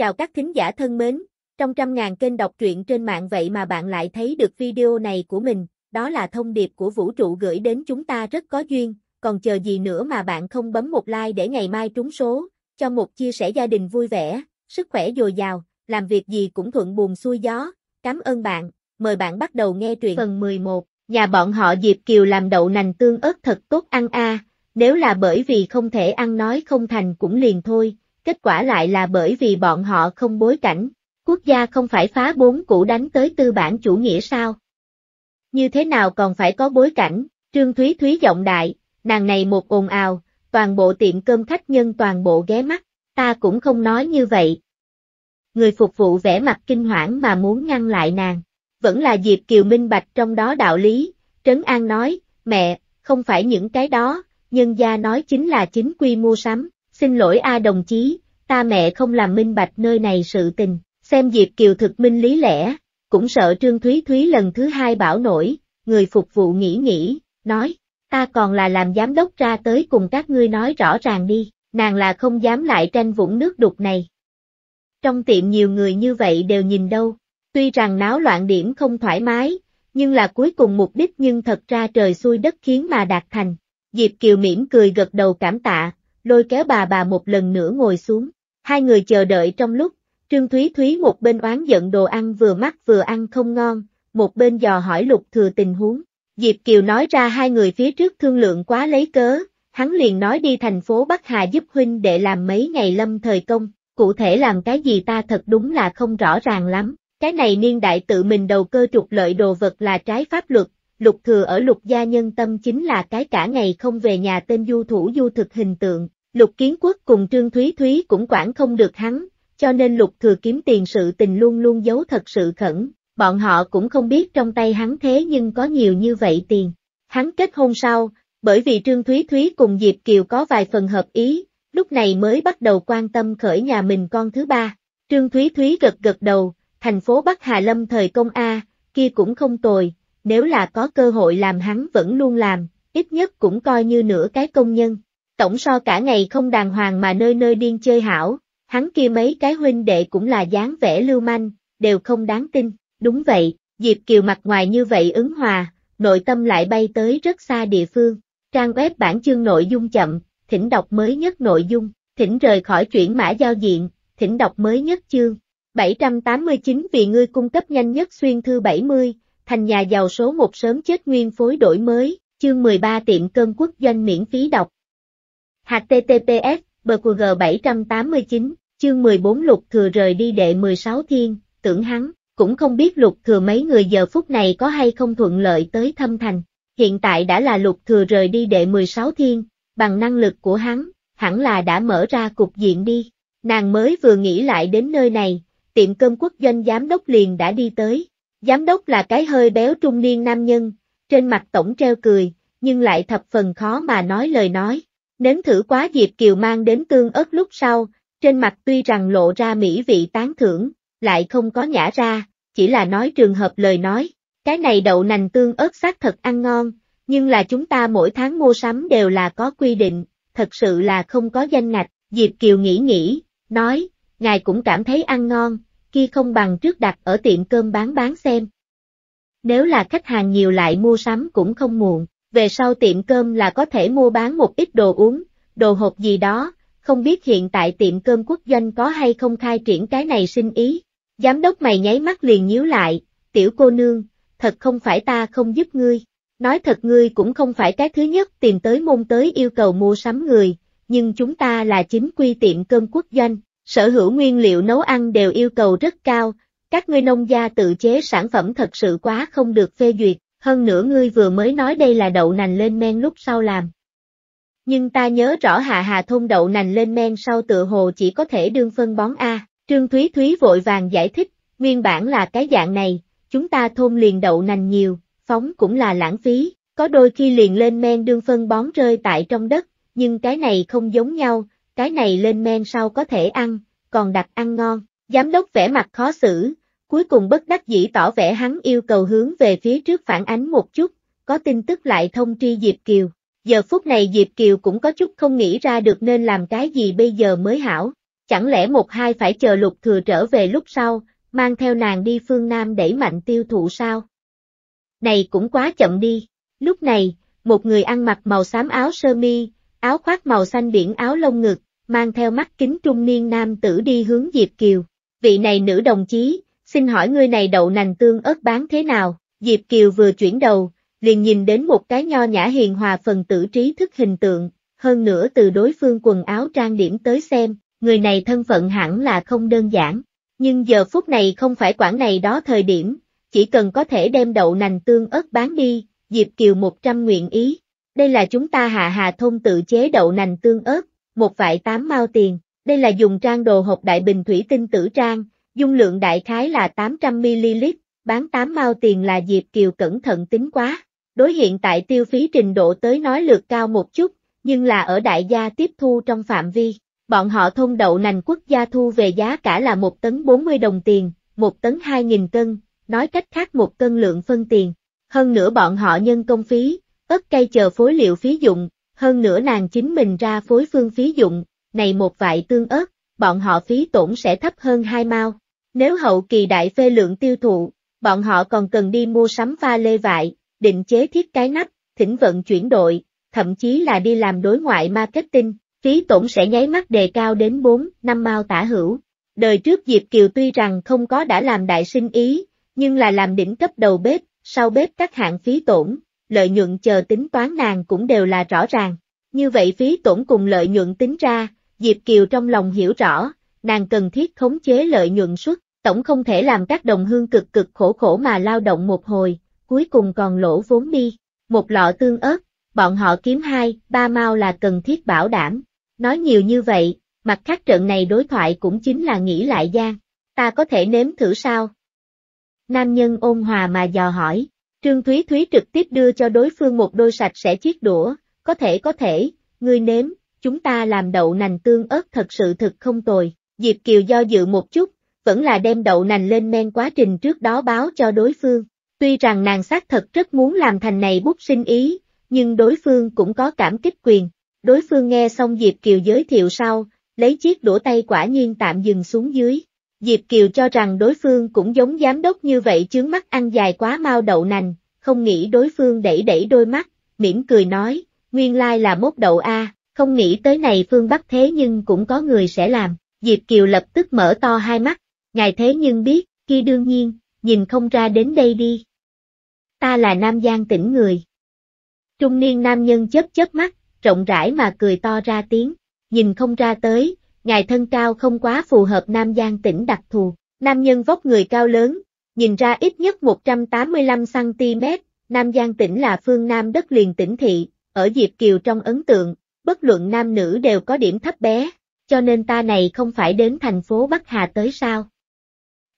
Chào các thính giả thân mến, trong trăm ngàn kênh đọc truyện trên mạng vậy mà bạn lại thấy được video này của mình, đó là thông điệp của vũ trụ gửi đến chúng ta rất có duyên, còn chờ gì nữa mà bạn không bấm một like để ngày mai trúng số, cho một chia sẻ gia đình vui vẻ, sức khỏe dồi dào, làm việc gì cũng thuận buồm xuôi gió, cảm ơn bạn, mời bạn bắt đầu nghe truyện phần 11, nhà bọn họ Diệp Kiều làm đậu nành tương ớt thật tốt ăn a nếu là bởi vì không thể ăn nói không thành cũng liền thôi kết quả lại là bởi vì bọn họ không bối cảnh, quốc gia không phải phá bốn cũ đánh tới tư bản chủ nghĩa sao? Như thế nào còn phải có bối cảnh, Trương Thúy Thúy giọng đại, nàng này một ồn ào, toàn bộ tiệm cơm khách nhân toàn bộ ghé mắt, ta cũng không nói như vậy. Người phục vụ vẻ mặt kinh hoảng mà muốn ngăn lại nàng, vẫn là Diệp Kiều minh bạch trong đó đạo lý, Trấn An nói, mẹ, không phải những cái đó, nhân gia nói chính là chính quy mua sắm, Xin lỗi a à đồng chí, ta mẹ không làm minh bạch nơi này sự tình, xem Diệp Kiều thực minh lý lẽ, cũng sợ Trương Thúy Thúy lần thứ hai bảo nổi, người phục vụ nghĩ nghĩ, nói, ta còn là làm giám đốc ra tới cùng các ngươi nói rõ ràng đi, nàng là không dám lại tranh vũng nước đục này. Trong tiệm nhiều người như vậy đều nhìn đâu, tuy rằng náo loạn điểm không thoải mái, nhưng là cuối cùng mục đích nhưng thật ra trời xuôi đất khiến mà đạt thành. Diệp Kiều mỉm cười gật đầu cảm tạ, lôi kéo bà bà một lần nữa ngồi xuống. Hai người chờ đợi trong lúc, Trương Thúy Thúy một bên oán giận đồ ăn vừa mắc vừa ăn không ngon, một bên dò hỏi Lục Thừa tình huống. Diệp Kiều nói ra hai người phía trước thương lượng quá lấy cớ, hắn liền nói đi thành phố Bắc Hà giúp huynh để làm mấy ngày lâm thời công, cụ thể làm cái gì ta thật đúng là không rõ ràng lắm. Cái này niên đại tự mình đầu cơ trục lợi đồ vật là trái pháp luật, lục thừa ở lục gia nhân tâm chính là cái cả ngày không về nhà tên du thủ du thực hình tượng, lục kiến quốc cùng trương thúy thúy cũng quản không được hắn, cho nên lục thừa kiếm tiền sự tình luôn luôn giấu thật sự khẩn, bọn họ cũng không biết trong tay hắn thế nhưng có nhiều như vậy tiền. Hắn kết hôn sau, bởi vì Trương Thúy Thúy cùng Diệp Kiều có vài phần hợp ý, lúc này mới bắt đầu quan tâm khởi nhà mình con thứ ba. Trương Thúy Thúy gật gật đầu, thành phố Bắc Hà Lâm thời công A, kia cũng không tồi, nếu là có cơ hội làm hắn vẫn luôn làm, ít nhất cũng coi như nửa cái công nhân. Tổng so cả ngày không đàng hoàng mà nơi nơi điên chơi hảo, hắn kia mấy cái huynh đệ cũng là dáng vẻ lưu manh, đều không đáng tin. Đúng vậy, Diệp Kiều mặt ngoài như vậy ứng hòa, nội tâm lại bay tới rất xa địa phương. Trang web bản chương nội dung chậm, thỉnh đọc mới nhất nội dung, thỉnh rời khỏi chuyển mã giao diện, thỉnh đọc mới nhất chương. 789 vì ngươi cung cấp nhanh nhất xuyên thư 70, thành nhà giàu số một sớm chết nguyên phối đổi mới, chương 13 tiệm cơm quốc doanh miễn phí đọc. HTTPS, BQG 789, chương 14 lục thừa rời đi đệ 16 thiên, tưởng hắn, cũng không biết lục thừa mấy người giờ phút này có hay không thuận lợi tới thâm thành. Hiện tại đã là lục thừa rời đi đệ 16 thiên, bằng năng lực của hắn, hẳn là đã mở ra cục diện đi. Nàng mới vừa nghĩ lại đến nơi này, tiệm cơm quốc doanh giám đốc liền đã đi tới, Giám đốc là cái hơi béo trung niên nam nhân, trên mặt tổng treo cười, nhưng lại thập phần khó mà nói lời nói. Nếm thử quá dịp Kiều mang đến tương ớt lúc sau, trên mặt tuy rằng lộ ra mỹ vị tán thưởng, lại không có nhả ra, chỉ là nói trường hợp lời nói. Cái này đậu nành tương ớt xác thật ăn ngon, nhưng là chúng ta mỗi tháng mua sắm đều là có quy định, thật sự là không có danh ngạch. Diệp Kiều nghĩ nghĩ, nói, ngài cũng cảm thấy ăn ngon, kia không bằng trước đặt ở tiệm cơm bán bán xem. Nếu là khách hàng nhiều lại mua sắm cũng không muộn, về sau tiệm cơm là có thể mua bán một ít đồ uống, đồ hộp gì đó, không biết hiện tại tiệm cơm quốc doanh có hay không khai triển cái này sinh ý. Giám đốc mày nháy mắt liền nhíu lại, tiểu cô nương, thật không phải ta không giúp ngươi. Nói thật ngươi cũng không phải cái thứ nhất tìm tới môn tới yêu cầu mua sắm người, nhưng chúng ta là chính quy tiệm cơm quốc doanh, Sở hữu nguyên liệu nấu ăn đều yêu cầu rất cao, các ngươi nông gia tự chế sản phẩm thật sự quá không được phê duyệt, hơn nữa ngươi vừa mới nói đây là đậu nành lên men lúc sau làm. Nhưng ta nhớ rõ hạ hà thôn đậu nành lên men sau tựa hồ chỉ có thể đương phân bón A, Trương Thúy Thúy vội vàng giải thích, nguyên bản là cái dạng này, chúng ta thôn liền đậu nành nhiều, phóng cũng là lãng phí, có đôi khi liền lên men đương phân bón rơi tại trong đất, nhưng cái này không giống nhau, cái này lên men sau có thể ăn, còn đặt ăn ngon. Giám đốc vẻ mặt khó xử, cuối cùng bất đắc dĩ tỏ vẻ hắn yêu cầu hướng về phía trước phản ánh một chút, có tin tức lại thông tri Diệp Kiều. Giờ phút này Diệp Kiều cũng có chút không nghĩ ra được nên làm cái gì bây giờ mới hảo, chẳng lẽ một hai phải chờ lục thừa trở về lúc sau, mang theo nàng đi phương Nam đẩy mạnh tiêu thụ sao? Này cũng quá chậm đi, lúc này, một người ăn mặc màu xám áo sơ mi, áo khoác màu xanh biển áo lông ngực, mang theo mắt kính trung niên nam tử đi hướng Diệp Kiều. Vị này nữ đồng chí, xin hỏi ngươi này đậu nành tương ớt bán thế nào? Diệp Kiều vừa chuyển đầu, liền nhìn đến một cái nho nhã hiền hòa phần tử trí thức hình tượng, hơn nữa từ đối phương quần áo trang điểm tới xem, người này thân phận hẳn là không đơn giản. Nhưng giờ phút này không phải quản này đó thời điểm, chỉ cần có thể đem đậu nành tương ớt bán đi, Diệp Kiều 100 nguyện ý. Đây là chúng ta hạ hà thôn tự chế đậu nành tương ớt, một vại tám mao tiền, đây là dùng trang đồ hộp đại bình thủy tinh tử trang, dung lượng đại khái là 800ml, bán 8 mao tiền là dịp Kiều cẩn thận tính quá. Đối hiện tại tiêu phí trình độ tới nói lượt cao một chút, nhưng là ở đại gia tiếp thu trong phạm vi. Bọn họ thông đậu nành quốc gia thu về giá cả là 1 tấn 40 đồng tiền, 1 tấn 2.000 cân, nói cách khác một cân lượng phân tiền. Hơn nữa bọn họ nhân công phí, ớt cây chờ phối liệu phí dụng, hơn nữa nàng chính mình ra phối phương phí dụng, này một vại tương ớt, bọn họ phí tổn sẽ thấp hơn hai mao. Nếu hậu kỳ đại phê lượng tiêu thụ, bọn họ còn cần đi mua sắm pha lê vại, định chế thiết cái nắp, thỉnh vận chuyển đội, thậm chí là đi làm đối ngoại marketing, phí tổn sẽ nháy mắt đề cao đến 4, 5 mao tả hữu. Đời trước Diệp Kiều tuy rằng không có đã làm đại sinh ý, nhưng là làm đỉnh cấp đầu bếp, sau bếp các hạng phí tổn, lợi nhuận chờ tính toán nàng cũng đều là rõ ràng. Như vậy phí tổn cùng lợi nhuận tính ra, Diệp Kiều trong lòng hiểu rõ, nàng cần thiết khống chế lợi nhuận suất, tổng không thể làm các đồng hương cực cực khổ khổ mà lao động một hồi, cuối cùng còn lỗ vốn đi. Một lọ tương ớt, bọn họ kiếm hai, ba mau là cần thiết bảo đảm. Nói nhiều như vậy, mặt khác trận này đối thoại cũng chính là nghĩ lại gian, ta có thể nếm thử sao? Nam nhân ôn hòa mà dò hỏi, Trương Thúy Thúy trực tiếp đưa cho đối phương một đôi sạch sẽ chiếc đũa, có thể có thể, ngươi nếm, chúng ta làm đậu nành tương ớt thật sự thực không tồi. Diệp Kiều do dự một chút, vẫn là đem đậu nành lên men quá trình trước đó báo cho đối phương. Tuy rằng nàng xác thật rất muốn làm thành này bút sinh ý, nhưng đối phương cũng có cảm kích quyền. Đối phương nghe xong Diệp Kiều giới thiệu sau, lấy chiếc đũa tay quả nhiên tạm dừng xuống dưới. Diệp Kiều cho rằng đối phương cũng giống giám đốc như vậy chướng mắt ăn dài quá mau đậu nành, không nghĩ đối phương đẩy đẩy đôi mắt, mỉm cười nói, nguyên lai là mốt đậu a, không nghĩ tới này phương Bắc thế nhưng cũng có người sẽ làm. Diệp Kiều lập tức mở to hai mắt, ngài thế nhưng biết, kia đương nhiên, nhìn không ra đến đây đi. Ta là Nam Giang tỉnh người. Trung niên nam nhân chớp chớp mắt, rộng rãi mà cười to ra tiếng, nhìn không ra tới, ngài thân cao không quá phù hợp Nam Giang tỉnh đặc thù. Nam nhân vóc người cao lớn, nhìn ra ít nhất 185cm, Nam Giang tỉnh là phương Nam đất liền tỉnh thị, ở Diệp Kiều trong ấn tượng, bất luận nam nữ đều có điểm thấp bé, cho nên ta này không phải đến thành phố Bắc Hà tới sao.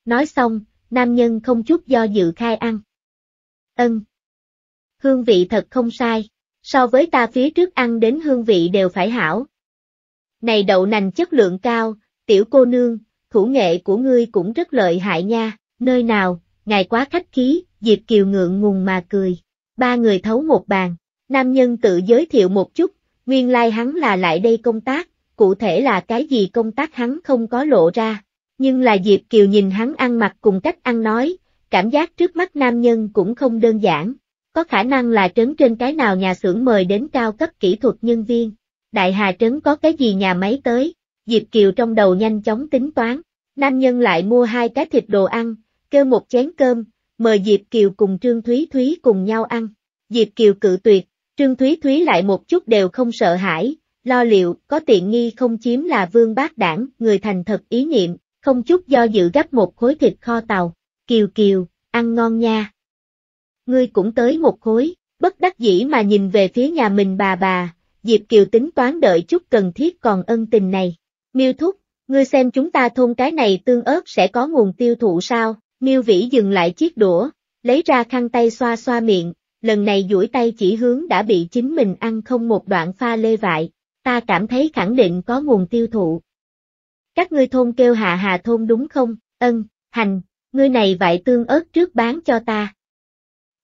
Nói xong, nam nhân không chút do dự khai ăn. Ân. Hương vị thật không sai, so với ta phía trước ăn đến hương vị đều phải hảo, này đậu nành chất lượng cao, tiểu cô nương, thủ nghệ của ngươi cũng rất lợi hại nha, nơi nào, ngài quá khách khí, Diệp Kiều ngượng ngùng mà cười. Ba người thấu một bàn, nam nhân tự giới thiệu một chút, nguyên lai like hắn là lại đây công tác, cụ thể là cái gì công tác hắn không có lộ ra, nhưng là Diệp Kiều nhìn hắn ăn mặc cùng cách ăn nói, cảm giác trước mắt nam nhân cũng không đơn giản, có khả năng là trấn trên cái nào nhà xưởng mời đến cao cấp kỹ thuật nhân viên, Đại Hà Trấn có cái gì nhà máy tới, Diệp Kiều trong đầu nhanh chóng tính toán, nam nhân lại mua hai cái thịt đồ ăn, kêu một chén cơm, mời Diệp Kiều cùng Trương Thúy Thúy cùng nhau ăn. Diệp Kiều cự tuyệt, Trương Thúy Thúy lại một chút đều không sợ hãi, lo liệu có tiện nghi không chiếm là vương bác đảng, người thành thật ý niệm, không chút do dự gấp một khối thịt kho tàu. Kiều Kiều, ăn ngon nha. Ngươi cũng tới một khối, bất đắc dĩ mà nhìn về phía nhà mình bà bà, Diệp Kiều tính toán đợi chút cần thiết còn ân tình này. Miêu Thúc, ngươi xem chúng ta thôn cái này tương ớt sẽ có nguồn tiêu thụ sao? Miêu Vĩ dừng lại chiếc đũa, lấy ra khăn tay xoa xoa miệng, lần này duỗi tay chỉ hướng đã bị chính mình ăn không một đoạn pha lê vại, ta cảm thấy khẳng định có nguồn tiêu thụ. Các ngươi thôn kêu hạ hà thôn đúng không, ân, hành, ngươi này vại tương ớt trước bán cho ta.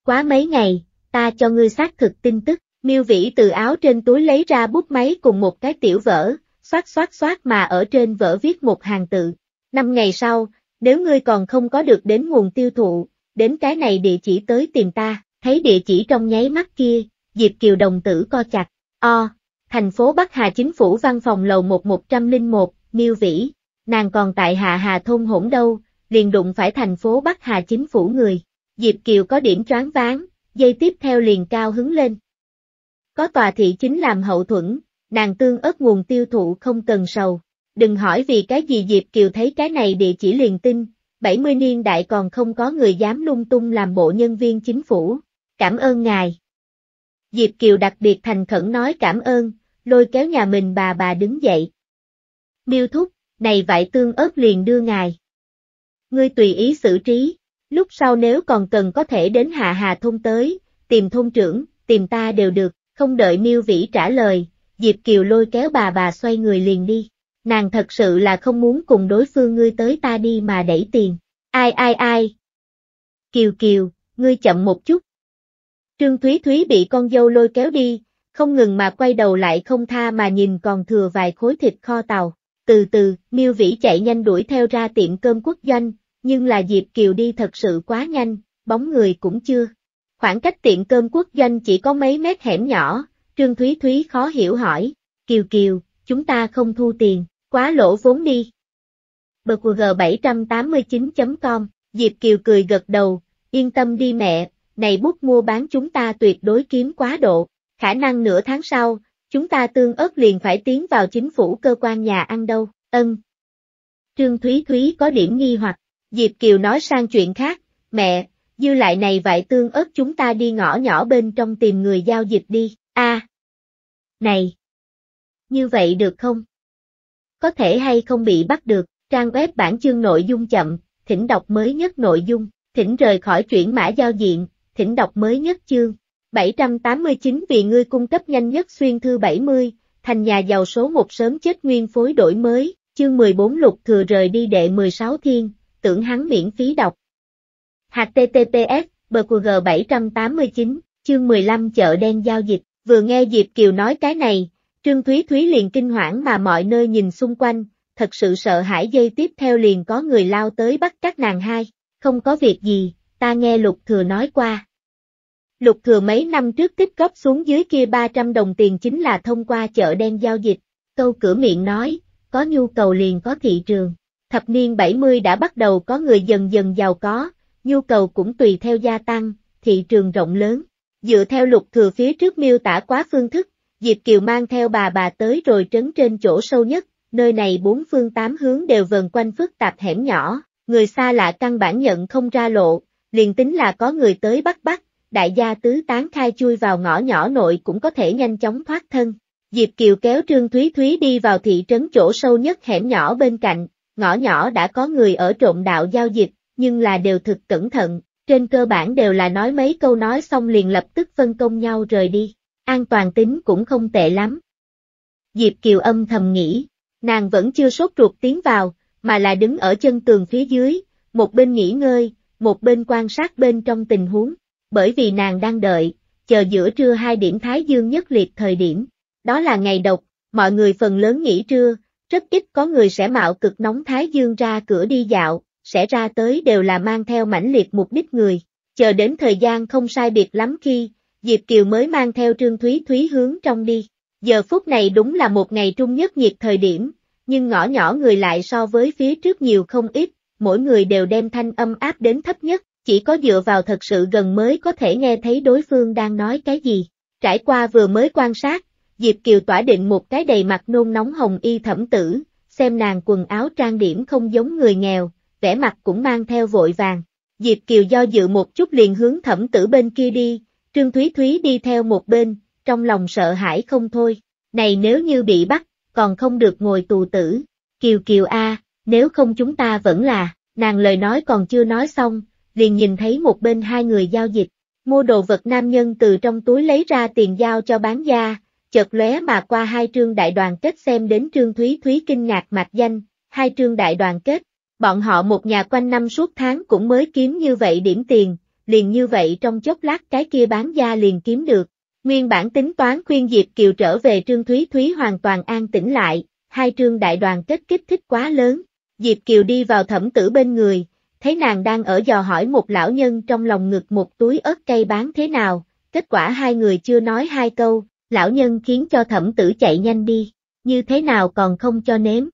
Quá mấy ngày, ta cho ngươi xác thực tin tức. Miêu Vĩ từ áo trên túi lấy ra bút máy cùng một cái tiểu vở, xoát xoát xoát mà ở trên vở viết một hàng tự. Năm ngày sau, nếu ngươi còn không có được đến nguồn tiêu thụ, đến cái này địa chỉ tới tìm ta, thấy địa chỉ trong nháy mắt kia, Diệp Kiều đồng tử co chặt, o, thành phố Bắc Hà chính phủ văn phòng lầu 1101, Miêu Vĩ, nàng còn tại Hạ Hà thôn hỗn đâu, liền đụng phải thành phố Bắc Hà chính phủ người. Diệp Kiều có điểm choáng váng, dây tiếp theo liền cao hứng lên. Có tòa thị chính làm hậu thuẫn, nàng tương ớt nguồn tiêu thụ không cần sầu. Đừng hỏi vì cái gì Diệp Kiều thấy cái này địa chỉ liền tin, 70 niên đại còn không có người dám lung tung làm bộ nhân viên chính phủ. Cảm ơn ngài. Diệp Kiều đặc biệt thành khẩn nói cảm ơn, lôi kéo nhà mình bà bà đứng dậy. Miêu thúc, này vải tương ớt liền đưa ngài. Ngươi tùy ý xử trí, lúc sau nếu còn cần có thể đến hạ hà thông tới, tìm thông trưởng, tìm ta đều được. Không đợi Miêu Vĩ trả lời, Diệp Kiều lôi kéo bà bà xoay người liền đi. Nàng thật sự là không muốn cùng đối phương ngươi tới ta đi mà đẩy tiền. Ai ai ai? Kiều Kiều, ngươi chậm một chút. Trương Thúy Thúy bị con dâu lôi kéo đi, không ngừng mà quay đầu lại không tha mà nhìn còn thừa vài khối thịt kho tàu. Từ từ, Miêu Vĩ chạy nhanh đuổi theo ra tiệm cơm quốc doanh, nhưng là Diệp Kiều đi thật sự quá nhanh, bóng người cũng chưa. Khoảng cách tiệm cơm quốc doanh chỉ có mấy mét hẻm nhỏ, Trương Thúy Thúy khó hiểu hỏi, Kiều Kiều, chúng ta không thu tiền, quá lỗ vốn đi. BQG 789.com, Diệp Kiều cười gật đầu, yên tâm đi mẹ, này bút mua bán chúng ta tuyệt đối kiếm quá độ, khả năng nửa tháng sau, chúng ta tương ớt liền phải tiến vào chính phủ cơ quan nhà ăn đâu, ân. Trương Thúy Thúy có điểm nghi hoặc, Diệp Kiều nói sang chuyện khác, mẹ, dư lại này vại tương ớt chúng ta đi ngõ nhỏ bên trong tìm người giao dịch đi, a Này! Như vậy được không? Có thể hay không bị bắt được, trang web bản chương nội dung chậm, thỉnh đọc mới nhất nội dung, thỉnh rời khỏi chuyển mã giao diện, thỉnh đọc mới nhất chương. 789 vì ngươi cung cấp nhanh nhất xuyên thư 70, thành nhà giàu số một sớm chết nguyên phối đổi mới, chương 14 lục thừa rời đi đệ 16 thiên, tưởng hắn miễn phí đọc, HTTPS, BQG 789, chương 15 chợ đen giao dịch, vừa nghe Diệp Kiều nói cái này, Trương Thúy Thúy liền kinh hoảng mà mọi nơi nhìn xung quanh, thật sự sợ hãi dây tiếp theo liền có người lao tới bắt các nàng hai, không có việc gì, ta nghe Lục Thừa nói qua. Lục Thừa mấy năm trước tích góp xuống dưới kia 300 đồng tiền chính là thông qua chợ đen giao dịch, câu cửa miệng nói, có nhu cầu liền có thị trường. Thập niên 70 đã bắt đầu có người dần dần giàu có, nhu cầu cũng tùy theo gia tăng, thị trường rộng lớn. Dựa theo lục thừa phía trước miêu tả quá phương thức, Diệp Kiều mang theo bà bà tới rồi trấn trên chỗ sâu nhất, nơi này bốn phương tám hướng đều vần quanh phức tạp hẻm nhỏ, người xa lạ căn bản nhận không ra lộ, liền tính là có người tới bắt bắt, đại gia tứ tán khai chui vào ngõ nhỏ nội cũng có thể nhanh chóng thoát thân. Diệp Kiều kéo Trương Thúy Thúy đi vào thị trấn chỗ sâu nhất hẻm nhỏ bên cạnh, ngõ nhỏ đã có người ở trộm đạo giao dịch, nhưng là đều thực cẩn thận, trên cơ bản đều là nói mấy câu nói xong liền lập tức phân công nhau rời đi, an toàn tính cũng không tệ lắm. Diệp Kiều âm thầm nghĩ, nàng vẫn chưa sốt ruột tiến vào, mà là đứng ở chân tường phía dưới, một bên nghỉ ngơi, một bên quan sát bên trong tình huống, bởi vì nàng đang đợi, chờ giữa trưa hai điểm Thái Dương nhất liệt thời điểm, đó là ngày độc, mọi người phần lớn nghỉ trưa, rất ít có người sẽ mạo cực nóng Thái Dương ra cửa đi dạo, sẽ ra tới đều là mang theo mãnh liệt mục đích người, chờ đến thời gian không sai biệt lắm khi, Diệp Kiều mới mang theo Trương Thúy Thúy hướng trong đi. Giờ phút này đúng là một ngày trung nhất nhiệt thời điểm, nhưng ngõ nhỏ người lại so với phía trước nhiều không ít, mỗi người đều đem thanh âm áp đến thấp nhất, chỉ có dựa vào thật sự gần mới có thể nghe thấy đối phương đang nói cái gì. Trải qua vừa mới quan sát, Diệp Kiều tỏa định một cái đầy mặt nôn nóng hồng y thẩm tử, xem nàng quần áo trang điểm không giống người nghèo, vẻ mặt cũng mang theo vội vàng. Diệp Kiều do dự một chút liền hướng thẩm tử bên kia đi, Trương Thúy Thúy đi theo một bên, trong lòng sợ hãi không thôi, này nếu như bị bắt, còn không được ngồi tù tử. Kiều Kiều A, nếu không chúng ta vẫn là, nàng lời nói còn chưa nói xong, liền nhìn thấy một bên hai người giao dịch, mua đồ vật nam nhân từ trong túi lấy ra tiền giao cho bán gia, chợt lóe mà qua hai trương đại đoàn kết xem đến trương Thúy Thúy kinh ngạc mạc danh, hai trương đại đoàn kết, bọn họ một nhà quanh năm suốt tháng cũng mới kiếm như vậy điểm tiền, liền như vậy trong chốc lát cái kia bán gia liền kiếm được. Nguyên bản tính toán khuyên Diệp Kiều trở về Trương Thúy Thúy hoàn toàn an tĩnh lại, hai trương đại đoàn kết kích thích quá lớn. Diệp Kiều đi vào thẩm tử bên người, thấy nàng đang ở dò hỏi một lão nhân trong lòng ngực một túi ớt cây bán thế nào, kết quả hai người chưa nói hai câu, lão nhân khiến cho thẩm tử chạy nhanh đi, như thế nào còn không cho nếm.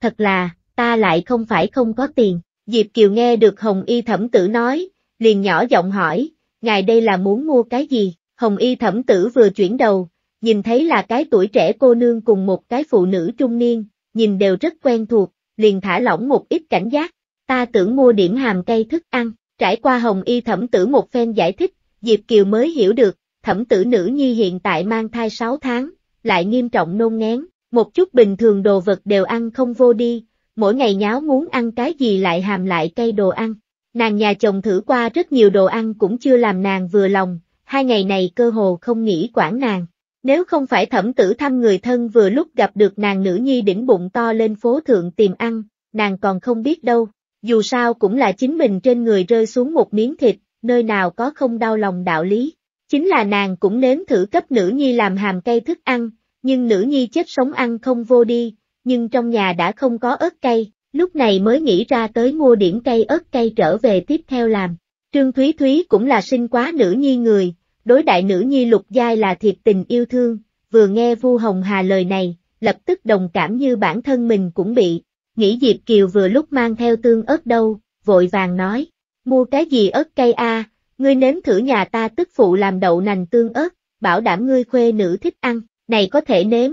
Thật là, ta lại không phải không có tiền. Diệp Kiều nghe được Hồng Y thẩm tử nói, liền nhỏ giọng hỏi, ngài đây là muốn mua cái gì? Hồng Y thẩm tử vừa chuyển đầu, nhìn thấy là cái tuổi trẻ cô nương cùng một cái phụ nữ trung niên, nhìn đều rất quen thuộc, liền thả lỏng một ít cảnh giác, ta tưởng mua điểm hàm cây thức ăn, trải qua Hồng Y thẩm tử một phen giải thích, Diệp Kiều mới hiểu được, thẩm tử nữ nhi hiện tại mang thai 6 tháng, lại nghiêm trọng nôn ngén, một chút bình thường đồ vật đều ăn không vô đi, mỗi ngày nháo muốn ăn cái gì lại hàm lại cây đồ ăn. Nàng nhà chồng thử qua rất nhiều đồ ăn cũng chưa làm nàng vừa lòng, hai ngày này cơ hồ không nghĩ quản nàng. Nếu không phải thẩm tử thăm người thân vừa lúc gặp được nàng nữ nhi đỉnh bụng to lên phố thượng tìm ăn, nàng còn không biết đâu, dù sao cũng là chính mình trên người rơi xuống một miếng thịt, nơi nào có không đau lòng đạo lý. Chính là nàng cũng nếm thử cấp nữ nhi làm hàm cây thức ăn, nhưng nữ nhi chết sống ăn không vô đi, nhưng trong nhà đã không có ớt cay, lúc này mới nghĩ ra tới mua điểm cây ớt cay trở về tiếp theo làm. Trương Thúy Thúy cũng là sinh quá nữ nhi người, đối đại nữ nhi lục giai là thiệt tình yêu thương, vừa nghe Vu Hồng Hà lời này, lập tức đồng cảm như bản thân mình cũng bị, nghĩ Diệp Kiều vừa lúc mang theo tương ớt đâu, vội vàng nói, mua cái gì ớt cay a, ngươi nếm thử nhà ta tức phụ làm đậu nành tương ớt, bảo đảm ngươi khuê nữ thích ăn, này có thể nếm,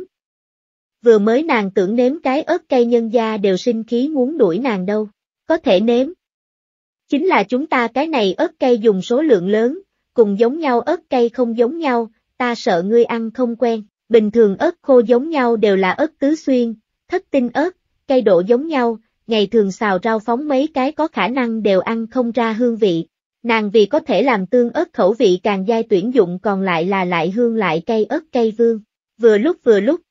vừa mới nàng tưởng nếm cái ớt cây nhân gia đều sinh khí muốn đuổi nàng đâu, có thể nếm. Chính là chúng ta cái này ớt cây dùng số lượng lớn, cùng giống nhau ớt cây không giống nhau, ta sợ ngươi ăn không quen, bình thường ớt khô giống nhau đều là ớt tứ xuyên, thất tinh ớt, cây độ giống nhau, ngày thường xào rau phóng mấy cái có khả năng đều ăn không ra hương vị. Nàng vì có thể làm tương ớt khẩu vị càng dai tuyển dụng còn lại là lại hương lại cây ớt cây vương. Vừa lúc vừa lúc,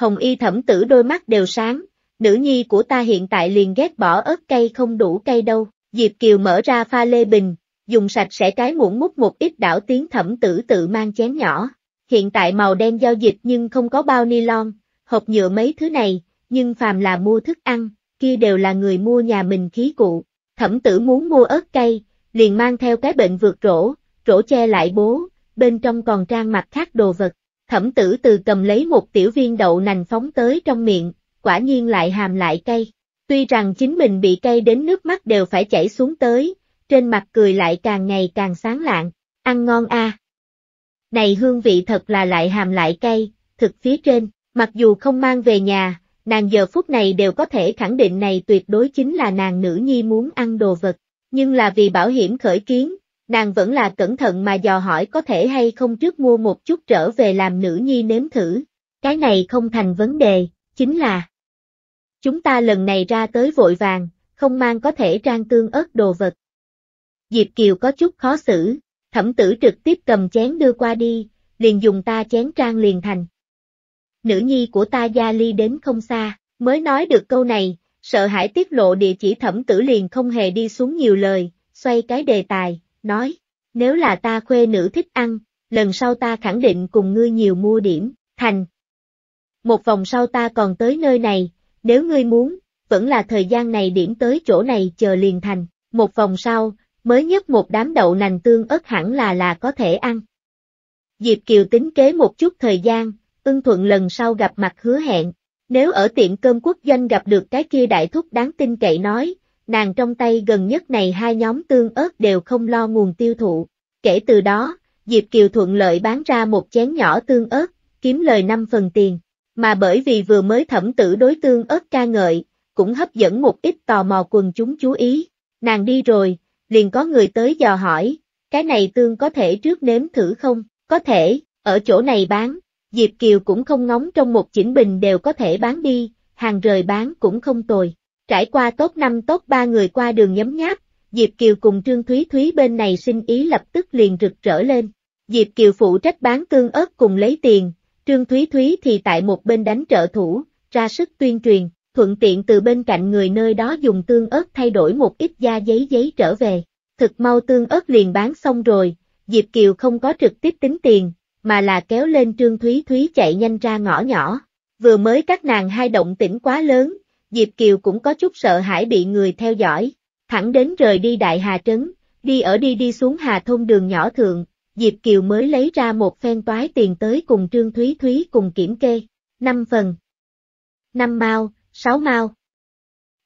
Hồng y thẩm tử đôi mắt đều sáng, nữ nhi của ta hiện tại liền ghét bỏ ớt cây không đủ cây đâu. Diệp Kiều mở ra pha lê bình, dùng sạch sẽ cái muỗng múc một ít đảo tiếng thẩm tử tự mang chén nhỏ. Hiện tại màu đen giao dịch nhưng không có bao ni lon, hộp nhựa mấy thứ này, nhưng phàm là mua thức ăn, kia đều là người mua nhà mình khí cụ. Thẩm tử muốn mua ớt cây, liền mang theo cái bệnh vượt rổ, rổ che lại bố, bên trong còn trang mặt khác đồ vật, Thẩm tử từ cầm lấy một tiểu viên đậu nành phóng tới trong miệng, quả nhiên lại hàm lại cay. Tuy rằng chính mình bị cay đến nước mắt đều phải chảy xuống tới, trên mặt cười lại càng ngày càng sáng lạng, ăn ngon a. À. Này hương vị thật là lại hàm lại cay, thực phía trên, mặc dù không mang về nhà, nàng giờ phút này đều có thể khẳng định này tuyệt đối chính là nàng nữ nhi muốn ăn đồ vật, nhưng là vì bảo hiểm khởi kiến, nàng vẫn là cẩn thận mà dò hỏi có thể hay không trước mua một chút trở về làm nữ nhi nếm thử. Cái này không thành vấn đề, chính là chúng ta lần này ra tới vội vàng, không mang có thể trang tương ớt đồ vật. Diệp Kiều có chút khó xử, thẩm tử trực tiếp cầm chén đưa qua đi, liền dùng ta chén trang liền thành. Nữ nhi của ta gia ly đến không xa, mới nói được câu này, sợ hãi tiết lộ địa chỉ thẩm tử liền không hề đi xuống nhiều lời, xoay cái đề tài, nói, nếu là ta khuê nữ thích ăn, lần sau ta khẳng định cùng ngươi nhiều mua điểm, thành. Một vòng sau ta còn tới nơi này, nếu ngươi muốn, vẫn là thời gian này điểm tới chỗ này chờ liền thành, một vòng sau, mới nhất một đám đậu nành tương ớt hẳn là là có thể ăn. Diệp Kiều tính kế một chút thời gian, ưng thuận lần sau gặp mặt hứa hẹn, nếu ở tiệm cơm quốc doanh gặp được cái kia đại thúc đáng tin cậy nói, nàng trong tay gần nhất này hai nhóm tương ớt đều không lo nguồn tiêu thụ. Kể từ đó, Diệp Kiều thuận lợi bán ra một chén nhỏ tương ớt, kiếm lời 5 phần tiền, mà bởi vì vừa mới thẩm tử đối tương ớt ca ngợi, cũng hấp dẫn một ít tò mò quần chúng chú ý. Nàng đi rồi, liền có người tới dò hỏi, cái này tương có thể trước nếm thử không? Có thể, ở chỗ này bán, Diệp Kiều cũng không ngóng trong một chỉnh bình đều có thể bán đi, hàng rời bán cũng không tồi. Trải qua tốt năm tốt ba người qua đường nhấm nháp, Diệp Kiều cùng Trương Thúy Thúy bên này sinh ý lập tức liền rực rỡ lên. Diệp Kiều phụ trách bán tương ớt cùng lấy tiền, Trương Thúy Thúy thì tại một bên đánh trợ thủ, ra sức tuyên truyền, thuận tiện từ bên cạnh người nơi đó dùng tương ớt thay đổi một ít da giấy giấy trở về. Thực mau tương ớt liền bán xong rồi, Diệp Kiều không có trực tiếp tính tiền, mà là kéo lên Trương Thúy Thúy chạy nhanh ra ngõ nhỏ. Vừa mới các nàng hai động tĩnh quá lớn, Diệp Kiều cũng có chút sợ hãi bị người theo dõi, thẳng đến rời đi Đại Hà Trấn, đi ở đi đi xuống Hà Thôn đường nhỏ thượng, Diệp Kiều mới lấy ra một phen toái tiền tới cùng Trương Thúy Thúy cùng kiểm kê, 5 phần, 5 mao, 6 mao.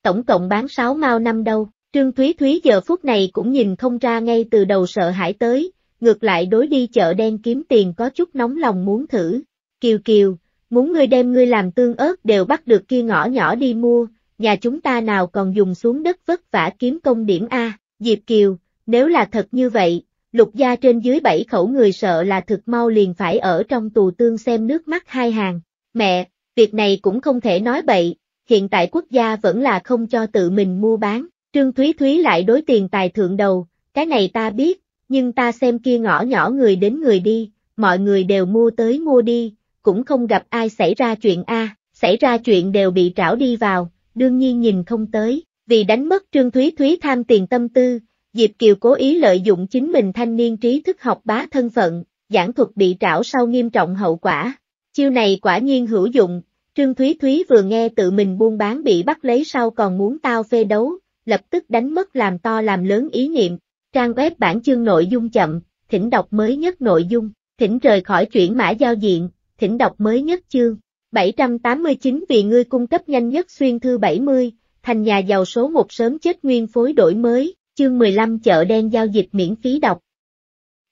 Tổng cộng bán 6 mao năm đâu, Trương Thúy Thúy giờ phút này cũng nhìn không ra ngay từ đầu sợ hãi tới, ngược lại đối đi chợ đen kiếm tiền có chút nóng lòng muốn thử. Kiều Kiều, muốn ngươi đem ngươi làm tương ớt đều bắt được kia ngõ nhỏ đi mua, nhà chúng ta nào còn dùng xuống đất vất vả kiếm công điểm A, Diệp Kiều, nếu là thật như vậy, lục gia trên dưới bảy khẩu người sợ là thực mau liền phải ở trong tù tương xem nước mắt hai hàng, mẹ, việc này cũng không thể nói bậy, hiện tại quốc gia vẫn là không cho tự mình mua bán, Trương Thúy Thúy lại đối tiền tài thượng đầu, cái này ta biết, nhưng ta xem kia ngõ nhỏ người đến người đi, mọi người đều mua tới mua đi, cũng không gặp ai xảy ra chuyện A, xảy ra chuyện đều bị trảo đi vào, đương nhiên nhìn không tới, vì đánh mất Trương Thúy Thúy tham tiền tâm tư, Diệp Kiều cố ý lợi dụng chính mình thanh niên trí thức học bá thân phận, giảng thuật bị trảo sau nghiêm trọng hậu quả. Chiêu này quả nhiên hữu dụng, Trương Thúy Thúy vừa nghe tự mình buôn bán bị bắt lấy sau còn muốn tao phê đấu, lập tức đánh mất làm to làm lớn ý niệm. Trang web bản chương nội dung chậm, thỉnh đọc mới nhất nội dung, thỉnh rời khỏi chuyển mã giao diện thỉnh đọc mới nhất chương. 789 vì ngươi cung cấp nhanh nhất xuyên thư 70, thành nhà giàu số một sớm chết nguyên phối đổi mới, chương 15 chợ đen giao dịch miễn phí đọc.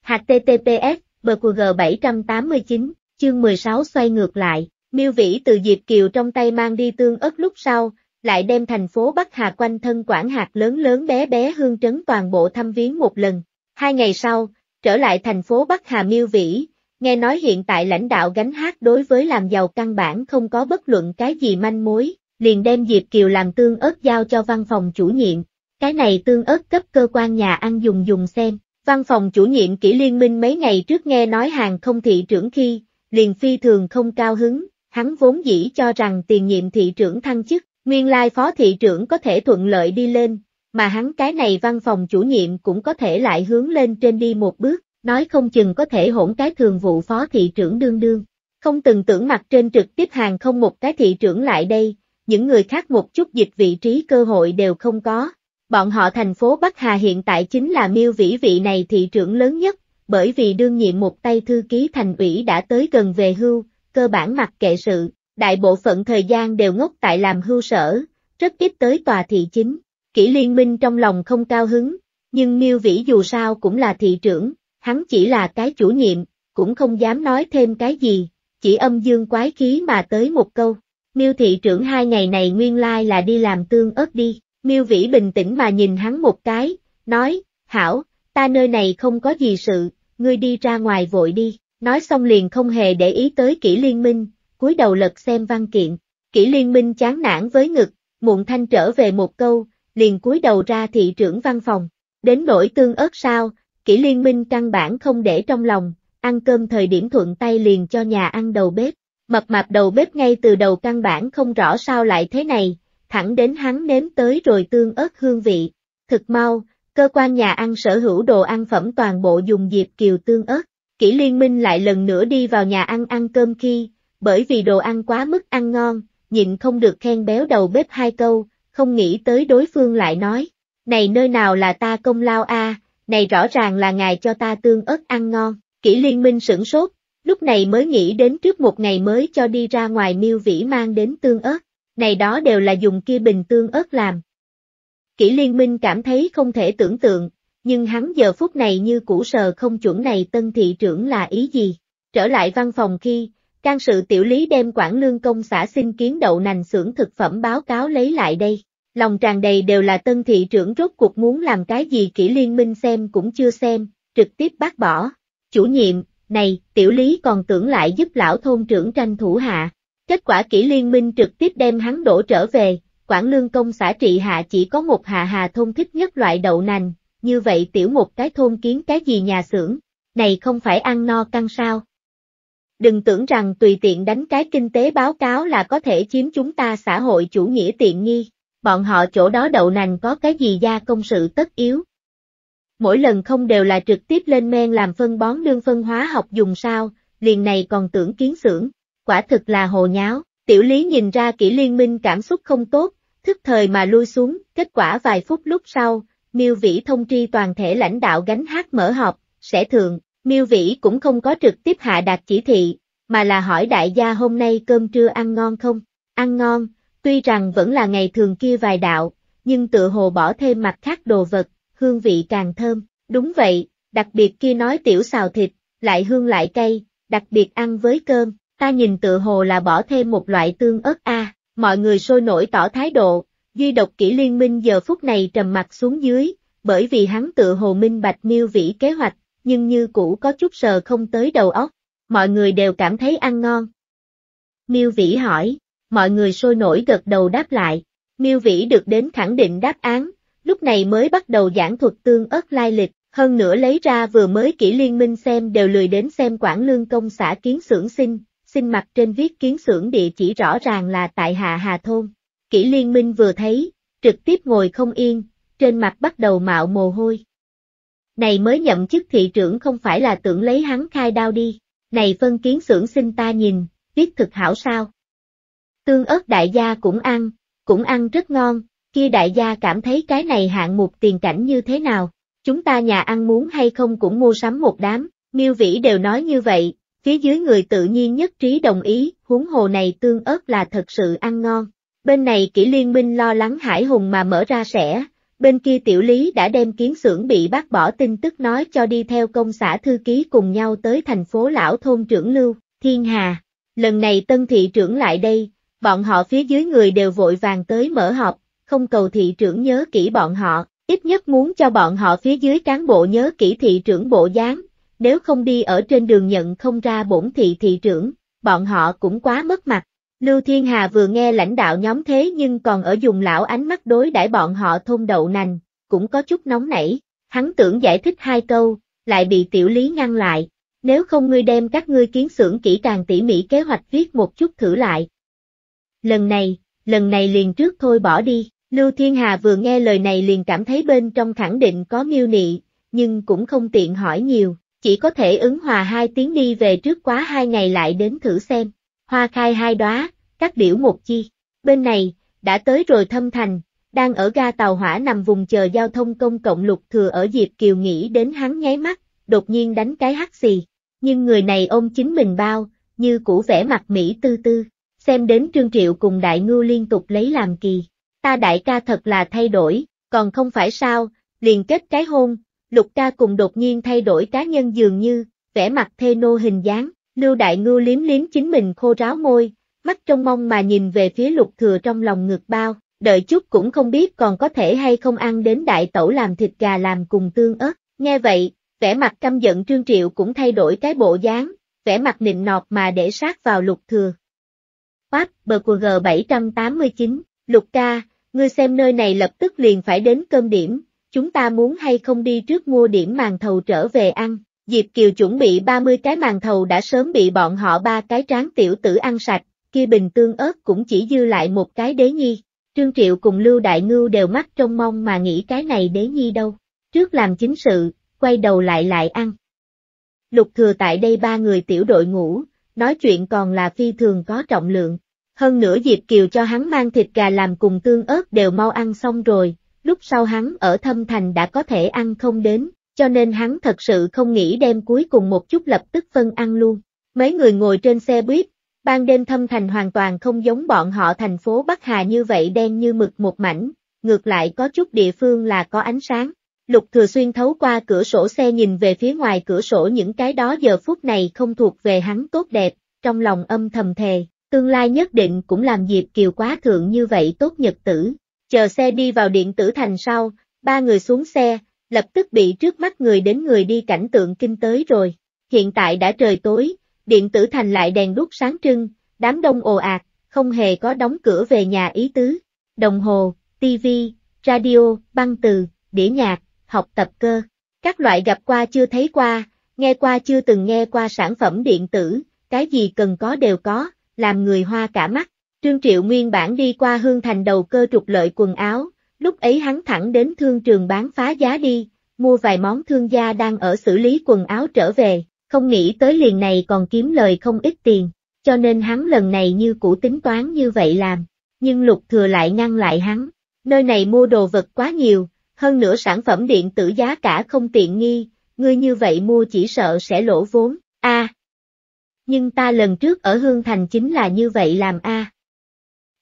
HTTPS, BQG 789, chương 16 xoay ngược lại, miêu vĩ từ Diệp Kiều trong tay mang đi tương ớt lúc sau, lại đem thành phố Bắc Hà quanh thân quản hạt lớn lớn bé bé hương trấn toàn bộ thăm viếng một lần. Hai ngày sau, trở lại thành phố Bắc Hà miêu vĩ, Nghe nói hiện tại lãnh đạo gánh hát đối với làm giàu căn bản không có bất luận cái gì manh mối, liền đem Diệp Kiều làm tương ớt giao cho văn phòng chủ nhiệm. Cái này tương ớt cấp cơ quan nhà ăn dùng dùng xem. Văn phòng chủ nhiệm kỹ liên minh mấy ngày trước nghe nói hàng không thị trưởng khi, liền phi thường không cao hứng, hắn vốn dĩ cho rằng tiền nhiệm thị trưởng thăng chức, nguyên lai phó thị trưởng có thể thuận lợi đi lên, mà hắn cái này văn phòng chủ nhiệm cũng có thể lại hướng lên trên đi một bước, nói không chừng có thể hỗn cái thường vụ phó thị trưởng đương đương. Không từng tưởng mặt trên trực tiếp hàng không một cái thị trưởng lại đây, những người khác một chút dịch vị trí cơ hội đều không có. Bọn họ thành phố Bắc Hà hiện tại chính là miêu vĩ vị này thị trưởng lớn nhất, bởi vì đương nhiệm một tay thư ký thành ủy đã tới gần về hưu, cơ bản mặc kệ sự, đại bộ phận thời gian đều ngốc tại làm hưu sở, rất ít tới tòa thị chính. Kỷ liên minh trong lòng không cao hứng, nhưng miêu vĩ dù sao cũng là thị trưởng, hắn chỉ là cái chủ nhiệm, cũng không dám nói thêm cái gì, chỉ âm dương quái khí mà tới một câu. Miêu thị trưởng hai ngày này nguyên lai là đi làm tương ớt đi, Miêu Vĩ bình tĩnh mà nhìn hắn một cái, nói, Hảo, ta nơi này không có gì sự, ngươi đi ra ngoài vội đi, nói xong liền không hề để ý tới kỹ liên minh, cúi đầu lật xem văn kiện, kỹ liên minh chán nản với ngực, muộn thanh trở về một câu, liền cúi đầu ra thị trưởng văn phòng, đến nỗi tương ớt sao, kỹ liên minh căn bản không để trong lòng, ăn cơm thời điểm thuận tay liền cho nhà ăn đầu bếp. Mập mạp đầu bếp ngay từ đầu căn bản không rõ sao lại thế này, thẳng đến hắn nếm tới rồi tương ớt hương vị. Thực mau, cơ quan nhà ăn sở hữu đồ ăn phẩm toàn bộ dùng dịp kiều tương ớt. Kỷ liên minh lại lần nữa đi vào nhà ăn ăn cơm khi, bởi vì đồ ăn quá mức ăn ngon, nhịn không được khen béo đầu bếp hai câu, không nghĩ tới đối phương lại nói. Này nơi nào là ta công lao a à, này rõ ràng là ngài cho ta tương ớt ăn ngon, kỹ liên minh sửng sốt, lúc này mới nghĩ đến trước một ngày mới cho đi ra ngoài miêu vĩ mang đến tương ớt, này đó đều là dùng kia bình tương ớt làm. Kỷ liên minh cảm thấy không thể tưởng tượng, nhưng hắn giờ phút này như cũ sờ không chuẩn này tân thị trưởng là ý gì. Trở lại văn phòng khi, can sự tiểu lý đem quản lương công xã xin kiến đậu nành xưởng thực phẩm báo cáo lấy lại đây lòng tràn đầy đều là tân thị trưởng rốt cuộc muốn làm cái gì kỹ liên minh xem cũng chưa xem, trực tiếp bác bỏ. Chủ nhiệm, này, tiểu lý còn tưởng lại giúp lão thôn trưởng tranh thủ hạ. Kết quả kỹ liên minh trực tiếp đem hắn đổ trở về, quản lương công xã trị hạ chỉ có một hạ hà thôn thích nhất loại đậu nành, như vậy tiểu một cái thôn kiến cái gì nhà xưởng, này không phải ăn no căng sao. Đừng tưởng rằng tùy tiện đánh cái kinh tế báo cáo là có thể chiếm chúng ta xã hội chủ nghĩa tiện nghi bọn họ chỗ đó đậu nành có cái gì gia công sự tất yếu. Mỗi lần không đều là trực tiếp lên men làm phân bón đương phân hóa học dùng sao, liền này còn tưởng kiến xưởng, quả thực là hồ nháo, tiểu lý nhìn ra kỹ liên minh cảm xúc không tốt, thức thời mà lui xuống, kết quả vài phút lúc sau, miêu vĩ thông tri toàn thể lãnh đạo gánh hát mở họp, sẽ thường, miêu vĩ cũng không có trực tiếp hạ đạt chỉ thị, mà là hỏi đại gia hôm nay cơm trưa ăn ngon không, ăn ngon, Tuy rằng vẫn là ngày thường kia vài đạo, nhưng tựa hồ bỏ thêm mặt khác đồ vật, hương vị càng thơm. Đúng vậy, đặc biệt kia nói tiểu xào thịt, lại hương lại cay, đặc biệt ăn với cơm, ta nhìn tựa hồ là bỏ thêm một loại tương ớt a. Mọi người sôi nổi tỏ thái độ, duy độc kỹ liên minh giờ phút này trầm mặt xuống dưới, bởi vì hắn tựa hồ minh bạch miêu vĩ kế hoạch, nhưng như cũ có chút sờ không tới đầu óc, mọi người đều cảm thấy ăn ngon. Miêu vĩ hỏi, mọi người sôi nổi gật đầu đáp lại. Miêu Vĩ được đến khẳng định đáp án, lúc này mới bắt đầu giảng thuật tương ớt lai lịch, hơn nữa lấy ra vừa mới kỹ liên minh xem đều lười đến xem quản lương công xã kiến xưởng sinh, sinh mặt trên viết kiến xưởng địa chỉ rõ ràng là tại Hạ Hà Thôn. Kỹ liên minh vừa thấy, trực tiếp ngồi không yên, trên mặt bắt đầu mạo mồ hôi. Này mới nhậm chức thị trưởng không phải là tưởng lấy hắn khai đao đi, này phân kiến xưởng sinh ta nhìn, viết thực hảo sao. Tương ớt đại gia cũng ăn, cũng ăn rất ngon, kia đại gia cảm thấy cái này hạng mục tiền cảnh như thế nào, chúng ta nhà ăn muốn hay không cũng mua sắm một đám, miêu vĩ đều nói như vậy, phía dưới người tự nhiên nhất trí đồng ý, huống hồ này tương ớt là thật sự ăn ngon. Bên này kỹ liên minh lo lắng hải hùng mà mở ra sẻ, bên kia tiểu lý đã đem kiến xưởng bị bác bỏ tin tức nói cho đi theo công xã thư ký cùng nhau tới thành phố lão thôn trưởng Lưu, Thiên Hà. Lần này tân thị trưởng lại đây, bọn họ phía dưới người đều vội vàng tới mở họp, không cầu thị trưởng nhớ kỹ bọn họ, ít nhất muốn cho bọn họ phía dưới cán bộ nhớ kỹ thị trưởng bộ dáng, nếu không đi ở trên đường nhận không ra bổn thị thị trưởng, bọn họ cũng quá mất mặt. Lưu Thiên Hà vừa nghe lãnh đạo nhóm thế nhưng còn ở dùng lão ánh mắt đối đãi bọn họ thôn đậu nành, cũng có chút nóng nảy, hắn tưởng giải thích hai câu, lại bị tiểu lý ngăn lại, nếu không ngươi đem các ngươi kiến xưởng kỹ càng tỉ mỉ kế hoạch viết một chút thử lại, lần này, lần này liền trước thôi bỏ đi. Lưu Thiên Hà vừa nghe lời này liền cảm thấy bên trong khẳng định có miêu nị, nhưng cũng không tiện hỏi nhiều, chỉ có thể ứng hòa hai tiếng đi về trước quá hai ngày lại đến thử xem. Hoa khai hai đóa, các điểu một chi. Bên này, đã tới rồi thâm thành, đang ở ga tàu hỏa nằm vùng chờ giao thông công cộng lục thừa ở Diệp Kiều nghĩ đến hắn nháy mắt, đột nhiên đánh cái hắt xì. Nhưng người này ôm chính mình bao, như cũ vẻ mặt Mỹ tư tư, xem đến Trương Triệu cùng Đại Ngưu liên tục lấy làm kỳ. Ta đại ca thật là thay đổi, còn không phải sao, liền kết cái hôn, Lục ca cùng đột nhiên thay đổi cá nhân dường như, vẻ mặt thê nô hình dáng, Lưu Đại Ngưu liếm liếm chính mình khô ráo môi, mắt trong mong mà nhìn về phía Lục Thừa trong lòng ngực bao, đợi chút cũng không biết còn có thể hay không ăn đến đại tẩu làm thịt gà làm cùng tương ớt. Nghe vậy, vẻ mặt căm giận Trương Triệu cũng thay đổi cái bộ dáng, vẻ mặt nịnh nọt mà để sát vào Lục Thừa. Pháp, bờ của G789, Lục ca, ngươi xem nơi này lập tức liền phải đến cơm điểm, chúng ta muốn hay không đi trước mua điểm màn thầu trở về ăn. Diệp Kiều chuẩn bị 30 cái màn thầu đã sớm bị bọn họ ba cái tráng tiểu tử ăn sạch, kia bình tương ớt cũng chỉ dư lại một cái đế nhi. Trương Triệu cùng Lưu Đại Ngưu đều mắt trong mong mà nghĩ cái này đế nhi đâu. Trước làm chính sự, quay đầu lại lại ăn. Lục thừa tại đây ba người tiểu đội ngủ, nói chuyện còn là phi thường có trọng lượng. Hơn nữa Diệp Kiều cho hắn mang thịt gà làm cùng tương ớt đều mau ăn xong rồi, lúc sau hắn ở thâm thành đã có thể ăn không đến, cho nên hắn thật sự không nghĩ đem cuối cùng một chút lập tức phân ăn luôn. Mấy người ngồi trên xe buýt, ban đêm thâm thành hoàn toàn không giống bọn họ thành phố Bắc Hà như vậy đen như mực một mảnh, ngược lại có chút địa phương là có ánh sáng. Lục Thừa Xuyên thấu qua cửa sổ xe nhìn về phía ngoài cửa sổ những cái đó giờ phút này không thuộc về hắn tốt đẹp, trong lòng âm thầm thề, tương lai nhất định cũng làm Diệp Kiều quá thượng như vậy tốt nhật tử. Chờ xe đi vào điện tử thành sau, ba người xuống xe, lập tức bị trước mắt người đến người đi cảnh tượng kinh tới rồi. Hiện tại đã trời tối, điện tử thành lại đèn đuốc sáng trưng, đám đông ồ ạt, không hề có đóng cửa về nhà ý tứ. Đồng hồ, tivi, radio, băng từ, đĩa nhạc, học tập cơ. Các loại gặp qua chưa thấy qua, nghe qua chưa từng nghe qua sản phẩm điện tử, cái gì cần có đều có, làm người hoa cả mắt. Trương Triệu nguyên bản đi qua Hương Thành đầu cơ trục lợi quần áo, lúc ấy hắn thẳng đến thương trường bán phá giá đi, mua vài món thương gia đang ở xử lý quần áo trở về, không nghĩ tới liền này còn kiếm lời không ít tiền, cho nên hắn lần này như cũ tính toán như vậy làm, nhưng lục thừa lại ngăn lại hắn, nơi này mua đồ vật quá nhiều, hơn nữa sản phẩm điện tử giá cả không tiện nghi, ngươi như vậy mua chỉ sợ sẽ lỗ vốn, a. Nhưng ta lần trước ở Hương Thành chính là như vậy làm a.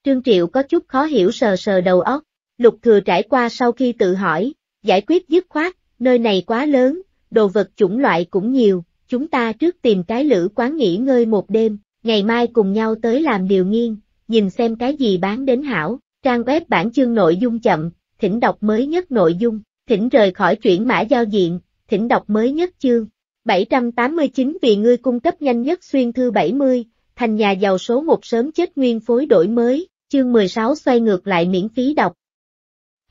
Trương Triệu có chút khó hiểu sờ sờ đầu óc, lục thừa trải qua sau khi tự hỏi, giải quyết dứt khoát, nơi này quá lớn, đồ vật chủng loại cũng nhiều, chúng ta trước tìm cái lữ quán nghỉ ngơi một đêm, ngày mai cùng nhau tới làm điều nghiên, nhìn xem cái gì bán đến hảo, trang web bản chương nội dung chậm, thỉnh đọc mới nhất nội dung, thỉnh rời khỏi chuyển mã giao diện, thỉnh đọc mới nhất chương. 789 vì ngươi cung cấp nhanh nhất xuyên thư 70, thành nhà giàu số một sớm chết nguyên phối đổi mới, chương 16 xoay ngược lại miễn phí đọc.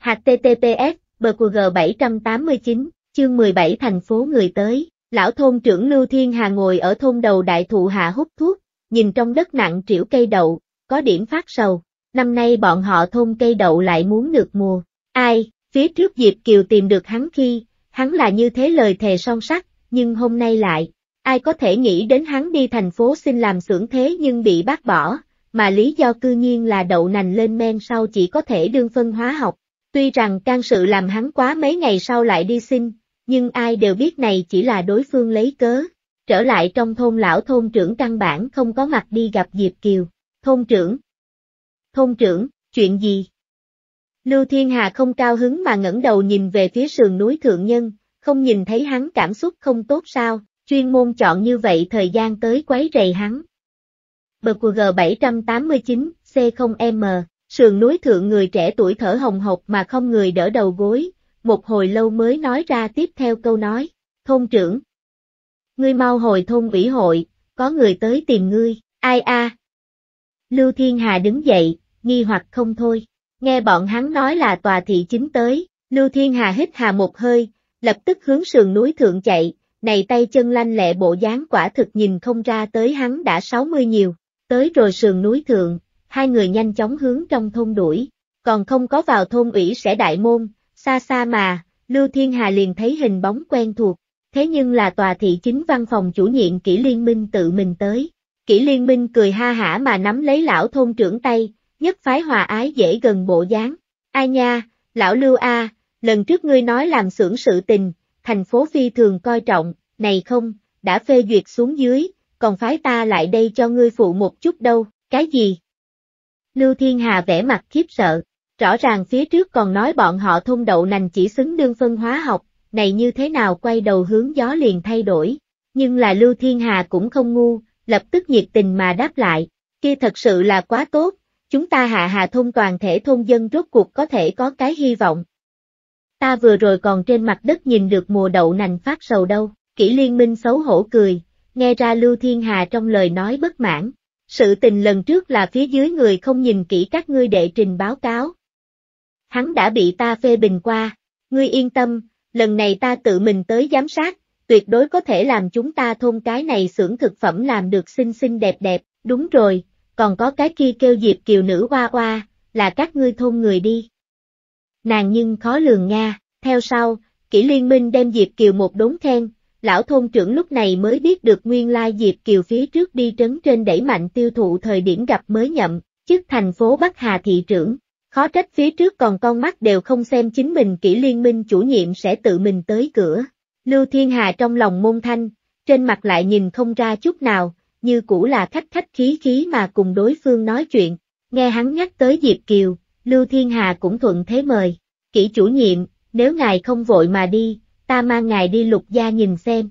HTTPS, BQG 789, chương 17 thành phố người tới, lão thôn trưởng Lưu Thiên Hà ngồi ở thôn đầu đại thụ hạ hút thuốc, nhìn trong đất nặng triểu cây đậu, có điểm phát sầu, năm nay bọn họ thôn cây đậu lại muốn được mùa, Ai, phía trước Diệp Kiều tìm được hắn khi, hắn là như thế lời thề son sắt, nhưng hôm nay lại, ai có thể nghĩ đến hắn đi thành phố xin làm xưởng thế nhưng bị bác bỏ, mà lý do cư nhiên là đậu nành lên men sau chỉ có thể đương phân hóa học. Tuy rằng can sự làm hắn quá mấy ngày sau lại đi xin, nhưng ai đều biết này chỉ là đối phương lấy cớ. Trở lại trong thôn lão thôn trưởng căn bản không có mặt đi gặp Diệp Kiều. Thôn trưởng. Thôn trưởng, chuyện gì? Lưu Thiên Hà không cao hứng mà ngẩng đầu nhìn về phía sườn núi thượng nhân, không nhìn thấy hắn cảm xúc không tốt sao, chuyên môn chọn như vậy thời gian tới quấy rầy hắn. BQG 789, C0M, sườn núi thượng người trẻ tuổi thở hồng hộc mà không người đỡ đầu gối, một hồi lâu mới nói ra tiếp theo câu nói, thôn trưởng. Ngươi mau hồi thôn ủy hội, có người tới tìm ngươi, ai a? Lưu Thiên Hà đứng dậy, nghi hoặc không thôi, Nghe bọn hắn nói là tòa thị chính tới, Lưu Thiên Hà hít hà một hơi, lập tức hướng sườn núi thượng chạy, này tay chân lanh lẹ bộ dáng quả thực nhìn không ra tới hắn đã 60 nhiều, tới rồi sườn núi thượng, hai người nhanh chóng hướng trong thôn đuổi, còn không có vào thôn ủy sẽ đại môn, xa xa mà, Lưu Thiên Hà liền thấy hình bóng quen thuộc, thế nhưng là tòa thị chính văn phòng chủ nhiệm Kỷ Liên Minh tự mình tới. Kỷ Liên Minh cười ha hả mà nắm lấy lão thôn trưởng tay, nhất phái hòa ái dễ gần bộ dáng. Ai nha, lão Lưu A, lần trước ngươi nói làm xưởng sự tình, thành phố phi thường coi trọng, này không, đã phê duyệt xuống dưới, còn phái ta lại đây cho ngươi phụ một chút đâu, cái gì? Lưu Thiên Hà vẻ mặt khiếp sợ, rõ ràng phía trước còn nói bọn họ thông đậu nành chỉ xứng đương phân hóa học, này như thế nào quay đầu hướng gió liền thay đổi, nhưng là Lưu Thiên Hà cũng không ngu, lập tức nhiệt tình mà đáp lại, kia thật sự là quá tốt, chúng ta hạ hà thôn toàn thể thôn dân rốt cuộc có thể có cái hy vọng. Ta vừa rồi còn trên mặt đất nhìn được mùa đậu nành phát sầu đâu, kỹ liên minh xấu hổ cười, nghe ra Lưu Thiên Hà trong lời nói bất mãn. Sự tình lần trước là phía dưới người không nhìn kỹ các ngươi đệ trình báo cáo. Hắn đã bị ta phê bình qua, ngươi yên tâm, lần này ta tự mình tới giám sát, tuyệt đối có thể làm chúng ta thôn cái này xưởng thực phẩm làm được xinh xinh đẹp đẹp, đúng rồi, còn có cái kia kêu Diệp Kiều nữ oa oa, là các ngươi thôn người đi. Nàng nhưng khó lường Nga, theo sau, kỹ liên minh đem Diệp Kiều một đốn khen, lão thôn trưởng lúc này mới biết được nguyên lai Diệp Kiều phía trước đi trấn trên đẩy mạnh tiêu thụ thời điểm gặp mới nhậm, chức thành phố Bắc Hà thị trưởng. Khó trách phía trước còn con mắt đều không xem chính mình kỹ liên minh chủ nhiệm sẽ tự mình tới cửa. Lưu Thiên Hà trong lòng môn thanh, trên mặt lại nhìn không ra chút nào, như cũ là khách khách khí khí mà cùng đối phương nói chuyện, nghe hắn nhắc tới Diệp Kiều, Lưu Thiên Hà cũng thuận thế mời, kỹ chủ nhiệm, nếu ngài không vội mà đi, ta mang ngài đi lục gia nhìn xem.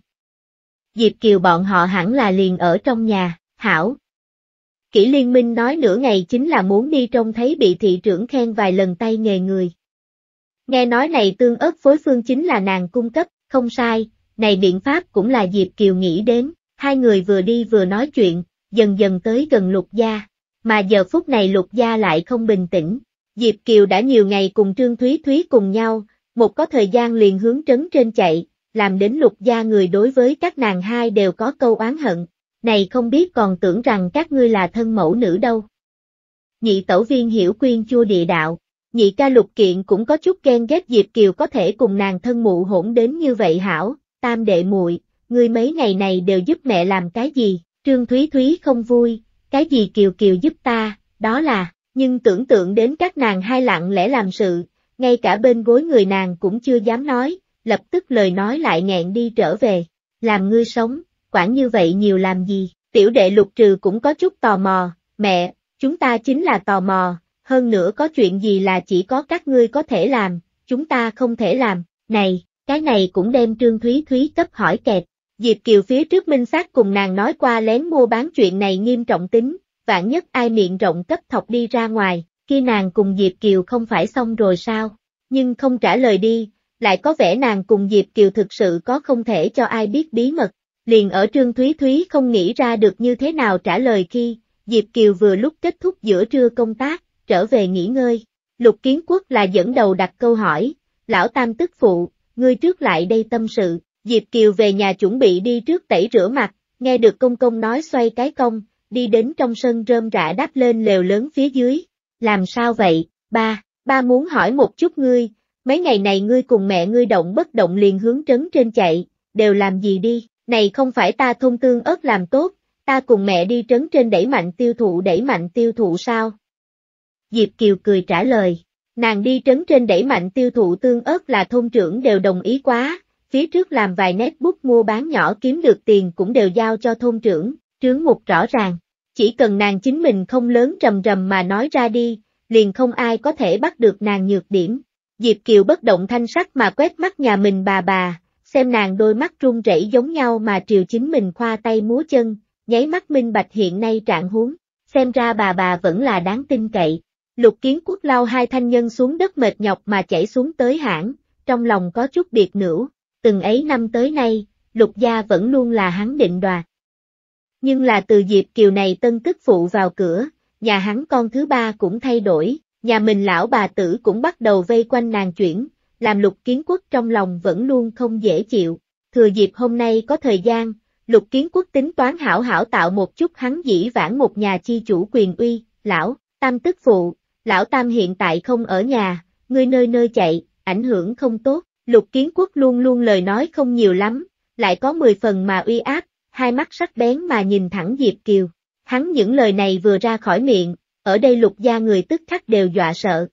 Diệp Kiều bọn họ hẳn là liền ở trong nhà, hảo. Kỷ liên minh nói nửa ngày chính là muốn đi trông thấy bị thị trưởng khen vài lần tay nghề người. Nghe nói này tương ớt phối phương chính là nàng cung cấp, không sai, này biện pháp cũng là Diệp Kiều nghĩ đến hai người vừa đi vừa nói chuyện, dần dần tới gần lục gia, mà giờ phút này lục gia lại không bình tĩnh. Diệp Kiều đã nhiều ngày cùng Trương Thúy Thúy cùng nhau, một có thời gian liền hướng trấn trên chạy, làm đến lục gia người đối với các nàng hai đều có câu oán hận, này không biết còn tưởng rằng các ngươi là thân mẫu nữ đâu. Nhị tẩu viên hiểu quyên chua địa đạo, nhị ca lục kiện cũng có chút ghen ghét Diệp Kiều có thể cùng nàng thân mụ hỗn đến như vậy hảo, tam đệ muội ngươi mấy ngày này đều giúp mẹ làm cái gì, Trương Thúy Thúy không vui, cái gì Kiều Kiều giúp ta, đó là, nhưng tưởng tượng đến các nàng hai lặng lẽ làm sự, ngay cả bên gối người nàng cũng chưa dám nói, lập tức lời nói lại nghẹn đi trở về, làm ngươi sống, quản như vậy nhiều làm gì, tiểu đệ lục trừ cũng có chút tò mò, mẹ, chúng ta chính là tò mò, hơn nữa có chuyện gì là chỉ có các ngươi có thể làm, chúng ta không thể làm, này, cái này cũng đem Trương Thúy Thúy cấp hỏi kẹt, Diệp Kiều phía trước minh sát cùng nàng nói qua lén mua bán chuyện này nghiêm trọng tính, vạn nhất ai miệng rộng cấp thọc đi ra ngoài, khi nàng cùng Diệp Kiều không phải xong rồi sao, nhưng không trả lời đi, lại có vẻ nàng cùng Diệp Kiều thực sự có không thể cho ai biết bí mật, liền ở Trương Thúy Thúy không nghĩ ra được như thế nào trả lời khi, Diệp Kiều vừa lúc kết thúc giữa trưa công tác, trở về nghỉ ngơi, Lục Kiến Quốc là dẫn đầu đặt câu hỏi, Lão Tam tức phụ, ngươi trước lại đây tâm sự, Diệp Kiều về nhà chuẩn bị đi trước tẩy rửa mặt, nghe được công công nói xoay cái công, đi đến trong sân rơm rạ đáp lên lều lớn phía dưới. Làm sao vậy, ba, ba muốn hỏi một chút ngươi, mấy ngày này ngươi cùng mẹ ngươi động bất động liền hướng trấn trên chạy, đều làm gì đi, này không phải ta thông tương ớt làm tốt, ta cùng mẹ đi trấn trên đẩy mạnh tiêu thụ đẩy mạnh tiêu thụ sao? Diệp Kiều cười trả lời, nàng đi trấn trên đẩy mạnh tiêu thụ tương ớt là thôn trưởng đều đồng ý quá, phía trước làm vài nét bút mua bán nhỏ kiếm được tiền cũng đều giao cho thôn trưởng, trướng mục rõ ràng. Chỉ cần nàng chính mình không lớn trầm rầm mà nói ra đi, liền không ai có thể bắt được nàng nhược điểm. Diệp Kiều bất động thanh sắc mà quét mắt nhà mình bà bà, xem nàng đôi mắt run rẩy giống nhau mà triều chính mình khoa tay múa chân, nháy mắt minh bạch hiện nay trạng huống, xem ra bà bà vẫn là đáng tin cậy. Lục kiến quốc lao hai thanh nhân xuống đất mệt nhọc mà chảy xuống tới hãng, trong lòng có chút biệt nữ, từng ấy năm tới nay, lục gia vẫn luôn là hắn định đoạt. Nhưng là từ dịp Kiều này tân tức phụ vào cửa, nhà hắn con thứ ba cũng thay đổi, nhà mình lão bà tử cũng bắt đầu vây quanh nàng chuyển, làm lục kiến quốc trong lòng vẫn luôn không dễ chịu. Thừa dịp hôm nay có thời gian, lục kiến quốc tính toán hảo hảo tạo một chút hắn dĩ vãn một nhà chi chủ quyền uy, lão, tam tức phụ, lão tam hiện tại không ở nhà, ngươi nơi nơi chạy, ảnh hưởng không tốt. Lục Kiến Quốc luôn luôn lời nói không nhiều lắm, lại có 10 phần mà uy áp, hai mắt sắc bén mà nhìn thẳng Diệp Kiều. Hắn những lời này vừa ra khỏi miệng, ở đây lục gia người tức khắc đều dọa sợ.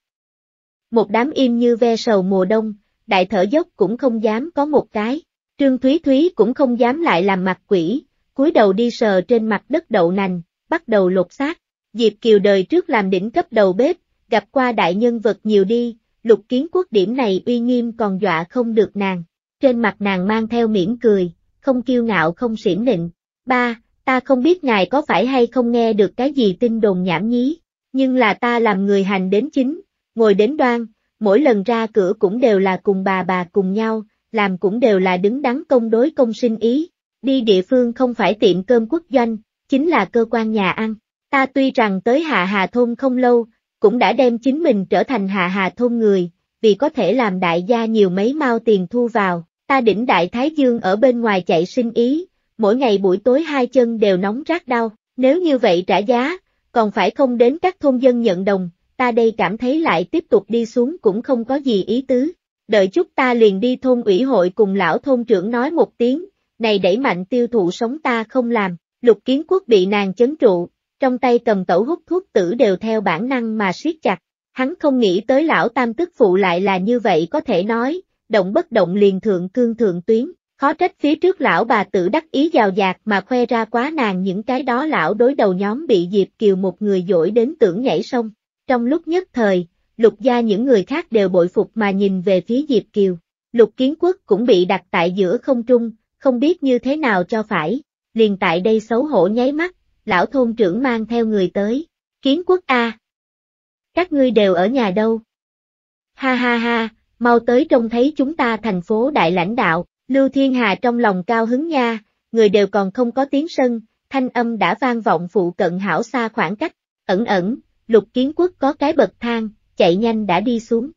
Một đám im như ve sầu mùa đông, đại thở dốc cũng không dám có một cái, Trương Thúy Thúy cũng không dám lại làm mặt quỷ, cúi đầu đi sờ trên mặt đất đậu nành, bắt đầu lột xác. Diệp Kiều đời trước làm đỉnh cấp đầu bếp, gặp qua đại nhân vật nhiều đi, lục kiến quốc điểm này uy nghiêm còn dọa không được nàng. Trên mặt nàng mang theo mỉm cười, không kiêu ngạo không xỉm nịnh. Ba, ta không biết ngài có phải hay không nghe được cái gì tin đồn nhảm nhí, nhưng là ta làm người hành đến chính, ngồi đến đoan, mỗi lần ra cửa cũng đều là cùng bà bà cùng nhau, làm cũng đều là đứng đắn công đối công sinh ý, đi địa phương không phải tiệm cơm quốc doanh, chính là cơ quan nhà ăn. Ta tuy rằng tới Hạ Hà Thôn không lâu, cũng đã đem chính mình trở thành hạ hà thôn người, vì có thể làm đại gia nhiều mấy mau tiền thu vào, ta đỉnh đại thái dương ở bên ngoài chạy sinh ý, mỗi ngày buổi tối hai chân đều nóng rát đau, nếu như vậy trả giá, còn phải không đến các thôn dân nhận đồng, ta đây cảm thấy lại tiếp tục đi xuống cũng không có gì ý tứ. Đợi chút ta liền đi thôn ủy hội cùng lão thôn trưởng nói một tiếng, này đẩy mạnh tiêu thụ sống ta không làm, lục kiến quốc bị nàng chấn trụ, trong tay cầm tẩu hút thuốc tử đều theo bản năng mà siết chặt. Hắn không nghĩ tới lão tam tức phụ lại là như vậy có thể nói, động bất động liền thượng cương thượng tuyến, khó trách phía trước lão bà tử đắc ý giàu dạt mà khoe ra quá nàng những cái đó lão đối đầu nhóm bị Diệp Kiều một người dỗi đến tưởng nhảy sông. Trong lúc nhất thời, lục gia những người khác đều bội phục mà nhìn về phía Diệp Kiều. Lục kiến quốc cũng bị đặt tại giữa không trung, không biết như thế nào cho phải, liền tại đây xấu hổ nháy mắt, lão thôn trưởng mang theo người tới. Kiến quốc A. Các ngươi đều ở nhà đâu? Ha ha ha, mau tới trông thấy chúng ta thành phố đại lãnh đạo, Lưu Thiên Hà trong lòng cao hứng nha, người đều còn không có tiếng sân, thanh âm đã vang vọng phụ cận hảo xa khoảng cách, ẩn ẩn, lục kiến quốc có cái bậc thang, chạy nhanh đã đi xuống.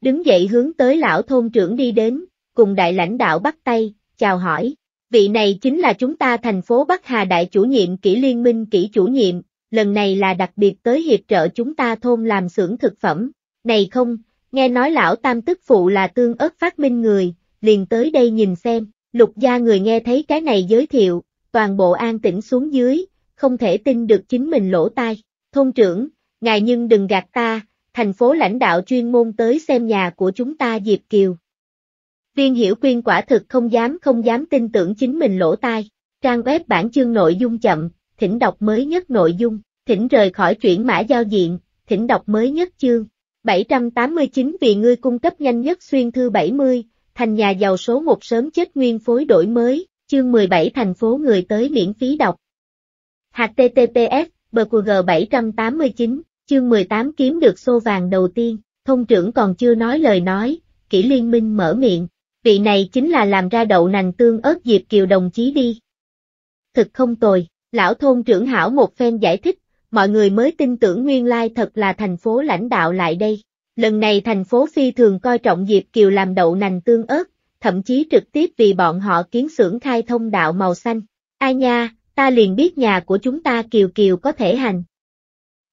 Đứng dậy hướng tới lão thôn trưởng đi đến, cùng đại lãnh đạo bắt tay, chào hỏi, vị này chính là chúng ta thành phố Bắc Hà đại chủ nhiệm kỹ liên minh kỹ chủ nhiệm, lần này là đặc biệt tới hiệp trợ chúng ta thôn làm xưởng thực phẩm, này không, nghe nói lão tam tức phụ là tương ớt phát minh người, liền tới đây nhìn xem, lục gia người nghe thấy cái này giới thiệu, toàn bộ an tĩnh xuống dưới, không thể tin được chính mình lỗ tai, thôn trưởng, ngài nhưng đừng gạt ta, thành phố lãnh đạo chuyên môn tới xem nhà của chúng ta Diệp Kiều. Viên Hiểu Quyên quả thực không dám không dám tin tưởng chính mình lỗ tai. Trang web bản chương nội dung chậm, thỉnh đọc mới nhất nội dung, thỉnh rời khỏi chuyển mã giao diện, thỉnh đọc mới nhất chương. 789 vì ngươi cung cấp nhanh nhất xuyên thư 70, thành nhà giàu số một sớm chết nguyên phối đổi mới, chương 17 thành phố người tới miễn phí đọc. HTTPS, BQG 789, chương 18 kiếm được xô vàng đầu tiên, thông trưởng còn chưa nói lời nói, kỹ liên minh mở miệng, vị này chính là làm ra đậu nành tương ớt Diệp Kiều đồng chí đi. Thực không tồi, lão thôn trưởng hảo một phen giải thích, mọi người mới tin tưởng nguyên lai thật là thành phố lãnh đạo lại đây. Lần này thành phố phi thường coi trọng Diệp Kiều làm đậu nành tương ớt, thậm chí trực tiếp vì bọn họ kiến xưởng khai thông đạo màu xanh. Ai nha, ta liền biết nhà của chúng ta Kiều Kiều có thể hành.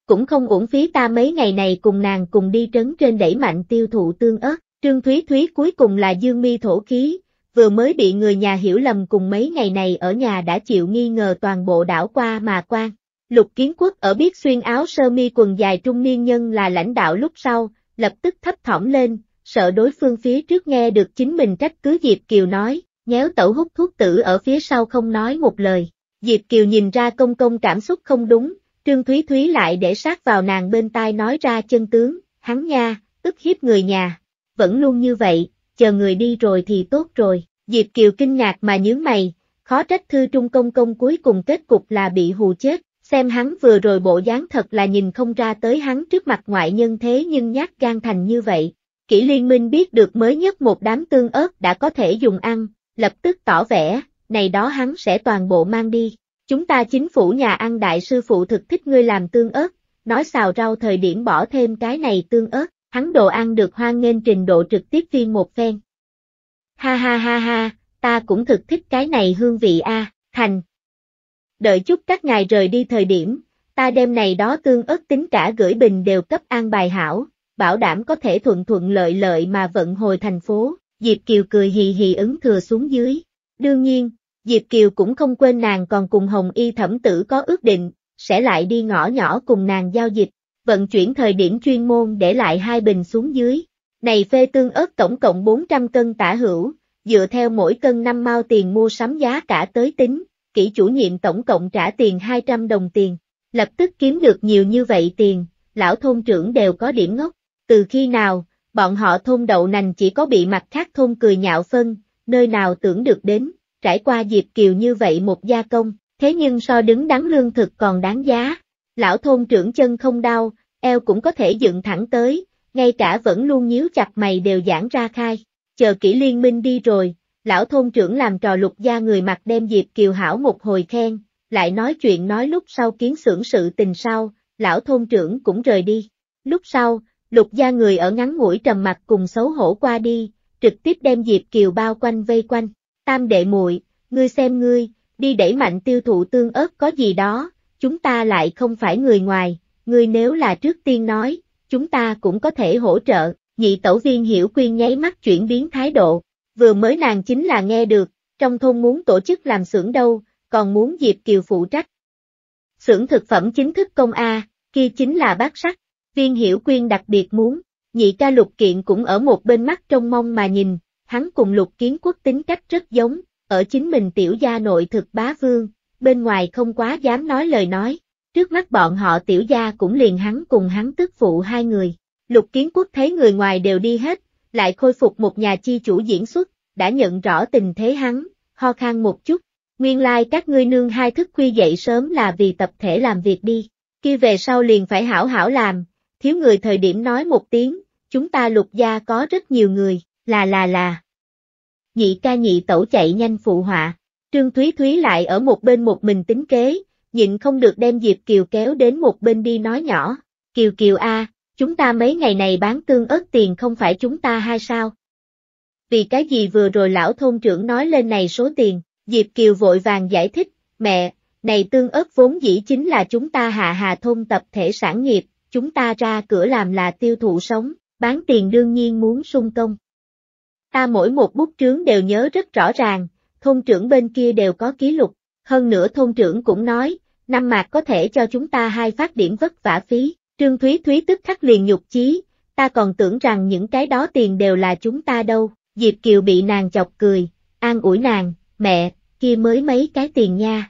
Cũng không uổng phí ta mấy ngày này cùng nàng cùng đi trấn trên đẩy mạnh tiêu thụ tương ớt. Trương Thúy Thúy cuối cùng là dương mi thổ khí, vừa mới bị người nhà hiểu lầm cùng mấy ngày này ở nhà đã chịu nghi ngờ toàn bộ đảo qua mà quan. Lục Kiến Quốc ở biết xuyên áo sơ mi quần dài trung niên nhân là lãnh đạo lúc sau, lập tức thấp thỏm lên, sợ đối phương phía trước nghe được chính mình trách cứ Diệp Kiều nói, nhéo tẩu hút thuốc tử ở phía sau không nói một lời. Diệp Kiều nhìn ra công công cảm xúc không đúng, Trương Thúy Thúy lại để sát vào nàng bên tai nói ra chân tướng, hắn nha, ức hiếp người nhà, vẫn luôn như vậy, chờ người đi rồi thì tốt rồi. Diệp Kiều kinh ngạc mà nhớ mày, khó trách thư trung công công cuối cùng kết cục là bị hù chết, xem hắn vừa rồi bộ dáng thật là nhìn không ra tới hắn trước mặt ngoại nhân thế nhưng nhát gan thành như vậy. Kỷ liên minh biết được mới nhất một đám tương ớt đã có thể dùng ăn, lập tức tỏ vẻ, này đó hắn sẽ toàn bộ mang đi. Chúng ta chính phủ nhà ăn đại sư phụ thực thích ngươi làm tương ớt, nói xào rau thời điểm bỏ thêm cái này tương ớt hắn đồ ăn được hoan nghênh trình độ trực tiếp phiên một phen. Ha ha ha ha, ta cũng thực thích cái này hương vị a, thành. Đợi chút các ngài rời đi thời điểm, ta đem này đó tương ớt tính cả gửi bình đều cấp an bài hảo, bảo đảm có thể thuận thuận lợi lợi mà vận hồi thành phố, Diệp Kiều cười hì hì ứng thừa xuống dưới. Đương nhiên, Diệp Kiều cũng không quên nàng còn cùng Hồng Y thẩm tử có ước định, sẽ lại đi ngõ nhỏ cùng nàng giao dịch vận chuyển thời điểm chuyên môn để lại hai bình xuống dưới. Này phê tương ớt tổng cộng 400 cân tả hữu, dựa theo mỗi cân 5 mao tiền mua sắm giá cả tới tính, kỹ chủ nhiệm tổng cộng trả tiền 200 đồng tiền, lập tức kiếm được nhiều như vậy tiền, lão thôn trưởng đều có điểm ngốc, từ khi nào, bọn họ thôn đậu nành chỉ có bị mặt khác thôn cười nhạo phân, nơi nào tưởng được đến, trải qua dịp kiều như vậy một gia công, thế nhưng so đứng đáng lương thực còn đáng giá, Lão thôn trưởng chân không đau, eo cũng có thể dựng thẳng tới, ngay cả vẫn luôn nhíu chặt mày đều giãn ra khai. Chờ kỹ liên minh đi rồi, lão thôn trưởng làm trò lục gia người mặt đem Diệp Kiều Hảo một hồi khen, lại nói chuyện nói lúc sau kiến xưởng sự tình sau, lão thôn trưởng cũng rời đi. Lúc sau, lục gia người ở ngắn ngủi trầm mặt cùng xấu hổ qua đi, trực tiếp đem Diệp Kiều bao quanh vây quanh. Tam đệ muội, ngươi xem ngươi, đi đẩy mạnh tiêu thụ tương ớt có gì đó, chúng ta lại không phải người ngoài, người nếu là trước tiên nói, chúng ta cũng có thể hỗ trợ, nhị tẩu viên hiểu quyên nháy mắt chuyển biến thái độ, vừa mới nàng chính là nghe được, trong thôn muốn tổ chức làm xưởng đâu, còn muốn Diệp Kiều phụ trách. Xưởng thực phẩm chính thức công A, kia chính là bát sắc, viên hiểu quyên đặc biệt muốn, nhị ca lục kiện cũng ở một bên mắt trong mong mà nhìn, hắn cùng lục kiến quốc tính cách rất giống, ở chính mình tiểu gia nội thực bá vương, bên ngoài không quá dám nói lời nói, trước mắt bọn họ tiểu gia cũng liền hắn cùng hắn tức phụ hai người. Lục kiến quốc thấy người ngoài đều đi hết, lại khôi phục một nhà chi chủ diễn xuất, đã nhận rõ tình thế hắn, ho khan một chút. Nguyên lai like các ngươi nương hai thức khuya dậy sớm là vì tập thể làm việc đi, kia về sau liền phải hảo hảo làm, thiếu người thời điểm nói một tiếng, chúng ta lục gia có rất nhiều người, là là là. Nhị ca nhị tẩu chạy nhanh phụ họa. Trương Thúy Thúy lại ở một bên một mình tính kế, nhịn không được đem Diệp Kiều kéo đến một bên đi nói nhỏ, Kiều Kiều a, chúng ta mấy ngày này bán tương ớt tiền không phải chúng ta hay sao? Vì cái gì vừa rồi lão thôn trưởng nói lên này số tiền, Diệp Kiều vội vàng giải thích, mẹ, này tương ớt vốn dĩ chính là chúng ta hạ hà thôn tập thể sản nghiệp, chúng ta ra cửa làm là tiêu thụ sống, bán tiền đương nhiên muốn sung công. Ta mỗi một bút trướng đều nhớ rất rõ ràng, thôn trưởng bên kia đều có ký lục, hơn nữa thôn trưởng cũng nói, năm mạc có thể cho chúng ta hai phát điểm vất vả phí, Trương Thúy Thúy tức khắc liền nhục chí, ta còn tưởng rằng những cái đó tiền đều là chúng ta đâu, Diệp Kiều bị nàng chọc cười, an ủi nàng, mẹ, kia mới mấy cái tiền nha.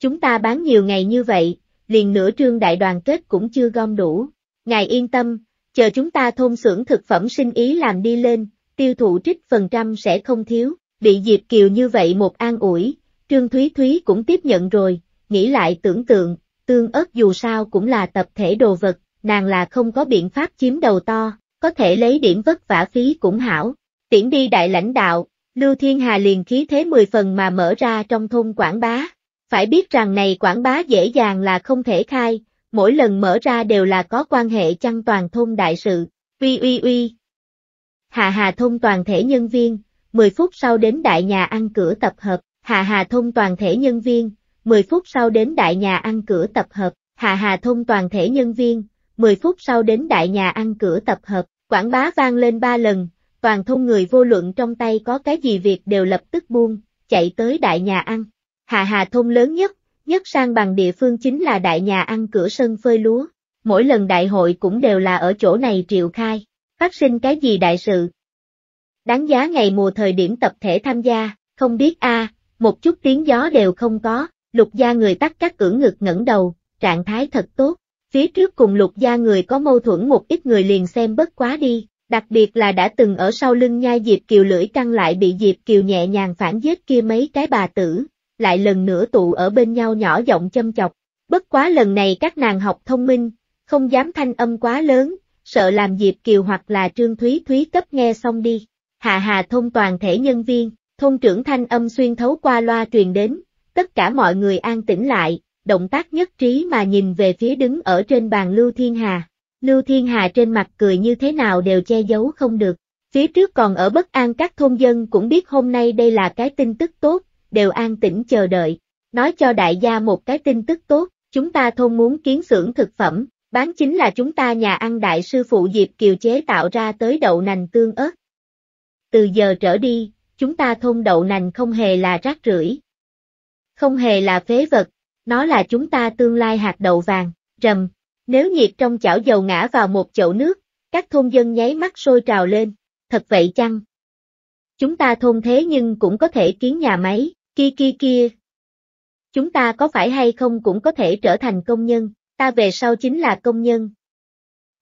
Chúng ta bán nhiều ngày như vậy, liền nửa trương đại đoàn kết cũng chưa gom đủ, ngài yên tâm, chờ chúng ta thôn xưởng thực phẩm sinh ý làm đi lên, tiêu thụ trích phần trăm sẽ không thiếu bị Diệp Kiều như vậy một an ủi, Trương Thúy Thúy cũng tiếp nhận rồi, nghĩ lại tưởng tượng, tương ớt dù sao cũng là tập thể đồ vật, nàng là không có biện pháp chiếm đầu to, có thể lấy điểm vất vả phí cũng hảo. Tiễn đi đại lãnh đạo, Lưu Thiên Hà liền khí thế 10 phần mà mở ra trong thôn quảng bá. Phải biết rằng này quảng bá dễ dàng là không thể khai, mỗi lần mở ra đều là có quan hệ chăng toàn thôn đại sự, uy uy uy. Hà hà thôn toàn thể nhân viên, 10 phút sau đến đại nhà ăn cửa tập hợp, hà Hà thông toàn thể nhân viên, 10 phút sau đến đại nhà ăn cửa tập hợp, hà Hà thông toàn thể nhân viên, 10 phút sau đến đại nhà ăn cửa tập hợp, quảng bá vang lên 3 lần, toàn thông người vô luận trong tay có cái gì việc đều lập tức buông, chạy tới đại nhà ăn. Hà Hà thông lớn nhất, nhất sang bằng địa phương chính là đại nhà ăn cửa sân phơi lúa. Mỗi lần đại hội cũng đều là ở chỗ này triệu khai. Phát sinh cái gì đại sự, đáng giá ngày mùa thời điểm tập thể tham gia, không biết a, à, một chút tiếng gió đều không có, lục gia người tắt các cửa ngực ngẩng đầu, trạng thái thật tốt. Phía trước cùng lục gia người có mâu thuẫn một ít người liền xem bất quá đi, đặc biệt là đã từng ở sau lưng nhai Diệp Kiều lưỡi căng lại bị Diệp Kiều nhẹ nhàng phản giết kia mấy cái bà tử, lại lần nữa tụ ở bên nhau nhỏ giọng châm chọc. Bất quá lần này các nàng học thông minh, không dám thanh âm quá lớn, sợ làm Diệp Kiều hoặc là Trương Thúy Thúy cấp nghe xong đi. Hà Hà thông toàn thể nhân viên, thông trưởng thanh âm xuyên thấu qua loa truyền đến, tất cả mọi người an tĩnh lại, động tác nhất trí mà nhìn về phía đứng ở trên bàn Lưu Thiên Hà. Lưu Thiên Hà trên mặt cười như thế nào đều che giấu không được. Phía trước còn ở bất an các thôn dân cũng biết hôm nay đây là cái tin tức tốt, đều an tĩnh chờ đợi. Nói cho đại gia một cái tin tức tốt, chúng ta thôn muốn kiến xưởng thực phẩm, bán chính là chúng ta nhà ăn đại sư phụ Diệp Kiều chế tạo ra tới đậu nành tương ớt từ giờ trở đi, chúng ta thôn đậu nành không hề là rác rưởi. Không hề là phế vật, nó là chúng ta tương lai hạt đậu vàng, rầm, nếu nhiệt trong chảo dầu ngã vào một chậu nước, các thôn dân nháy mắt sôi trào lên, thật vậy chăng? Chúng ta thôn thế nhưng cũng có thể kiến nhà máy, kia kia kia. Chúng ta có phải hay không cũng có thể trở thành công nhân, ta về sau chính là công nhân.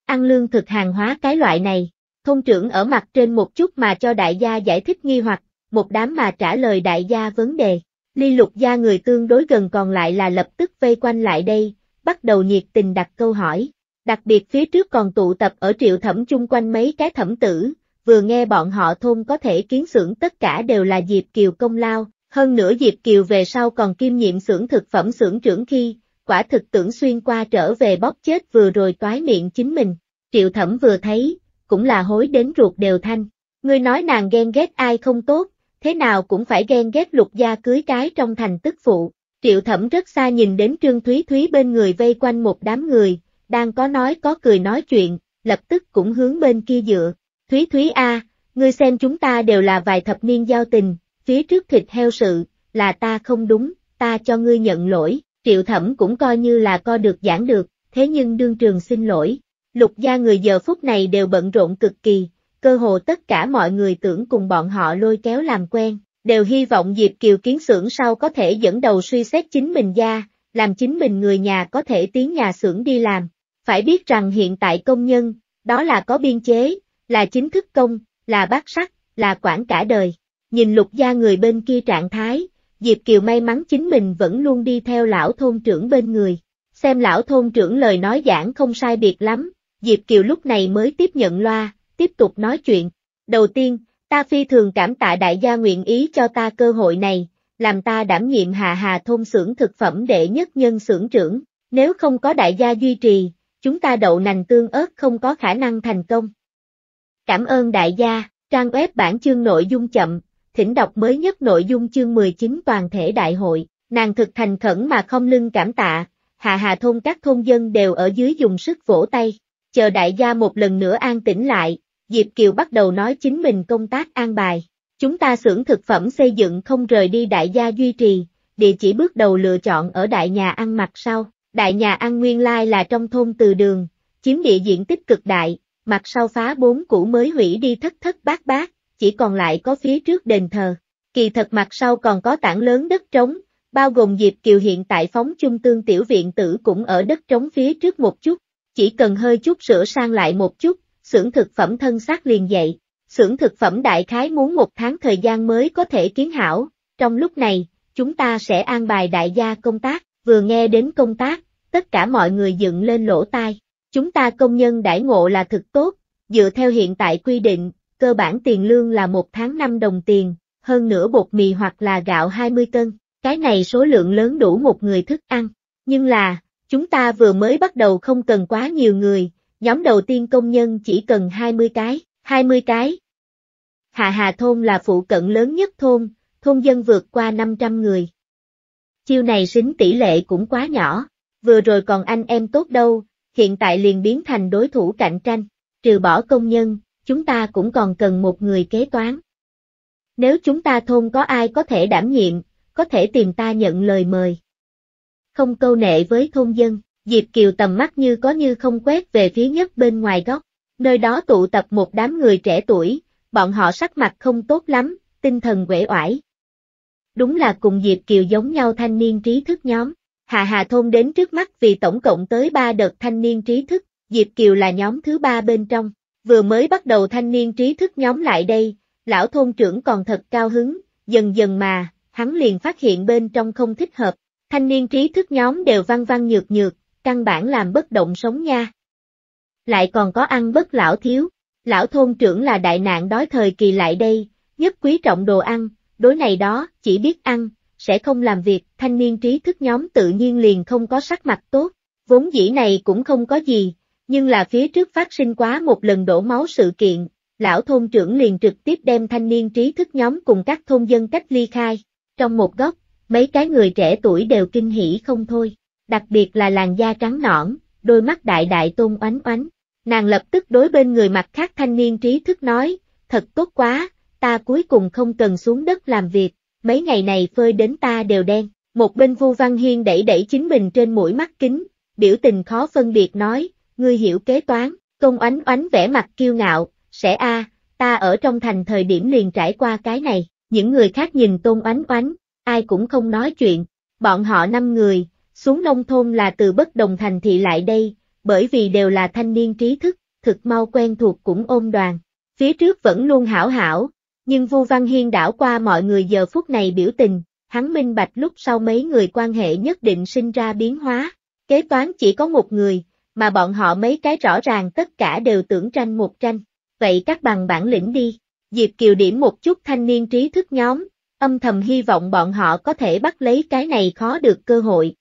Ăn lương thực hàng hóa cái loại này, Thôn trưởng ở mặt trên một chút mà cho đại gia giải thích nghi hoặc, một đám mà trả lời đại gia vấn đề. Ly lục gia người tương đối gần còn lại là lập tức vây quanh lại đây, bắt đầu nhiệt tình đặt câu hỏi. Đặc biệt phía trước còn tụ tập ở triệu thẩm chung quanh mấy cái thẩm tử, vừa nghe bọn họ thôn có thể kiến xưởng tất cả đều là Diệp Kiều công lao, hơn nữa Diệp Kiều về sau còn kiêm nhiệm xưởng thực phẩm xưởng trưởng khi, quả thực tưởng xuyên qua trở về bóp chết vừa rồi toái miệng chính mình. Triệu thẩm vừa thấy, cũng là hối đến ruột đều thanh. Ngươi nói nàng ghen ghét ai không tốt, thế nào cũng phải ghen ghét lục gia cưới cái trong thành tức phụ. Triệu thẩm rất xa nhìn đến Trương Thúy Thúy bên người vây quanh một đám người, đang có nói có cười nói chuyện, lập tức cũng hướng bên kia dựa. Thúy Thúy A, ngươi xem chúng ta đều là vài thập niên giao tình, phía trước thịt heo sự, là ta không đúng, ta cho ngươi nhận lỗi, triệu thẩm cũng coi như là co được giảng được, thế nhưng đương trường xin lỗi, lục gia người giờ phút này đều bận rộn cực kỳ, cơ hồ tất cả mọi người tưởng cùng bọn họ lôi kéo làm quen, đều hy vọng Diệp Kiều Kiến xưởng sau có thể dẫn đầu suy xét chính mình gia, làm chính mình người nhà có thể tiến nhà xưởng đi làm. Phải biết rằng hiện tại công nhân, đó là có biên chế, là chính thức công, là bác sắc, là quản cả đời. Nhìn lục gia người bên kia trạng thái, Diệp Kiều may mắn chính mình vẫn luôn đi theo lão thôn trưởng bên người. Xem lão thôn trưởng lời nói giảng không sai biệt lắm, Diệp Kiều lúc này mới tiếp nhận loa, tiếp tục nói chuyện. Đầu tiên, ta phi thường cảm tạ đại gia nguyện ý cho ta cơ hội này, làm ta đảm nhiệm hà hà thôn xưởng thực phẩm đệ nhất nhân xưởng trưởng. Nếu không có đại gia duy trì, chúng ta đậu nành tương ớt không có khả năng thành công. Cảm ơn đại gia, trang web bản chương nội dung chậm, thỉnh đọc mới nhất nội dung chương 19 toàn thể đại hội, nàng thực thành khẩn mà không lưng cảm tạ, Hà hà thôn các thôn dân đều ở dưới dùng sức vỗ tay. Chờ đại gia một lần nữa an tĩnh lại, Diệp Kiều bắt đầu nói chính mình công tác an bài. Chúng ta xưởng thực phẩm xây dựng không rời đi đại gia duy trì, địa chỉ bước đầu lựa chọn ở đại nhà ăn mặt sau. Đại nhà ăn nguyên lai là trong thôn từ đường, chiếm địa diện tích cực đại, mặt sau phá bốn cũ mới hủy đi thất thất bát bát, chỉ còn lại có phía trước đền thờ. Kỳ thật mặt sau còn có tảng lớn đất trống, bao gồm Diệp Kiều hiện tại phóng chung tương tiểu viện tử cũng ở đất trống phía trước một chút, chỉ cần hơi chút sửa sang lại một chút, xưởng thực phẩm thân xác liền dậy, xưởng thực phẩm đại khái muốn một tháng thời gian mới có thể kiến hảo, trong lúc này, chúng ta sẽ an bài đại gia công tác, vừa nghe đến công tác, tất cả mọi người dựng lên lỗ tai, chúng ta công nhân đãi ngộ là thực tốt, dựa theo hiện tại quy định, cơ bản tiền lương là một tháng 5 đồng tiền, hơn nửa bột mì hoặc là gạo 20 cân, cái này số lượng lớn đủ một người thức ăn, nhưng là, Chúng ta vừa mới bắt đầu không cần quá nhiều người, nhóm đầu tiên công nhân chỉ cần 20 cái, 20 cái. Hạ Hà Thôn là phụ cận lớn nhất thôn, thôn dân vượt qua 500 người. Chiêu này xính tỷ lệ cũng quá nhỏ, vừa rồi còn anh em tốt đâu, hiện tại liền biến thành đối thủ cạnh tranh, trừ bỏ công nhân, chúng ta cũng còn cần một người kế toán. Nếu chúng ta thôn có ai có thể đảm nhiệm, có thể tìm ta nhận lời mời không câu nệ với thôn dân. Diệp Kiều tầm mắt như có như không quét về phía nhất bên ngoài góc, nơi đó tụ tập một đám người trẻ tuổi, bọn họ sắc mặt không tốt lắm, tinh thần quể oải. Đúng là cùng Diệp Kiều giống nhau thanh niên trí thức nhóm, Hà Hà Thôn đến trước mắt vì tổng cộng tới 3 đợt thanh niên trí thức, Diệp Kiều là nhóm thứ 3 bên trong, vừa mới bắt đầu thanh niên trí thức nhóm lại đây, lão thôn trưởng còn thật cao hứng, dần dần mà, hắn liền phát hiện bên trong không thích hợp, Thanh niên trí thức nhóm đều văn văn nhược nhược, căn bản làm bất động sống nha. Lại còn có ăn bất lão thiếu, lão thôn trưởng là đại nạn đói thời kỳ lại đây, nhất quý trọng đồ ăn, đối này đó, chỉ biết ăn, sẽ không làm việc, thanh niên trí thức nhóm tự nhiên liền không có sắc mặt tốt, vốn dĩ này cũng không có gì, nhưng là phía trước phát sinh quá một lần đổ máu sự kiện, lão thôn trưởng liền trực tiếp đem thanh niên trí thức nhóm cùng các thôn dân cách ly khai, trong một góc, Mấy cái người trẻ tuổi đều kinh hỉ không thôi, đặc biệt là làn da trắng nõn, đôi mắt đại đại tôn oánh oánh. Nàng lập tức đối bên người mặt khác thanh niên trí thức nói, thật tốt quá, ta cuối cùng không cần xuống đất làm việc, mấy ngày này phơi đến ta đều đen. Một bên Vu Văn Hiên đẩy đẩy chính mình trên mũi mắt kính, biểu tình khó phân biệt nói, ngươi hiểu kế toán, công oánh oánh vẻ mặt kiêu ngạo, sẽ a, ta ở trong thành thời điểm liền trải qua cái này, những người khác nhìn tôn oánh oánh, ai cũng không nói chuyện, bọn họ năm người, xuống nông thôn là từ bất đồng thành thị lại đây, bởi vì đều là thanh niên trí thức, thực mau quen thuộc cũng ôm đoàn, phía trước vẫn luôn hảo hảo, nhưng Vu Văn Hiên đảo qua mọi người giờ phút này biểu tình, hắn minh bạch lúc sau mấy người quan hệ nhất định sinh ra biến hóa, kế toán chỉ có một người, mà bọn họ mấy cái rõ ràng tất cả đều tưởng tranh một tranh, vậy các bằng bản lĩnh đi, Diệp Kiều điểm một chút thanh niên trí thức nhóm, âm thầm hy vọng bọn họ có thể bắt lấy cái này khó được cơ hội.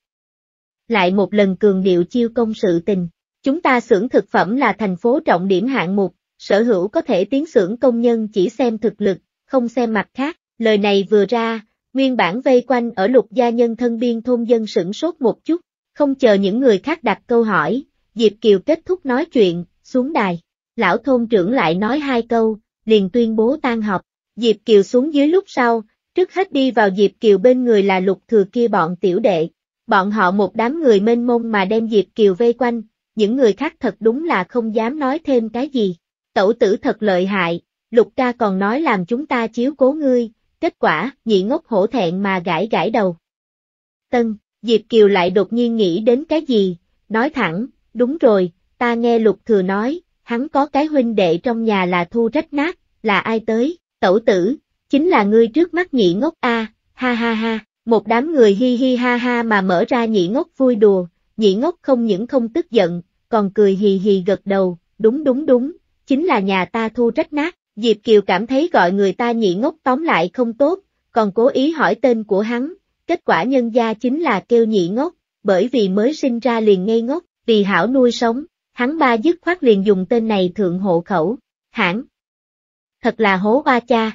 Lại một lần cường điệu chiêu công sự tình, chúng ta xưởng thực phẩm là thành phố trọng điểm hạng mục, sở hữu có thể tiến xưởng công nhân chỉ xem thực lực, không xem mặt khác, lời này vừa ra, nguyên bản vây quanh ở lục gia nhân thân biên thôn dân sửng sốt một chút, không chờ những người khác đặt câu hỏi, Diệp Kiều kết thúc nói chuyện, xuống đài, lão thôn trưởng lại nói hai câu, liền tuyên bố tan học Diệp Kiều xuống dưới lúc sau, Trước hết đi vào Diệp Kiều bên người là lục thừa kia bọn tiểu đệ. Bọn họ một đám người mênh mông mà đem Diệp Kiều vây quanh, những người khác thật đúng là không dám nói thêm cái gì. Tẩu tử thật lợi hại, lục ca còn nói làm chúng ta chiếu cố ngươi, kết quả, nhị ngốc hổ thẹn mà gãi gãi đầu. Tân, Diệp Kiều lại đột nhiên nghĩ đến cái gì, nói thẳng, đúng rồi, ta nghe lục thừa nói, hắn có cái huynh đệ trong nhà là thu rách nát, là ai tới, tẩu tử, Chính là ngươi trước mắt nhị ngốc a, ha ha ha, một đám người hi hi ha ha mà mở ra nhị ngốc vui đùa, nhị ngốc không những không tức giận, còn cười hì hì gật đầu, đúng đúng đúng, chính là nhà ta thu trách nát, Diệp Kiều cảm thấy gọi người ta nhị ngốc tóm lại không tốt, còn cố ý hỏi tên của hắn, kết quả nhân gia chính là kêu nhị ngốc, bởi vì mới sinh ra liền ngây ngốc, vì hảo nuôi sống, hắn ba dứt khoát liền dùng tên này thượng hộ khẩu, hãng. Thật là hố ba cha,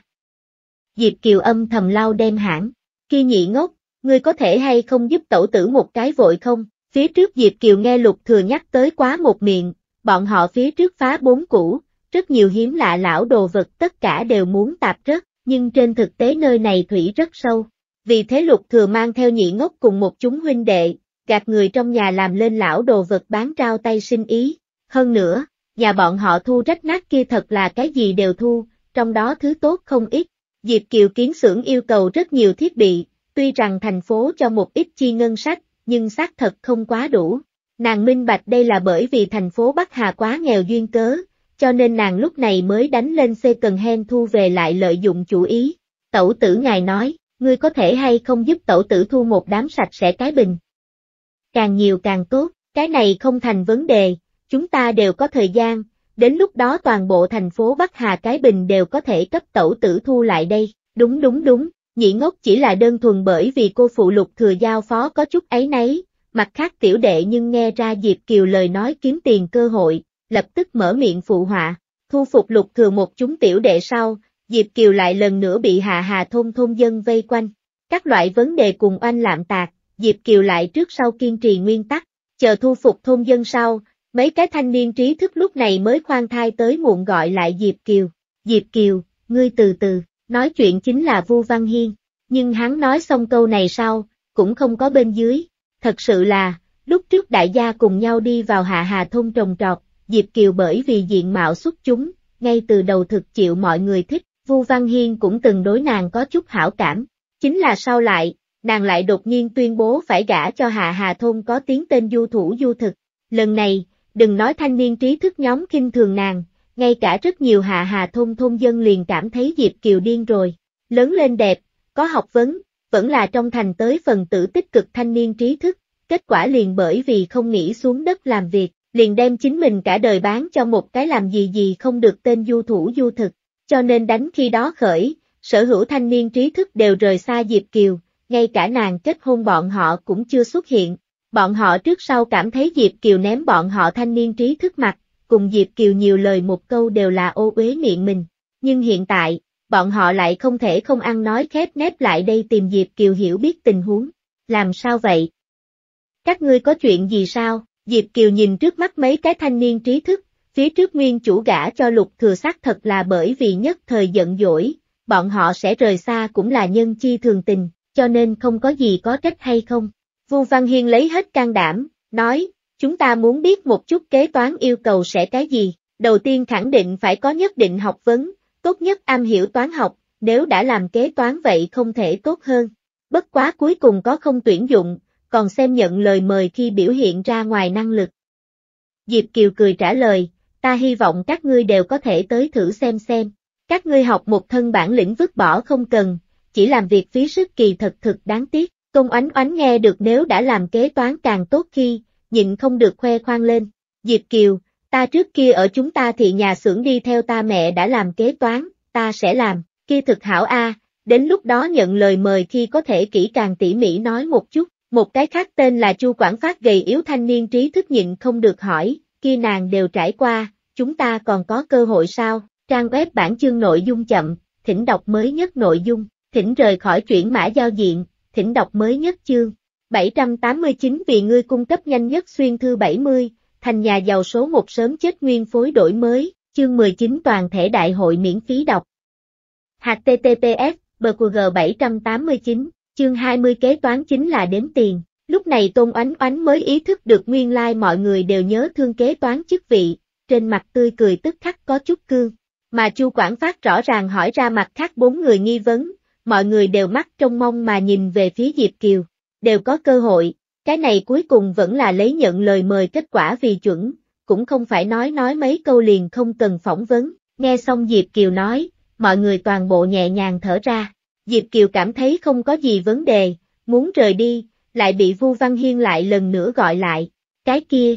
Diệp Kiều âm thầm lau đem hãng. Khi nhị ngốc, ngươi có thể hay không giúp tẩu tử một cái vội không? Phía trước Diệp Kiều nghe Lục Thừa nhắc tới quá một miệng, bọn họ phía trước phá bốn cũ, rất nhiều hiếm lạ lão đồ vật tất cả đều muốn tạp rất, nhưng trên thực tế nơi này thủy rất sâu. Vì thế Lục Thừa mang theo nhị ngốc cùng một chúng huynh đệ, gạt người trong nhà làm lên lão đồ vật bán trao tay sinh ý. Hơn nữa, nhà bọn họ thu rách nát kia thật là cái gì đều thu, trong đó thứ tốt không ít, Diệp Kiều Kiến xưởng yêu cầu rất nhiều thiết bị, tuy rằng thành phố cho một ít chi ngân sách, nhưng xác thật không quá đủ. Nàng minh bạch đây là bởi vì thành phố Bắc Hà quá nghèo duyên cớ, cho nên nàng lúc này mới đánh lên xe cần hen thu về lại lợi dụng chủ ý. Tẩu tử ngài nói, ngươi có thể hay không giúp tẩu tử thu một đám sạch sẽ cái bình. Càng nhiều càng tốt, cái này không thành vấn đề, chúng ta đều có thời gian, đến lúc đó toàn bộ thành phố Bắc Hà Cái Bình đều có thể cấp tẩu tử thu lại đây, đúng đúng đúng, nhị ngốc chỉ là đơn thuần bởi vì cô phụ lục thừa giao phó có chút ấy nấy, mặt khác tiểu đệ nhưng nghe ra Diệp Kiều lời nói kiếm tiền cơ hội, lập tức mở miệng phụ họa, thu phục lục thừa một chúng tiểu đệ sau, Diệp Kiều lại lần nữa bị hạ hà thôn thôn dân vây quanh, các loại vấn đề cùng oanh lạm tạc, Diệp Kiều lại trước sau kiên trì nguyên tắc, chờ thu phục thôn dân sau, Mấy cái thanh niên trí thức lúc này mới khoan thai tới muộn gọi lại Diệp Kiều. Diệp Kiều, ngươi từ từ, nói chuyện chính là Vu Văn Hiên. Nhưng hắn nói xong câu này sau, cũng không có bên dưới. Thật sự là, lúc trước đại gia cùng nhau đi vào hạ hà thôn trồng trọt, Diệp Kiều bởi vì diện mạo xuất chúng, ngay từ đầu thực chịu mọi người thích, Vu Văn Hiên cũng từng đối nàng có chút hảo cảm. Chính là sau lại, nàng lại đột nhiên tuyên bố phải gả cho hạ hà thôn có tiếng tên du thủ du thực. Lần này, đừng nói thanh niên trí thức nhóm kinh thường nàng, ngay cả rất nhiều hạ hà thôn thôn dân liền cảm thấy Diệp Kiều điên rồi, lớn lên đẹp, có học vấn, vẫn là trong thành tới phần tử tích cực thanh niên trí thức, kết quả liền bởi vì không nghĩ xuống đất làm việc, liền đem chính mình cả đời bán cho một cái làm gì gì không được tên du thủ du thực, cho nên đánh khi đó khởi, sở hữu thanh niên trí thức đều rời xa Diệp Kiều, ngay cả nàng kết hôn bọn họ cũng chưa xuất hiện, Bọn họ trước sau cảm thấy Diệp Kiều ném bọn họ thanh niên trí thức mặt, cùng Diệp Kiều nhiều lời một câu đều là ô uế miệng mình. Nhưng hiện tại, bọn họ lại không thể không ăn nói khép nép lại đây tìm Diệp Kiều hiểu biết tình huống. Làm sao vậy? Các ngươi có chuyện gì sao? Diệp Kiều nhìn trước mắt mấy cái thanh niên trí thức, phía trước nguyên chủ gã cho lục thừa sắc thật là bởi vì nhất thời giận dỗi, bọn họ sẽ rời xa cũng là nhân chi thường tình, cho nên không có gì có trách hay không. Vu Văn Hiên lấy hết can đảm, nói, chúng ta muốn biết một chút kế toán yêu cầu sẽ cái gì, đầu tiên khẳng định phải có nhất định học vấn, tốt nhất am hiểu toán học, nếu đã làm kế toán vậy không thể tốt hơn. Bất quá cuối cùng có không tuyển dụng, còn xem nhận lời mời khi biểu hiện ra ngoài năng lực. Diệp Kiều cười trả lời, ta hy vọng các ngươi đều có thể tới thử xem xem. Các ngươi học một thân bản lĩnh vứt bỏ không cần, chỉ làm việc phí sức kỳ thật thực đáng tiếc. Tôn oánh oánh nghe được nếu đã làm kế toán càng tốt khi, nhịn không được khoe khoang lên. Diệp Kiều, ta trước kia ở chúng ta thì nhà xưởng đi theo ta mẹ đã làm kế toán, ta sẽ làm, kia thực hảo A, đến lúc đó nhận lời mời khi có thể kỹ càng tỉ mỉ nói một chút. Một cái khác tên là Chu Quảng Phát gầy yếu thanh niên trí thức nhịn không được hỏi, kia nàng đều trải qua, chúng ta còn có cơ hội sao? Trang web bản chương nội dung chậm, thỉnh đọc mới nhất nội dung, thỉnh rời khỏi chuyển mã giao diện, thỉnh đọc mới nhất chương. 789 vì ngươi cung cấp nhanh nhất xuyên thư 70, thành nhà giàu số một sớm chết nguyên phối đổi mới, chương 19 toàn thể đại hội miễn phí đọc. HTTPS, BQG 789, chương 20 kế toán chính là đếm tiền. Lúc này Tôn Oánh Oánh mới ý thức được nguyên lai like mọi người đều nhớ thương kế toán chức vị, trên mặt tươi cười tức khắc có chút cương. Mà Chu Quảng Phát rõ ràng hỏi ra mặt khác bốn người nghi vấn, mọi người đều mắt trong mong mà nhìn về phía Diệp Kiều, đều có cơ hội, cái này cuối cùng vẫn là lấy nhận lời mời kết quả vì chuẩn, cũng không phải nói nói mấy câu liền không cần phỏng vấn, nghe xong Diệp Kiều nói, mọi người toàn bộ nhẹ nhàng thở ra, Diệp Kiều cảm thấy không có gì vấn đề, muốn rời đi, lại bị Vu Văn Hiên lại lần nữa gọi lại, cái kia.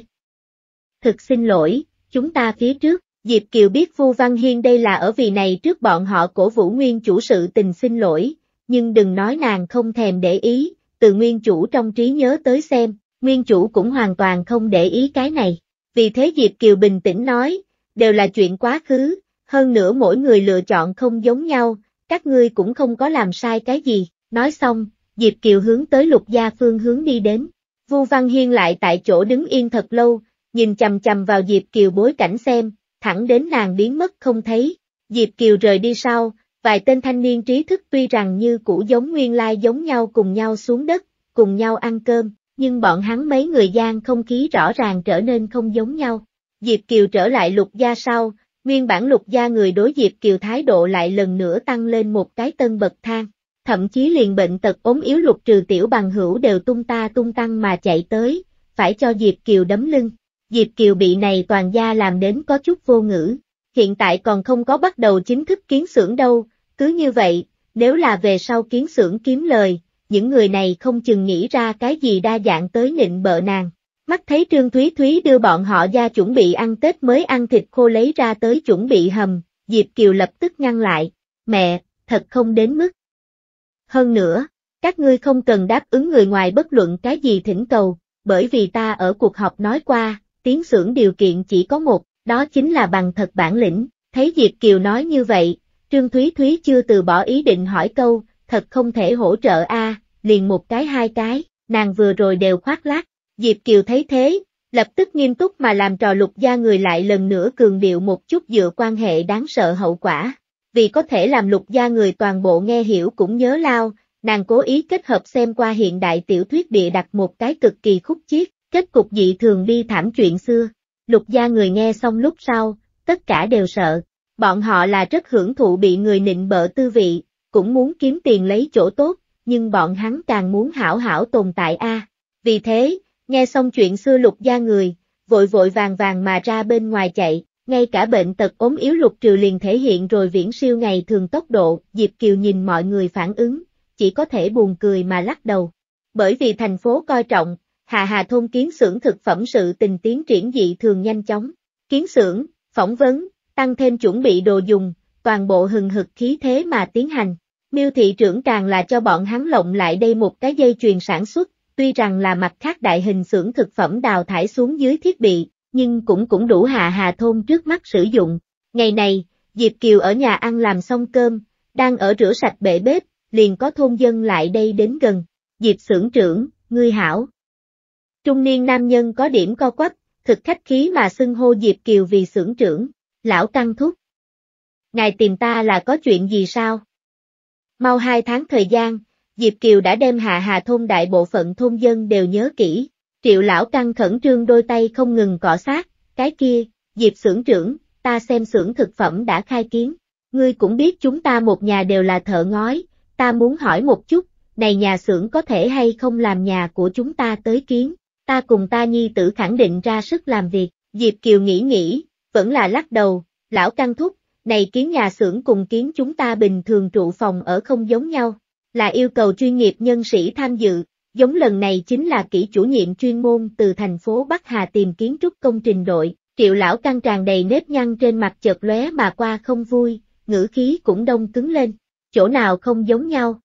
Thực xin lỗi, chúng ta phía trước. Diệp Kiều biết Vu Văn Hiên đây là ở vì này trước bọn họ cổ vũ nguyên chủ sự tình xin lỗi, nhưng đừng nói nàng không thèm để ý, từ nguyên chủ trong trí nhớ tới xem, nguyên chủ cũng hoàn toàn không để ý cái này. Vì thế Diệp Kiều bình tĩnh nói, đều là chuyện quá khứ, hơn nữa mỗi người lựa chọn không giống nhau, các ngươi cũng không có làm sai cái gì. Nói xong, Diệp Kiều hướng tới lục gia phương hướng đi đến. Vu Văn Hiên lại tại chỗ đứng yên thật lâu, nhìn chầm chầm vào Diệp Kiều bối cảnh xem, thẳng đến nàng biến mất không thấy. Diệp Kiều rời đi sau, vài tên thanh niên trí thức tuy rằng như cũ giống nguyên lai giống nhau cùng nhau xuống đất, cùng nhau ăn cơm, nhưng bọn hắn mấy người gian không khí rõ ràng trở nên không giống nhau. Diệp Kiều trở lại lục gia sau, nguyên bản lục gia người đối Diệp Kiều thái độ lại lần nữa tăng lên một cái tân bậc thang, thậm chí liền bệnh tật ốm yếu lục trừ tiểu bằng hữu đều tung ta tung tăng mà chạy tới, phải cho Diệp Kiều đấm lưng. Diệp Kiều bị này toàn gia làm đến có chút vô ngữ, hiện tại còn không có bắt đầu chính thức kiến xưởng đâu, cứ như vậy, nếu là về sau kiến xưởng kiếm lời, những người này không chừng nghĩ ra cái gì đa dạng tới nịnh bợ nàng. Mắt thấy Trương Thúy Thúy đưa bọn họ ra chuẩn bị ăn Tết mới ăn thịt khô lấy ra tới chuẩn bị hầm, Diệp Kiều lập tức ngăn lại, mẹ, thật không đến mức. Hơn nữa, các ngươi không cần đáp ứng người ngoài bất luận cái gì thỉnh cầu, bởi vì ta ở cuộc họp nói qua, tiến xưởng điều kiện chỉ có một, đó chính là bằng thật bản lĩnh, thấy Diệp Kiều nói như vậy, Trương Thúy Thúy chưa từ bỏ ý định hỏi câu, thật không thể hỗ trợ a liền một cái hai cái, nàng vừa rồi đều khoác lác, Diệp Kiều thấy thế, lập tức nghiêm túc mà làm trò lục gia người lại lần nữa cường điệu một chút dựa quan hệ đáng sợ hậu quả, vì có thể làm lục gia người toàn bộ nghe hiểu cũng nhớ lao, nàng cố ý kết hợp xem qua hiện đại tiểu thuyết bịa đặt một cái cực kỳ khúc chiết, Kết cục dị thường bi thảm chuyện xưa. Lục gia người nghe xong lúc sau, tất cả đều sợ. Bọn họ là rất hưởng thụ bị người nịnh bợ tư vị, cũng muốn kiếm tiền lấy chỗ tốt, nhưng bọn hắn càng muốn hảo hảo tồn tại a. Vì thế, nghe xong chuyện xưa lục gia người, vội vội vàng vàng mà ra bên ngoài chạy, ngay cả bệnh tật ốm yếu lục triều liền thể hiện rồi viễn siêu ngày thường tốc độ, Diệp Kiều nhìn mọi người phản ứng, chỉ có thể buồn cười mà lắc đầu. Bởi vì thành phố coi trọng, Hà Hà thôn kiến xưởng thực phẩm sự tình tiến triển dị thường nhanh chóng, kiến xưởng, phỏng vấn, tăng thêm chuẩn bị đồ dùng, toàn bộ hừng hực khí thế mà tiến hành. Miêu thị trưởng càng là cho bọn hắn lộng lại đây một cái dây chuyền sản xuất, tuy rằng là mặt khác đại hình xưởng thực phẩm đào thải xuống dưới thiết bị, nhưng cũng cũng đủ hà hà thôn trước mắt sử dụng. Ngày này, Diệp Kiều ở nhà ăn làm xong cơm, đang ở rửa sạch bể bếp, liền có thôn dân lại đây đến gần. Diệp xưởng trưởng, ngươi hảo. Trung niên nam nhân có điểm co quắp, thực khách khí mà xưng hô Diệp Kiều vì xưởng trưởng, lão căng thúc. Ngài tìm ta là có chuyện gì sao? Mau hai tháng thời gian, Diệp Kiều đã đem hạ hà thôn đại bộ phận thôn dân đều nhớ kỹ, triệu lão căng khẩn trương đôi tay không ngừng cọ sát, cái kia, Diệp xưởng trưởng, ta xem xưởng thực phẩm đã khai kiến, ngươi cũng biết chúng ta một nhà đều là thợ ngói, ta muốn hỏi một chút, này nhà xưởng có thể hay không làm nhà của chúng ta tới kiến ta cùng ta nhi tử khẳng định ra sức làm việc, Diệp Kiều nghĩ nghĩ, vẫn là lắc đầu, lão căng thúc, này kiến nhà xưởng cùng kiến chúng ta bình thường trụ phòng ở không giống nhau, là yêu cầu chuyên nghiệp nhân sĩ tham dự, giống lần này chính là kỹ chủ nhiệm chuyên môn từ thành phố Bắc Hà tìm kiến trúc công trình đội, triệu lão căng tràn đầy nếp nhăn trên mặt chợt lóe mà qua không vui, ngữ khí cũng đông cứng lên, chỗ nào không giống nhau.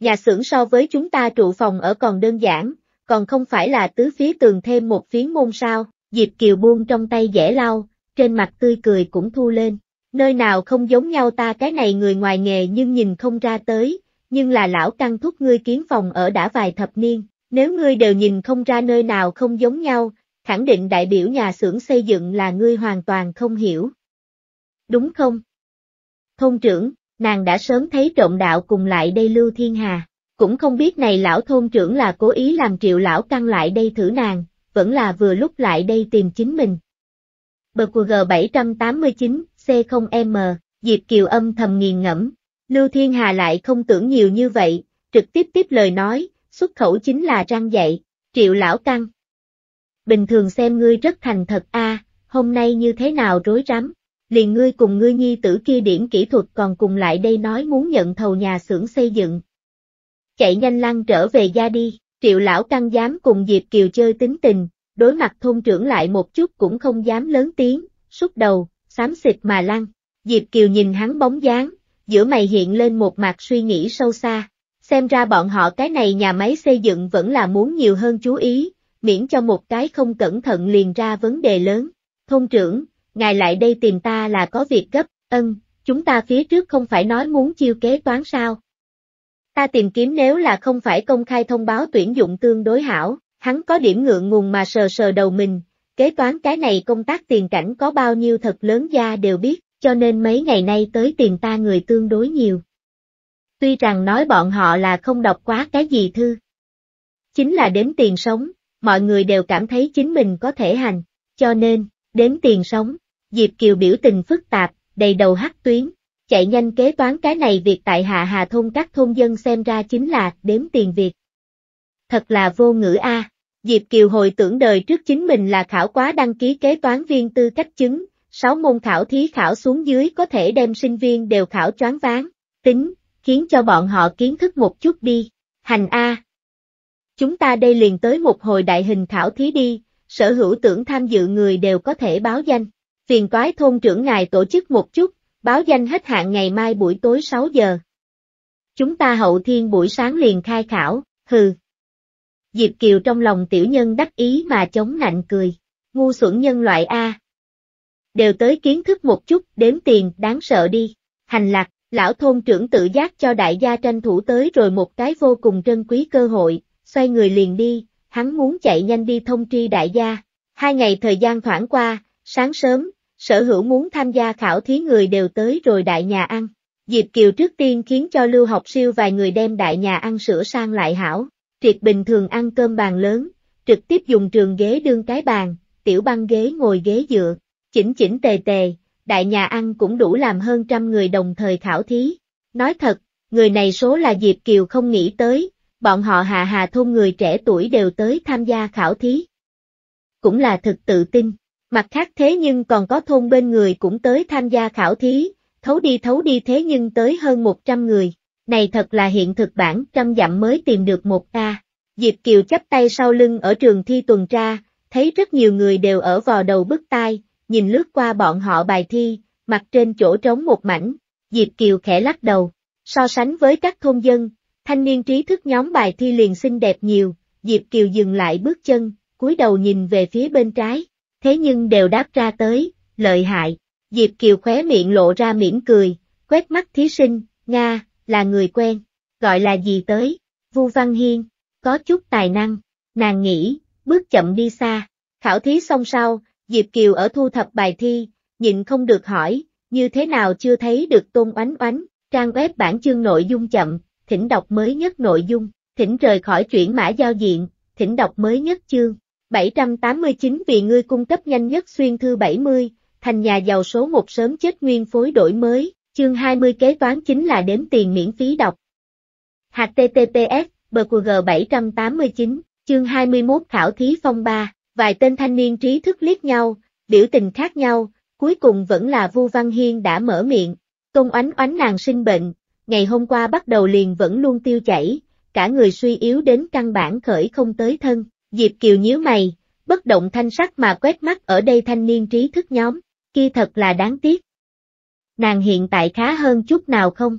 Nhà xưởng so với chúng ta trụ phòng ở còn đơn giản, còn không phải là tứ phía tường thêm một phiến môn sao, Diệp Kiều buông trong tay dễ lau, trên mặt tươi cười cũng thu lên, nơi nào không giống nhau ta cái này người ngoài nghề nhưng nhìn không ra tới, nhưng là lão căng thúc ngươi kiến phòng ở đã vài thập niên, nếu ngươi đều nhìn không ra nơi nào không giống nhau, khẳng định đại biểu nhà xưởng xây dựng là ngươi hoàn toàn không hiểu. Đúng không? Thôn trưởng, nàng đã sớm thấy trộm đạo cùng lại đây Lưu Thiên Hà. Cũng không biết này lão thôn trưởng là cố ý làm triệu lão căng lại đây thử nàng, vẫn là vừa lúc lại đây tìm chính mình. BQG 789, C0M, Diệp Kiều âm thầm nghiền ngẫm, Lưu Thiên Hà lại không tưởng nhiều như vậy, trực tiếp tiếp lời nói, xuất khẩu chính là răng dạy, triệu lão căng. Bình thường xem ngươi rất thành thật a, hôm nay như thế nào rối rắm, liền ngươi cùng ngươi nhi tử kia điểm kỹ thuật còn cùng lại đây nói muốn nhận thầu nhà xưởng xây dựng, chạy nhanh lăn trở về gia đi, triệu lão căng dám cùng Diệp Kiều chơi tính tình, đối mặt thôn trưởng lại một chút cũng không dám lớn tiếng, sút đầu, xám xịt mà lăn. Diệp Kiều nhìn hắn bóng dáng, giữa mày hiện lên một mặt suy nghĩ sâu xa, xem ra bọn họ cái này nhà máy xây dựng vẫn là muốn nhiều hơn chú ý, miễn cho một cái không cẩn thận liền ra vấn đề lớn. Thôn trưởng, ngài lại đây tìm ta là có việc gấp, ân, chúng ta phía trước không phải nói muốn chiêu kế toán sao, Ta tìm kiếm nếu là không phải công khai thông báo tuyển dụng tương đối hảo, hắn có điểm ngượng ngùng mà sờ sờ đầu mình, kế toán cái này công tác tiền cảnh có bao nhiêu thật lớn gia đều biết, cho nên mấy ngày nay tới tiền ta người tương đối nhiều. Tuy rằng nói bọn họ là không đọc quá cái gì thư. Chính là đến tiền sống, mọi người đều cảm thấy chính mình có thể hành, cho nên, đến tiền sống, Diệp Kiều biểu tình phức tạp, đầy đầu hắc tuyến, chạy nhanh kế toán cái này việc tại hạ hà thôn các thôn dân xem ra chính là đếm tiền việc. Thật là vô ngữ a. À. Diệp Kiều hồi tưởng đời trước chính mình là khảo quá đăng ký kế toán viên tư cách chứng, 6 môn khảo thí khảo xuống dưới có thể đem sinh viên đều khảo choáng ván tính, khiến cho bọn họ kiến thức một chút đi. Hành A. Chúng ta đây liền tới một hồi đại hình khảo thí đi, sở hữu tưởng tham dự người đều có thể báo danh. Phiền toái thôn trưởng ngài tổ chức một chút, báo danh hết hạn ngày mai buổi tối 6 giờ. Chúng ta hậu thiên buổi sáng liền khai khảo, hừ. Diệp Kiều trong lòng tiểu nhân đắc ý mà chống nạnh cười, ngu xuẩn nhân loại A. Đều tới kiến thức một chút, đếm tiền, đáng sợ đi. Hành lạc, lão thôn trưởng tự giác cho đại gia tranh thủ tới rồi một cái vô cùng trân quý cơ hội, xoay người liền đi, hắn muốn chạy nhanh đi thông tri đại gia. Hai ngày thời gian thoảng qua, sáng sớm, sở hữu muốn tham gia khảo thí người đều tới rồi đại nhà ăn. Diệp Kiều trước tiên khiến cho lưu học siêu vài người đem đại nhà ăn sửa sang lại hảo, triệt bình thường ăn cơm bàn lớn, trực tiếp dùng trường ghế đương cái bàn, tiểu băng ghế ngồi ghế dựa, chỉnh chỉnh tề tề, đại nhà ăn cũng đủ làm hơn trăm người đồng thời khảo thí. Nói thật, người này số là Diệp Kiều không nghĩ tới, bọn họ hà hà thôn người trẻ tuổi đều tới tham gia khảo thí. Cũng là thực tự tin, Mặt khác thế nhưng còn có thôn bên người cũng tới tham gia khảo thí, thấu đi thấu đi thế nhưng tới hơn 100 người. Này thật là hiện thực bản trăm dặm mới tìm được một ta. Diệp Kiều chắp tay sau lưng ở trường thi tuần tra, thấy rất nhiều người đều ở vò đầu bức tai, nhìn lướt qua bọn họ bài thi, mặt trên chỗ trống một mảnh. Diệp Kiều khẽ lắc đầu, so sánh với các thôn dân, thanh niên trí thức nhóm bài thi liền xinh đẹp nhiều, Diệp Kiều dừng lại bước chân, cúi đầu nhìn về phía bên trái thế nhưng đều đáp ra tới, lợi hại. Diệp Kiều khóe miệng lộ ra mỉm cười, quét mắt thí sinh, Nga, là người quen, gọi là gì tới, Vu Văn Hiên, có chút tài năng, nàng nghĩ, bước chậm đi xa. Khảo thí xong sau, Diệp Kiều ở thu thập bài thi, nhịn không được hỏi, như thế nào chưa thấy được tôn oánh oánh, trang web bản chương nội dung chậm, thỉnh đọc mới nhất nội dung, thỉnh rời khỏi chuyển mã giao diện, thỉnh đọc mới nhất chương. 789 vì ngươi cung cấp nhanh nhất xuyên thư 70, thành nhà giàu số một sớm chết nguyên phối đổi mới, chương 20 kế toán chính là đếm tiền miễn phí đọc. HTTPS, BQG 789, chương 21 khảo thí phong ba, vài tên thanh niên trí thức liếc nhau, biểu tình khác nhau, cuối cùng vẫn là Vu Văn Hiên đã mở miệng, công oánh oánh nàng sinh bệnh, ngày hôm qua bắt đầu liền vẫn luôn tiêu chảy, cả người suy yếu đến căn bản khởi không tới thân, Diệp Kiều nhíu mày, bất động thanh sắc mà quét mắt ở đây thanh niên trí thức nhóm, kia thật là đáng tiếc. Nàng hiện tại khá hơn chút nào không?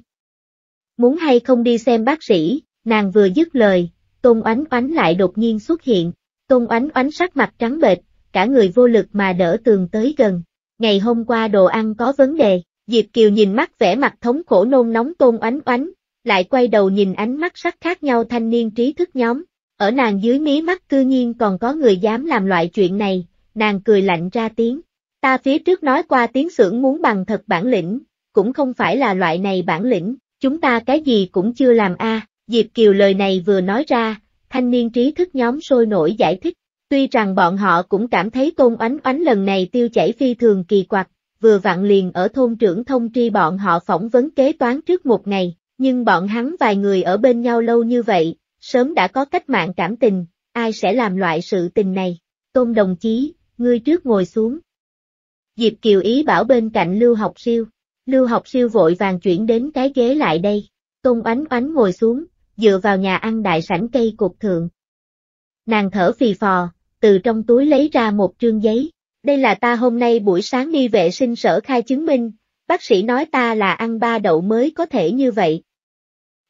Muốn hay không đi xem bác sĩ, nàng vừa dứt lời, Tôn Oánh Oánh lại đột nhiên xuất hiện, Tôn Oánh Oánh sắc mặt trắng bệch, cả người vô lực mà đỡ tường tới gần. Ngày hôm qua đồ ăn có vấn đề, Diệp Kiều nhìn mắt vẻ mặt thống khổ nôn nóng Tôn Oánh Oánh, lại quay đầu nhìn ánh mắt sắc khác nhau thanh niên trí thức nhóm, ở nàng dưới mí mắt cư nhiên còn có người dám làm loại chuyện này, nàng cười lạnh ra tiếng. Ta phía trước nói qua tiếng xưởng muốn bằng thật bản lĩnh, cũng không phải là loại này bản lĩnh, chúng ta cái gì cũng chưa làm a. Diệp Kiều lời này vừa nói ra, thanh niên trí thức nhóm sôi nổi giải thích, tuy rằng bọn họ cũng cảm thấy tôn ánh oánh lần này tiêu chảy phi thường kỳ quặc, vừa vặn liền ở thôn trưởng thông tri bọn họ phỏng vấn kế toán trước một ngày, nhưng bọn hắn vài người ở bên nhau lâu như vậy, sớm đã có cách mạng cảm tình, ai sẽ làm loại sự tình này, tôn đồng chí, ngươi trước ngồi xuống. Diệp Kiều Ý bảo bên cạnh Lưu Học Siêu, Lưu Học Siêu vội vàng chuyển đến cái ghế lại đây, tôn oánh oánh ngồi xuống, dựa vào nhà ăn đại sảnh cây cục thượng. Nàng thở phì phò, từ trong túi lấy ra một trương giấy, đây là ta hôm nay buổi sáng đi vệ sinh sở khai chứng minh, bác sĩ nói ta là ăn ba đậu mới có thể như vậy.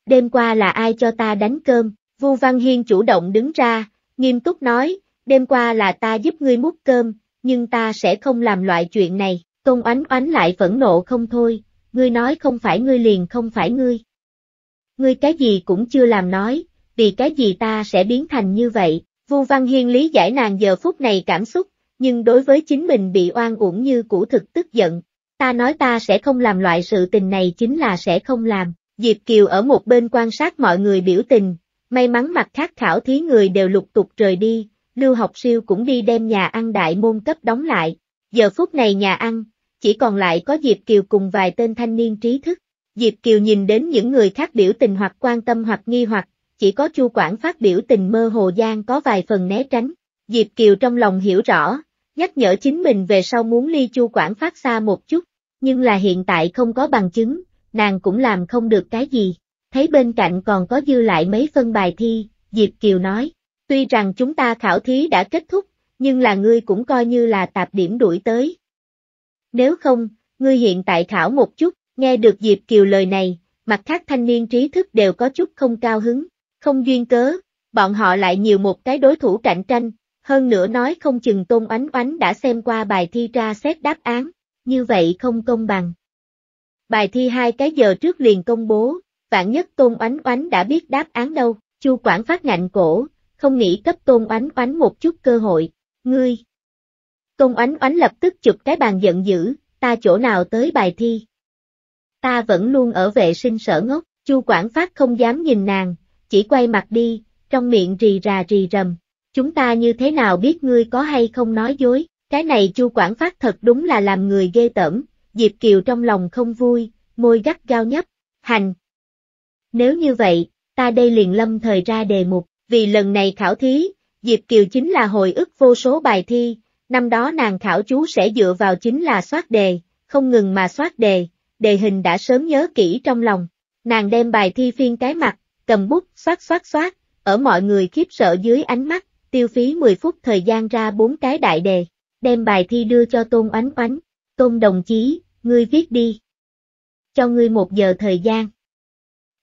Đêm qua là ai cho ta đánh cơm, Vu Văn Hiên chủ động đứng ra, nghiêm túc nói, đêm qua là ta giúp ngươi múc cơm, nhưng ta sẽ không làm loại chuyện này, công oánh oánh lại phẫn nộ không thôi, ngươi nói không phải ngươi liền không phải ngươi. Ngươi cái gì cũng chưa làm nói, vì cái gì ta sẽ biến thành như vậy, Vu Văn Hiên lý giải nàng giờ phút này cảm xúc, nhưng đối với chính mình bị oan uổng như cũ thực tức giận, ta nói ta sẽ không làm loại sự tình này chính là sẽ không làm, Diệp Kiều ở một bên quan sát mọi người biểu tình, May mắn mặt khác khảo thí người đều lục tục rời đi, Lưu Học Siêu cũng đi đem nhà ăn đại môn cấp đóng lại. Giờ phút này nhà ăn, chỉ còn lại có Diệp Kiều cùng vài tên thanh niên trí thức. Diệp Kiều nhìn đến những người khác biểu tình hoặc quan tâm hoặc nghi hoặc, chỉ có Chu quản phát biểu tình mơ hồ gian có vài phần né tránh. Diệp Kiều trong lòng hiểu rõ, nhắc nhở chính mình về sau muốn ly Chu quản phát xa một chút, nhưng là hiện tại không có bằng chứng, nàng cũng làm không được cái gì thấy bên cạnh còn có dư lại mấy phân bài thi, Diệp Kiều nói, tuy rằng chúng ta khảo thí đã kết thúc, nhưng là ngươi cũng coi như là tạp điểm đuổi tới. Nếu không, ngươi hiện tại khảo một chút, nghe được Diệp Kiều lời này, mặt khác thanh niên trí thức đều có chút không cao hứng, không duyên cớ, bọn họ lại nhiều một cái đối thủ cạnh tranh, hơn nữa nói không chừng Tôn Oánh Oánh đã xem qua bài thi ra xét đáp án, như vậy không công bằng. Bài thi hai cái giờ trước liền công bố, vạn nhất Tôn Oánh Oánh đã biết đáp án đâu, Chu quản phát ngạnh cổ, không nghĩ cấp Tôn Oánh Oánh một chút cơ hội, ngươi. Tôn Oánh Oánh lập tức chụp cái bàn giận dữ, ta chỗ nào tới bài thi. Ta vẫn luôn ở vệ sinh sở ngốc, Chu quản Phát không dám nhìn nàng, chỉ quay mặt đi, trong miệng rì rà rì rầm. Chúng ta như thế nào biết ngươi có hay không nói dối, cái này Chu quản Phát thật đúng là làm người ghê tởm, Diệp Kiều trong lòng không vui, môi gắt gao nhấp, hành, nếu như vậy, ta đây liền lâm thời ra đề mục, vì lần này khảo thí, Diệp Kiều chính là hồi ức vô số bài thi, năm đó nàng khảo chú sẽ dựa vào chính là soát đề, không ngừng mà soát đề, đề hình đã sớm nhớ kỹ trong lòng. Nàng đem bài thi phiên cái mặt, cầm bút, soát soát soát, ở mọi người khiếp sợ dưới ánh mắt, tiêu phí 10 phút thời gian ra bốn cái đại đề, đem bài thi đưa cho Tôn Oánh Oánh, Tôn đồng chí, ngươi viết đi. Cho ngươi một giờ thời gian.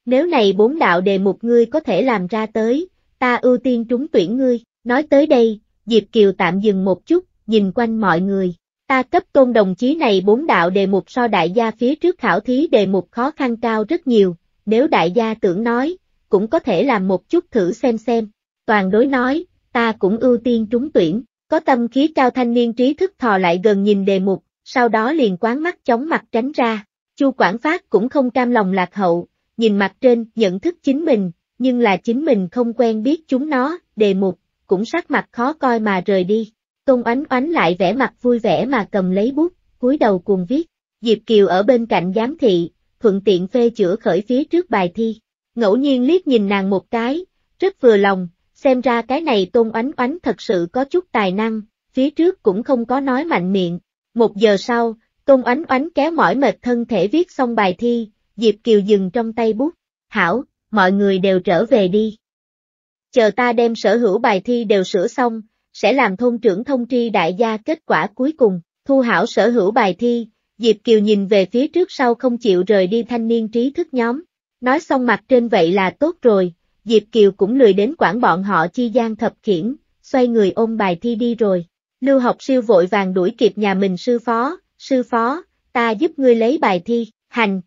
Nếu này bốn đạo đề mục ngươi có thể làm ra tới, ta ưu tiên trúng tuyển ngươi. Nói tới đây, Diệp Kiều tạm dừng một chút, nhìn quanh mọi người. Ta cấp tôn đồng chí này bốn đạo đề mục so đại gia phía trước khảo thí đề mục khó khăn cao rất nhiều, nếu đại gia tưởng nói, cũng có thể làm một chút thử xem xem. Toàn đối nói, ta cũng ưu tiên trúng tuyển, có tâm khí cao thanh niên trí thức thò lại gần nhìn đề mục, sau đó liền quán mắt chóng mặt tránh ra. Chu Quảng Phát cũng không cam lòng lạc hậu, nhìn mặt trên nhận thức chính mình, nhưng là chính mình không quen biết chúng nó, đề mục, cũng sắc mặt khó coi mà rời đi. Công ánh oánh lại vẻ mặt vui vẻ mà cầm lấy bút, cúi đầu cùng viết. Diệp Kiều ở bên cạnh giám thị, thuận tiện phê chữa khởi phía trước bài thi. Ngẫu nhiên liếc nhìn nàng một cái, rất vừa lòng, xem ra cái này tôn oánh oánh thật sự có chút tài năng, phía trước cũng không có nói mạnh miệng. Một giờ sau, tôn oánh oánh kéo mỏi mệt thân thể viết xong bài thi, Diệp Kiều dừng trong tay bút, hảo, mọi người đều trở về đi. Chờ ta đem sở hữu bài thi đều sửa xong, sẽ làm thôn trưởng thông tri đại gia kết quả cuối cùng, thu hảo sở hữu bài thi, Diệp Kiều nhìn về phía trước sau không chịu rời đi thanh niên trí thức nhóm, nói xong mặt trên vậy là tốt rồi, Diệp Kiều cũng lười đến quản bọn họ chi gian thập khiển, xoay người ôm bài thi đi rồi, lưu học siêu vội vàng đuổi kịp nhà mình sư phó, sư phó, ta giúp ngươi lấy bài thi, hành,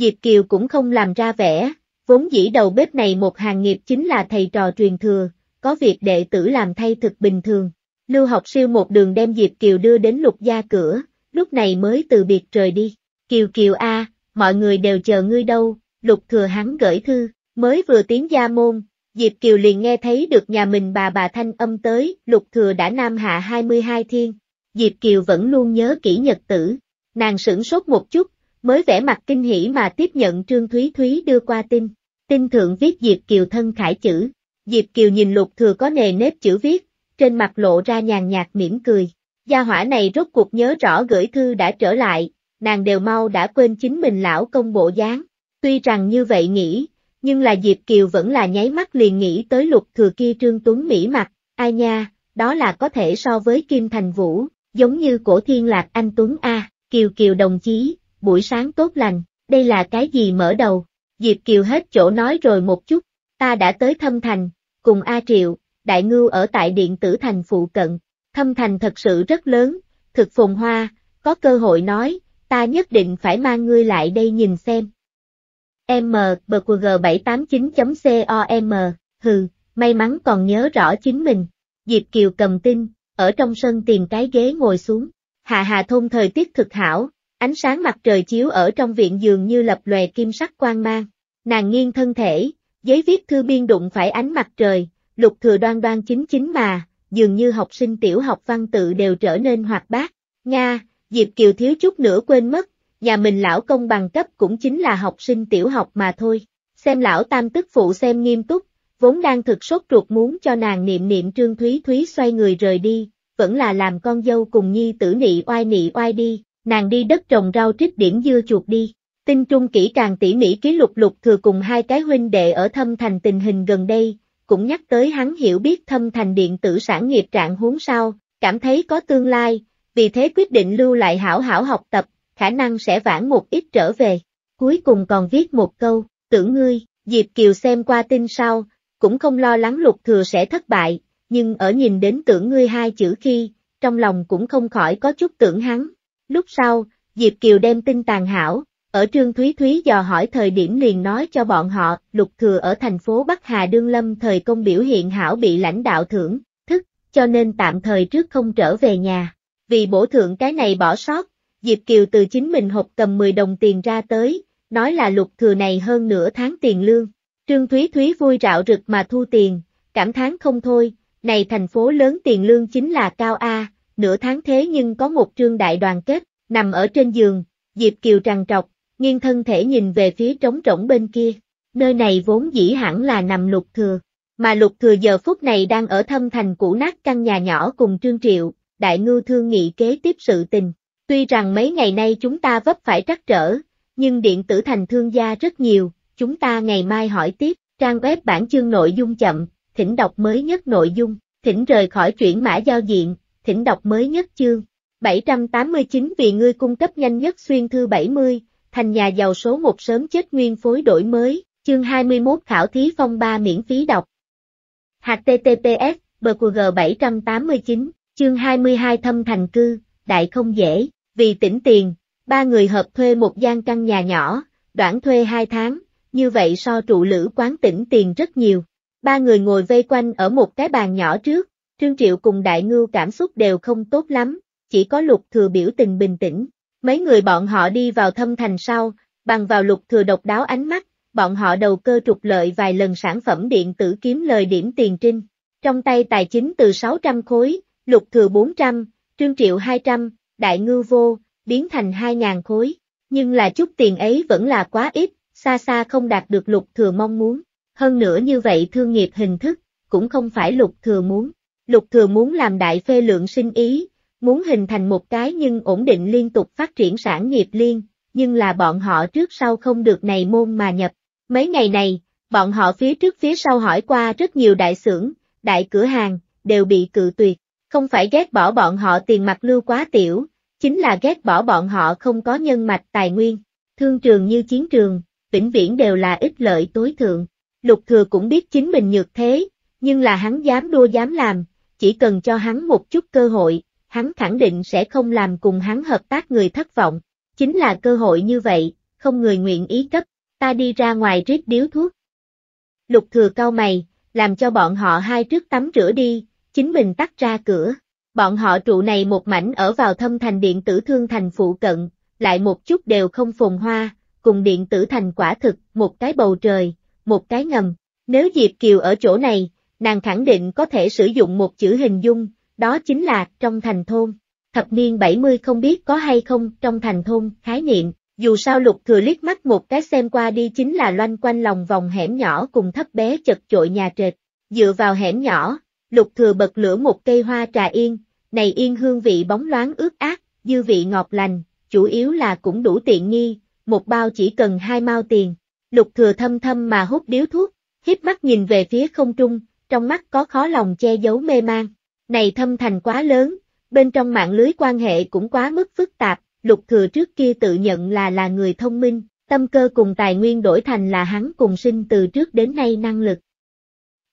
Diệp Kiều cũng không làm ra vẻ, vốn dĩ đầu bếp này một hàng nghiệp chính là thầy trò truyền thừa, có việc đệ tử làm thay thực bình thường. Lưu học siêu một đường đem Diệp Kiều đưa đến lục gia cửa, lúc này mới từ biệt trời đi. Kiều Kiều A, mọi người đều chờ ngươi đâu, lục thừa hắn gửi thư, mới vừa tiến gia môn, Diệp Kiều liền nghe thấy được nhà mình bà bà thanh âm tới, lục thừa đã nam hạ 22 thiên. Diệp Kiều vẫn luôn nhớ kỹ nhật tử, nàng sửng sốt một chút, mới vẽ mặt kinh hỉ mà tiếp nhận Trương Thúy Thúy đưa qua tin. Tin thượng viết Diệp Kiều thân khải chữ. Diệp Kiều nhìn lục thừa có nề nếp chữ viết, trên mặt lộ ra nhàn nhạt mỉm cười. Gia hỏa này rốt cuộc nhớ rõ gửi thư đã trở lại, nàng đều mau đã quên chính mình lão công bộ dáng. Tuy rằng như vậy nghĩ, nhưng là Diệp Kiều vẫn là nháy mắt liền nghĩ tới lục thừa kia Trương Tuấn Mỹ mặt, ai nha, đó là có thể so với Kim Thành Vũ, giống như cổ thiên lạc anh Tuấn A, Kiều Kiều đồng chí, buổi sáng tốt lành, đây là cái gì mở đầu? Diệp Kiều hết chỗ nói rồi một chút, ta đã tới Thâm Thành, cùng A Triệu, Đại Ngưu ở tại Điện Tử Thành phụ cận. Thâm Thành thật sự rất lớn, thực phồn hoa, có cơ hội nói, ta nhất định phải mang ngươi lại đây nhìn xem. M, BQG789.com, hừ, may mắn còn nhớ rõ chính mình. Diệp Kiều cầm tin, ở trong sân tìm cái ghế ngồi xuống. Hà Hà Thôn thời tiết thực hảo, Ánh sáng mặt trời chiếu ở trong viện dường như lập lòe kim sắc quang mang. Nàng nghiêng thân thể, giấy viết thư biên đụng phải ánh mặt trời, lục thừa đoan đoan chính chính mà, dường như học sinh tiểu học văn tự đều trở nên hoạt bát. Nga, Diệp Kiều thiếu chút nữa quên mất, nhà mình lão công bằng cấp cũng chính là học sinh tiểu học mà thôi. Xem lão tam tức phụ xem nghiêm túc, vốn đang thực sốt ruột muốn cho nàng niệm niệm trương thúy thúy xoay người rời đi, vẫn là làm con dâu cùng nhi tử nị oai nị oai đi, nàng đi đất trồng rau trích điểm dưa chuột đi. Tinh Trung kỹ càng tỉ mỉ ký lục lục thừa cùng hai cái huynh đệ ở thâm thành tình hình gần đây, cũng nhắc tới hắn hiểu biết thâm thành điện tử sản nghiệp trạng huống sao, cảm thấy có tương lai, vì thế quyết định lưu lại hảo hảo học tập, khả năng sẽ vãn một ít trở về. Cuối cùng còn viết một câu, tưởng ngươi, Diệp Kiều xem qua tin sau, cũng không lo lắng lục thừa sẽ thất bại, nhưng ở nhìn đến tưởng ngươi hai chữ khi, trong lòng cũng không khỏi có chút tưởng hắn, Lúc sau, Diệp Kiều đem tin tàn hảo, ở Trương Thúy Thúy dò hỏi thời điểm liền nói cho bọn họ, Lục Thừa ở thành phố Bắc Hà Đương Lâm thời công biểu hiện hảo bị lãnh đạo thưởng, thức, cho nên tạm thời trước không trở về nhà. Vì bổ thượng cái này bỏ sót, Diệp Kiều từ chính mình hộp cầm 10 đồng tiền ra tới, nói là Lục Thừa này hơn nửa tháng tiền lương. Trương Thúy Thúy vui rạo rực mà thu tiền, cảm thán không thôi, này thành phố lớn tiền lương chính là cao A, nửa tháng thế nhưng có một trương đại đoàn kết, nằm ở trên giường, Diệp Kiều trằn trọc, nghiêng thân thể nhìn về phía trống rỗng bên kia, nơi này vốn dĩ hẳn là nằm lục thừa, mà lục thừa giờ phút này đang ở thâm thành cũ nát căn nhà nhỏ cùng Trương Triệu, đại ngư thương nghị kế tiếp sự tình. Tuy rằng mấy ngày nay chúng ta vấp phải trắc trở, nhưng điện tử thành thương gia rất nhiều, chúng ta ngày mai hỏi tiếp, trang web bản chương nội dung chậm, thỉnh đọc mới nhất nội dung, thỉnh rời khỏi chuyển mã giao diện, thỉnh đọc mới nhất chương. 789 vì ngươi cung cấp nhanh nhất xuyên thư 70, thành nhà giàu số một sớm chết nguyên phối đổi mới, chương 21 khảo thí phong ba miễn phí đọc. HTTPS, BQG 789, chương 22 thâm thành cư, đại không dễ, vì tỉnh tiền, ba người hợp thuê một gian căn nhà nhỏ, đoạn thuê 2 tháng, như vậy so trụ lữ quán tỉnh tiền rất nhiều. Ba người ngồi vây quanh ở một cái bàn nhỏ trước, Trương Triệu cùng Đại Ngưu cảm xúc đều không tốt lắm, chỉ có Lục Thừa biểu tình bình tĩnh. Mấy người bọn họ đi vào thâm thành sau, bằng vào Lục Thừa độc đáo ánh mắt, bọn họ đầu cơ trục lợi vài lần sản phẩm điện tử kiếm lời điểm tiền trinh. Trong tay tài chính từ 600 khối, Lục Thừa 400, Trương Triệu 200, Đại Ngưu vô, biến thành 2.000 khối. Nhưng là chút tiền ấy vẫn là quá ít, xa xa không đạt được Lục Thừa mong muốn. Hơn nữa như vậy thương nghiệp hình thức, cũng không phải Lục Thừa muốn. Lục thừa muốn làm đại phê lượng sinh ý, muốn hình thành một cái nhưng ổn định liên tục phát triển sản nghiệp liên, nhưng là bọn họ trước sau không được này môn mà nhập. Mấy ngày này, bọn họ phía trước phía sau hỏi qua rất nhiều đại xưởng, đại cửa hàng, đều bị cự tuyệt, không phải ghét bỏ bọn họ tiền mặt lưu quá tiểu, chính là ghét bỏ bọn họ không có nhân mạch tài nguyên, thương trường như chiến trường, vĩnh viễn đều là ích lợi tối thượng. Lục thừa cũng biết chính mình nhược thế, nhưng là hắn dám đua dám làm, chỉ cần cho hắn một chút cơ hội, hắn khẳng định sẽ không làm cùng hắn hợp tác người thất vọng. Chính là cơ hội như vậy, không người nguyện ý cấp, ta đi ra ngoài rít điếu thuốc. Lục thừa cao mày, làm cho bọn họ hai trước tắm rửa đi, chính mình tắt ra cửa. Bọn họ trụ này một mảnh ở vào thâm thành điện tử thương thành phụ cận, lại một chút đều không phồn hoa, cùng điện tử thành quả thực, một cái bầu trời, một cái ngầm. Nếu Diệp Kiều ở chỗ này, nàng khẳng định có thể sử dụng một chữ hình dung, đó chính là trong thành thôn. Thập niên 70 không biết có hay không trong thành thôn, khái niệm, dù sao lục thừa liếc mắt một cái xem qua đi chính là loanh quanh lòng vòng hẻm nhỏ cùng thấp bé chật chội nhà trệt, dựa vào hẻm nhỏ, lục thừa bật lửa một cây hoa trà yên, này yên hương vị bóng loáng ướt át, dư vị ngọt lành, chủ yếu là cũng đủ tiện nghi, một bao chỉ cần hai mao tiền. Lục thừa thâm thâm mà hút điếu thuốc, hiếp mắt nhìn về phía không trung, trong mắt có khó lòng che giấu mê mang. Này thâm thành quá lớn, bên trong mạng lưới quan hệ cũng quá mức phức tạp, lục thừa trước kia tự nhận là là người thông minh, tâm cơ cùng tài nguyên đổi thành là hắn cùng sinh từ trước đến nay năng lực.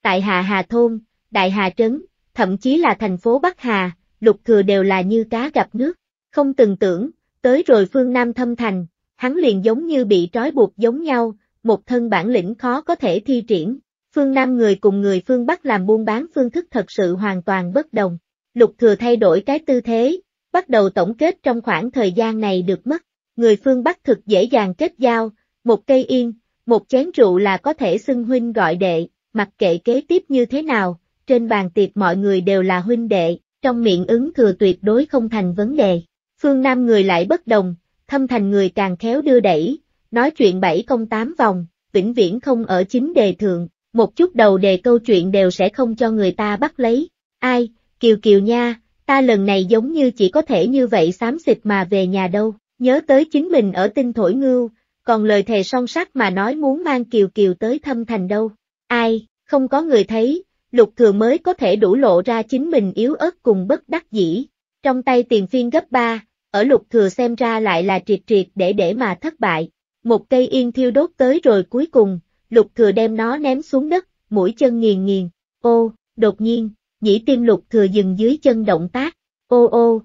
Tại Hà Hà Thôn, Đại Hà Trấn, thậm chí là thành phố Bắc Hà, lục thừa đều là như cá gặp nước, không từng tưởng, tới rồi phương Nam thâm thành, hắn liền giống như bị trói buộc giống nhau, một thân bản lĩnh khó có thể thi triển, Phương Nam người cùng người phương Bắc làm buôn bán phương thức thật sự hoàn toàn bất đồng. Lục thừa thay đổi cái tư thế, bắt đầu tổng kết trong khoảng thời gian này được mất. Người phương Bắc thực dễ dàng kết giao, một cây yên, một chén rượu là có thể xưng huynh gọi đệ, mặc kệ kế tiếp như thế nào, trên bàn tiệc mọi người đều là huynh đệ, trong miệng ứng thừa tuyệt đối không thành vấn đề. Phương Nam người lại bất đồng, thâm thành người càng khéo đưa đẩy, nói chuyện bảy công tám vòng, vĩnh viễn không ở chính đề thượng, một chút đầu đề câu chuyện đều sẽ không cho người ta bắt lấy. Ai, Kiều Kiều nha, ta lần này giống như chỉ có thể như vậy xám xịt mà về nhà đâu, nhớ tới chính mình ở tinh thổi ngưu, còn lời thề son sắc mà nói muốn mang Kiều Kiều tới thâm thành đâu. Ai, không có người thấy, lục thừa mới có thể đủ lộ ra chính mình yếu ớt cùng bất đắc dĩ. Trong tay tiền phiên gấp ba, ở lục thừa xem ra lại là triệt triệt để để mà thất bại. Một cây yên thiêu đốt tới rồi cuối cùng, lục thừa đem nó ném xuống đất, mũi chân nghiền nghiền, ô, đột nhiên, nhĩ tim lục thừa dừng dưới chân động tác, ô ô.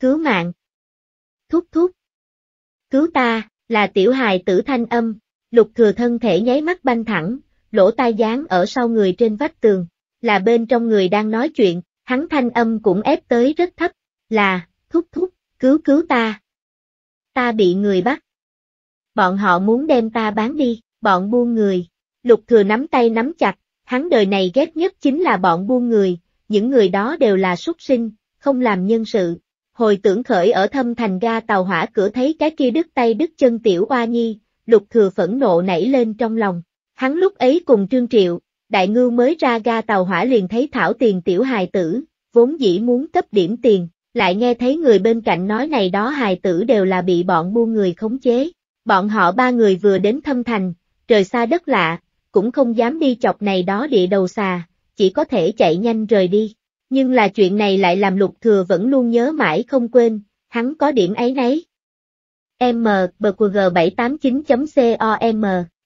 Cứu mạng. Thúc thúc. Cứu ta, là tiểu hài tử thanh âm, lục thừa thân thể nháy mắt banh thẳng, lỗ tai dán ở sau người trên vách tường, là bên trong người đang nói chuyện, hắn thanh âm cũng ép tới rất thấp, là, thúc thúc, cứu cứu ta. Ta bị người bắt. Bọn họ muốn đem ta bán đi bọn buôn người. Lục thừa nắm tay nắm chặt, hắn đời này ghét nhất chính là bọn buôn người, những người đó đều là xuất sinh, không làm nhân sự. Hồi tưởng khởi ở thâm thành ga tàu hỏa cửa thấy cái kia đứt tay đứt chân tiểu oa nhi, lục thừa phẫn nộ nảy lên trong lòng. Hắn lúc ấy cùng Trương Triệu, đại ngư mới ra ga tàu hỏa liền thấy thảo tiền tiểu hài tử, vốn dĩ muốn cấp điểm tiền, lại nghe thấy người bên cạnh nói này đó hài tử đều là bị bọn buôn người khống chế. Bọn họ ba người vừa đến thâm thành, trời xa đất lạ, cũng không dám đi chọc này đó địa đầu xà, chỉ có thể chạy nhanh rời đi. Nhưng là chuyện này lại làm lục thừa vẫn luôn nhớ mãi không quên, hắn có điểm ấy nấy. M, BQG789.com,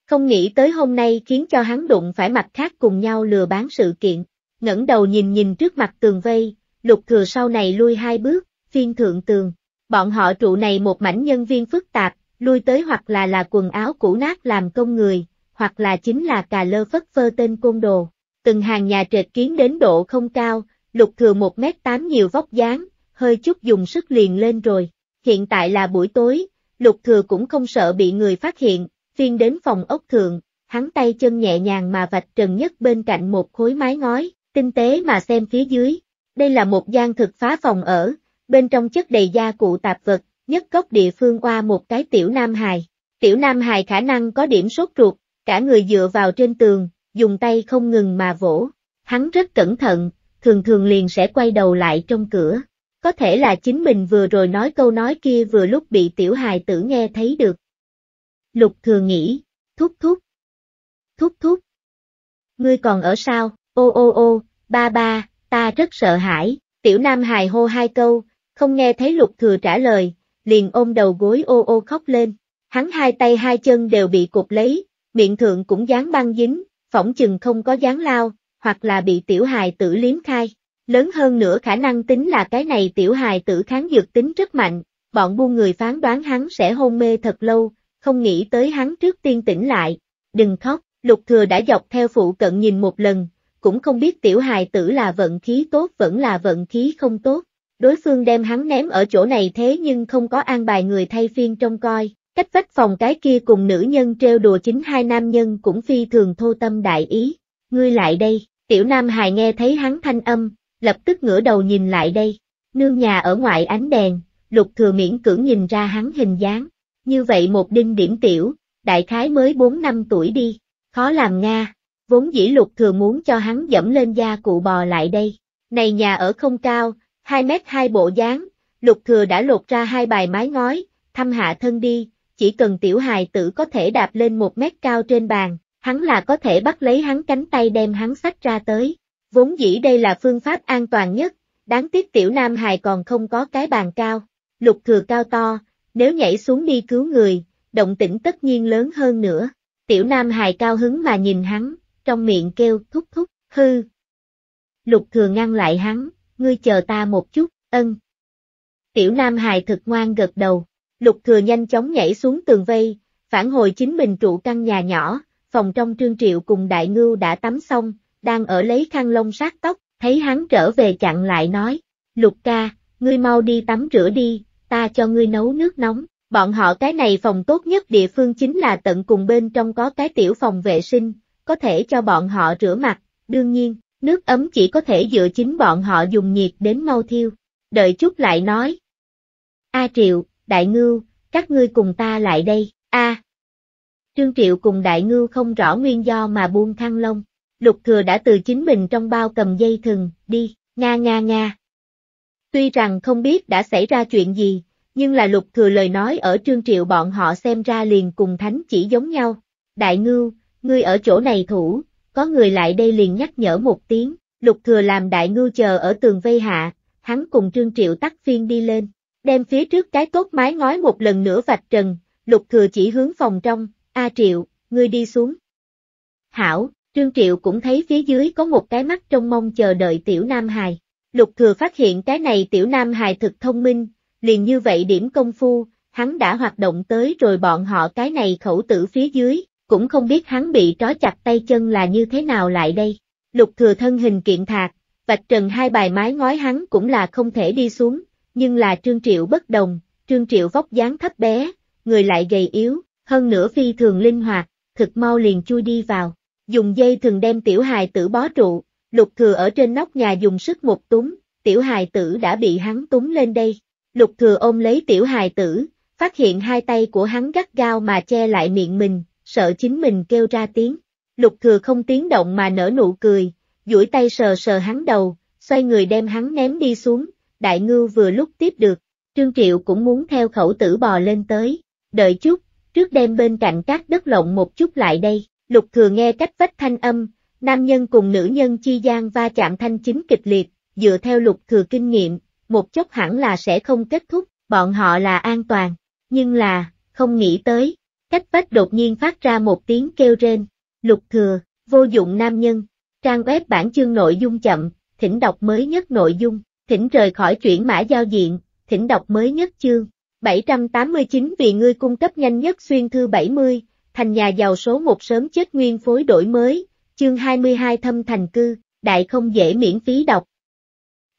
không nghĩ tới hôm nay khiến cho hắn đụng phải mặt khác cùng nhau lừa bán sự kiện. ngẩng đầu nhìn nhìn trước mặt tường vây, lục thừa sau này lui hai bước, phiên thượng tường. Bọn họ trụ này một mảnh nhân viên phức tạp, lui tới hoặc là là quần áo cũ nát làm công người, hoặc là chính là cà lơ phất phơ tên côn đồ. Từng hàng nhà trệt kiến đến độ không cao, lục thừa 1 mét 8 nhiều vóc dáng, hơi chút dùng sức liền lên rồi. Hiện tại là buổi tối, lục thừa cũng không sợ bị người phát hiện, phiên đến phòng ốc thượng, hắn tay chân nhẹ nhàng mà vạch trần nhất bên cạnh một khối mái ngói, tinh tế mà xem phía dưới. Đây là một gian thực phá phòng ở, bên trong chất đầy da cụ tạp vật, nhất cốc địa phương qua một cái tiểu nam hài. Tiểu nam hài khả năng có điểm sốt ruột, cả người dựa vào trên tường, dùng tay không ngừng mà vỗ. Hắn rất cẩn thận, thường thường liền sẽ quay đầu lại trong cửa. Có thể là chính mình vừa rồi nói câu nói kia vừa lúc bị tiểu hài tử nghe thấy được. Lục thừa nghĩ, thúc thúc, thúc thúc. Ngươi còn ở sao, ô ô ô, ba ba, ta rất sợ hãi, tiểu nam hài hô hai câu, không nghe thấy lục thừa trả lời, liền ôm đầu gối ô ô khóc lên. Hắn hai tay hai chân đều bị cục lấy, miệng thượng cũng dán băng dính, phỏng chừng không có dán lao, hoặc là bị tiểu hài tử liếm khai. Lớn hơn nữa khả năng tính là cái này tiểu hài tử kháng dược tính rất mạnh, bọn buôn người phán đoán hắn sẽ hôn mê thật lâu, không nghĩ tới hắn trước tiên tỉnh lại. Đừng khóc, lục thừa đã dọc theo phụ cận nhìn một lần, cũng không biết tiểu hài tử là vận khí tốt vẫn là vận khí không tốt đối phương đem hắn ném ở chỗ này thế nhưng không có an bài người thay phiên trông coi, cách vách phòng cái kia cùng nữ nhân trêu đùa chính hai nam nhân cũng phi thường thô tâm đại ý, ngươi lại đây, tiểu nam hài nghe thấy hắn thanh âm, lập tức ngửa đầu nhìn lại đây, nương nhà ở ngoài ánh đèn, lục thừa miễn cưỡng nhìn ra hắn hình dáng, như vậy một đinh điểm tiểu, đại khái mới 4 năm tuổi đi, khó làm Nga, vốn dĩ lục thừa muốn cho hắn dẫm lên da cụ bò lại đây, này nhà ở không cao, 2 mét 2 bộ dáng, lục thừa đã lột ra hai bài mái ngói, thăm hạ thân đi, chỉ cần tiểu hài tử có thể đạp lên một mét cao trên bàn, hắn là có thể bắt lấy hắn cánh tay đem hắn sách ra tới. Vốn dĩ đây là phương pháp an toàn nhất, đáng tiếc tiểu nam hài còn không có cái bàn cao, lục thừa cao to, nếu nhảy xuống đi cứu người, động tĩnh tất nhiên lớn hơn nữa. Tiểu nam hài cao hứng mà nhìn hắn, trong miệng kêu thúc thúc, hư. Lục thừa ngăn lại hắn, ngươi chờ ta một chút, ân. Tiểu Nam Hài thực ngoan gật đầu, Lục Thừa nhanh chóng nhảy xuống tường vây, phản hồi chính mình trụ căn nhà nhỏ, phòng trong Trương Triệu cùng Đại Ngưu đã tắm xong, đang ở lấy khăn lông sát tóc, thấy hắn trở về chặn lại nói, Lục ca, ngươi mau đi tắm rửa đi, ta cho ngươi nấu nước nóng, bọn họ cái này phòng tốt nhất địa phương chính là tận cùng bên trong có cái tiểu phòng vệ sinh, có thể cho bọn họ rửa mặt, đương nhiên, Nước ấm chỉ có thể dựa chính bọn họ dùng nhiệt đến mau thiêu. Đợi chút lại nói. A Triệu, Đại Ngưu, các ngươi cùng ta lại đây, a. Trương Triệu cùng Đại Ngưu không rõ nguyên do mà buông thăng lông. Lục Thừa đã từ chính mình trong bao cầm dây thừng, đi, nga nga nga. Tuy rằng không biết đã xảy ra chuyện gì, nhưng là Lục Thừa lời nói ở Trương Triệu bọn họ xem ra liền cùng thánh chỉ giống nhau. Đại Ngưu, ngươi ở chỗ này thủ, có người lại đây liền nhắc nhở một tiếng, lục thừa làm đại ngư chờ ở tường vây hạ, hắn cùng Trương Triệu tắt phiên đi lên, đem phía trước cái cốt mái ngói một lần nữa vạch trần, lục thừa chỉ hướng phòng trong, A Triệu, ngươi đi xuống. Hảo, Trương Triệu cũng thấy phía dưới có một cái mắt trong mong chờ đợi tiểu Nam Hài. Lục thừa phát hiện cái này tiểu Nam Hài thực thông minh, liền như vậy điểm công phu, hắn đã hoạt động tới rồi bọn họ cái này khẩu tử phía dưới, cũng không biết hắn bị trói chặt tay chân là như thế nào lại đây. Lục thừa thân hình kiện thạc, vạch trần hai bài mái ngói hắn cũng là không thể đi xuống, nhưng là Trương Triệu bất đồng, Trương Triệu vóc dáng thấp bé, người lại gầy yếu, hơn nữa phi thường linh hoạt, thực mau liền chui đi vào, dùng dây thường đem tiểu hài tử bó trụ, lục thừa ở trên nóc nhà dùng sức một túm, tiểu hài tử đã bị hắn túm lên đây, lục thừa ôm lấy tiểu hài tử, phát hiện hai tay của hắn gắt gao mà che lại miệng mình, sợ chính mình kêu ra tiếng. Lục thừa không tiếng động mà nở nụ cười, duỗi tay sờ sờ hắn đầu, xoay người đem hắn ném đi xuống, đại ngư vừa lúc tiếp được, Trương Triệu cũng muốn theo khẩu tử bò lên tới, đợi chút, trước đem bên cạnh các đất lộng một chút lại đây, lục thừa nghe cách vách thanh âm, nam nhân cùng nữ nhân chi gian va chạm thanh chính kịch liệt, dựa theo lục thừa kinh nghiệm, một chốc hẳn là sẽ không kết thúc, bọn họ là an toàn, nhưng là, không nghĩ tới, Cách vách đột nhiên phát ra một tiếng kêu rên. Lục thừa, vô dụng nam nhân. Trang web bản chương nội dung chậm, thỉnh đọc mới nhất nội dung, thỉnh rời khỏi chuyển mã giao diện, thỉnh đọc mới nhất chương. 789 vì ngươi cung cấp nhanh nhất xuyên thư 70, thành nhà giàu số 1 sớm chết nguyên phối đổi mới, chương 22 thâm thành cư, đại không dễ miễn phí đọc.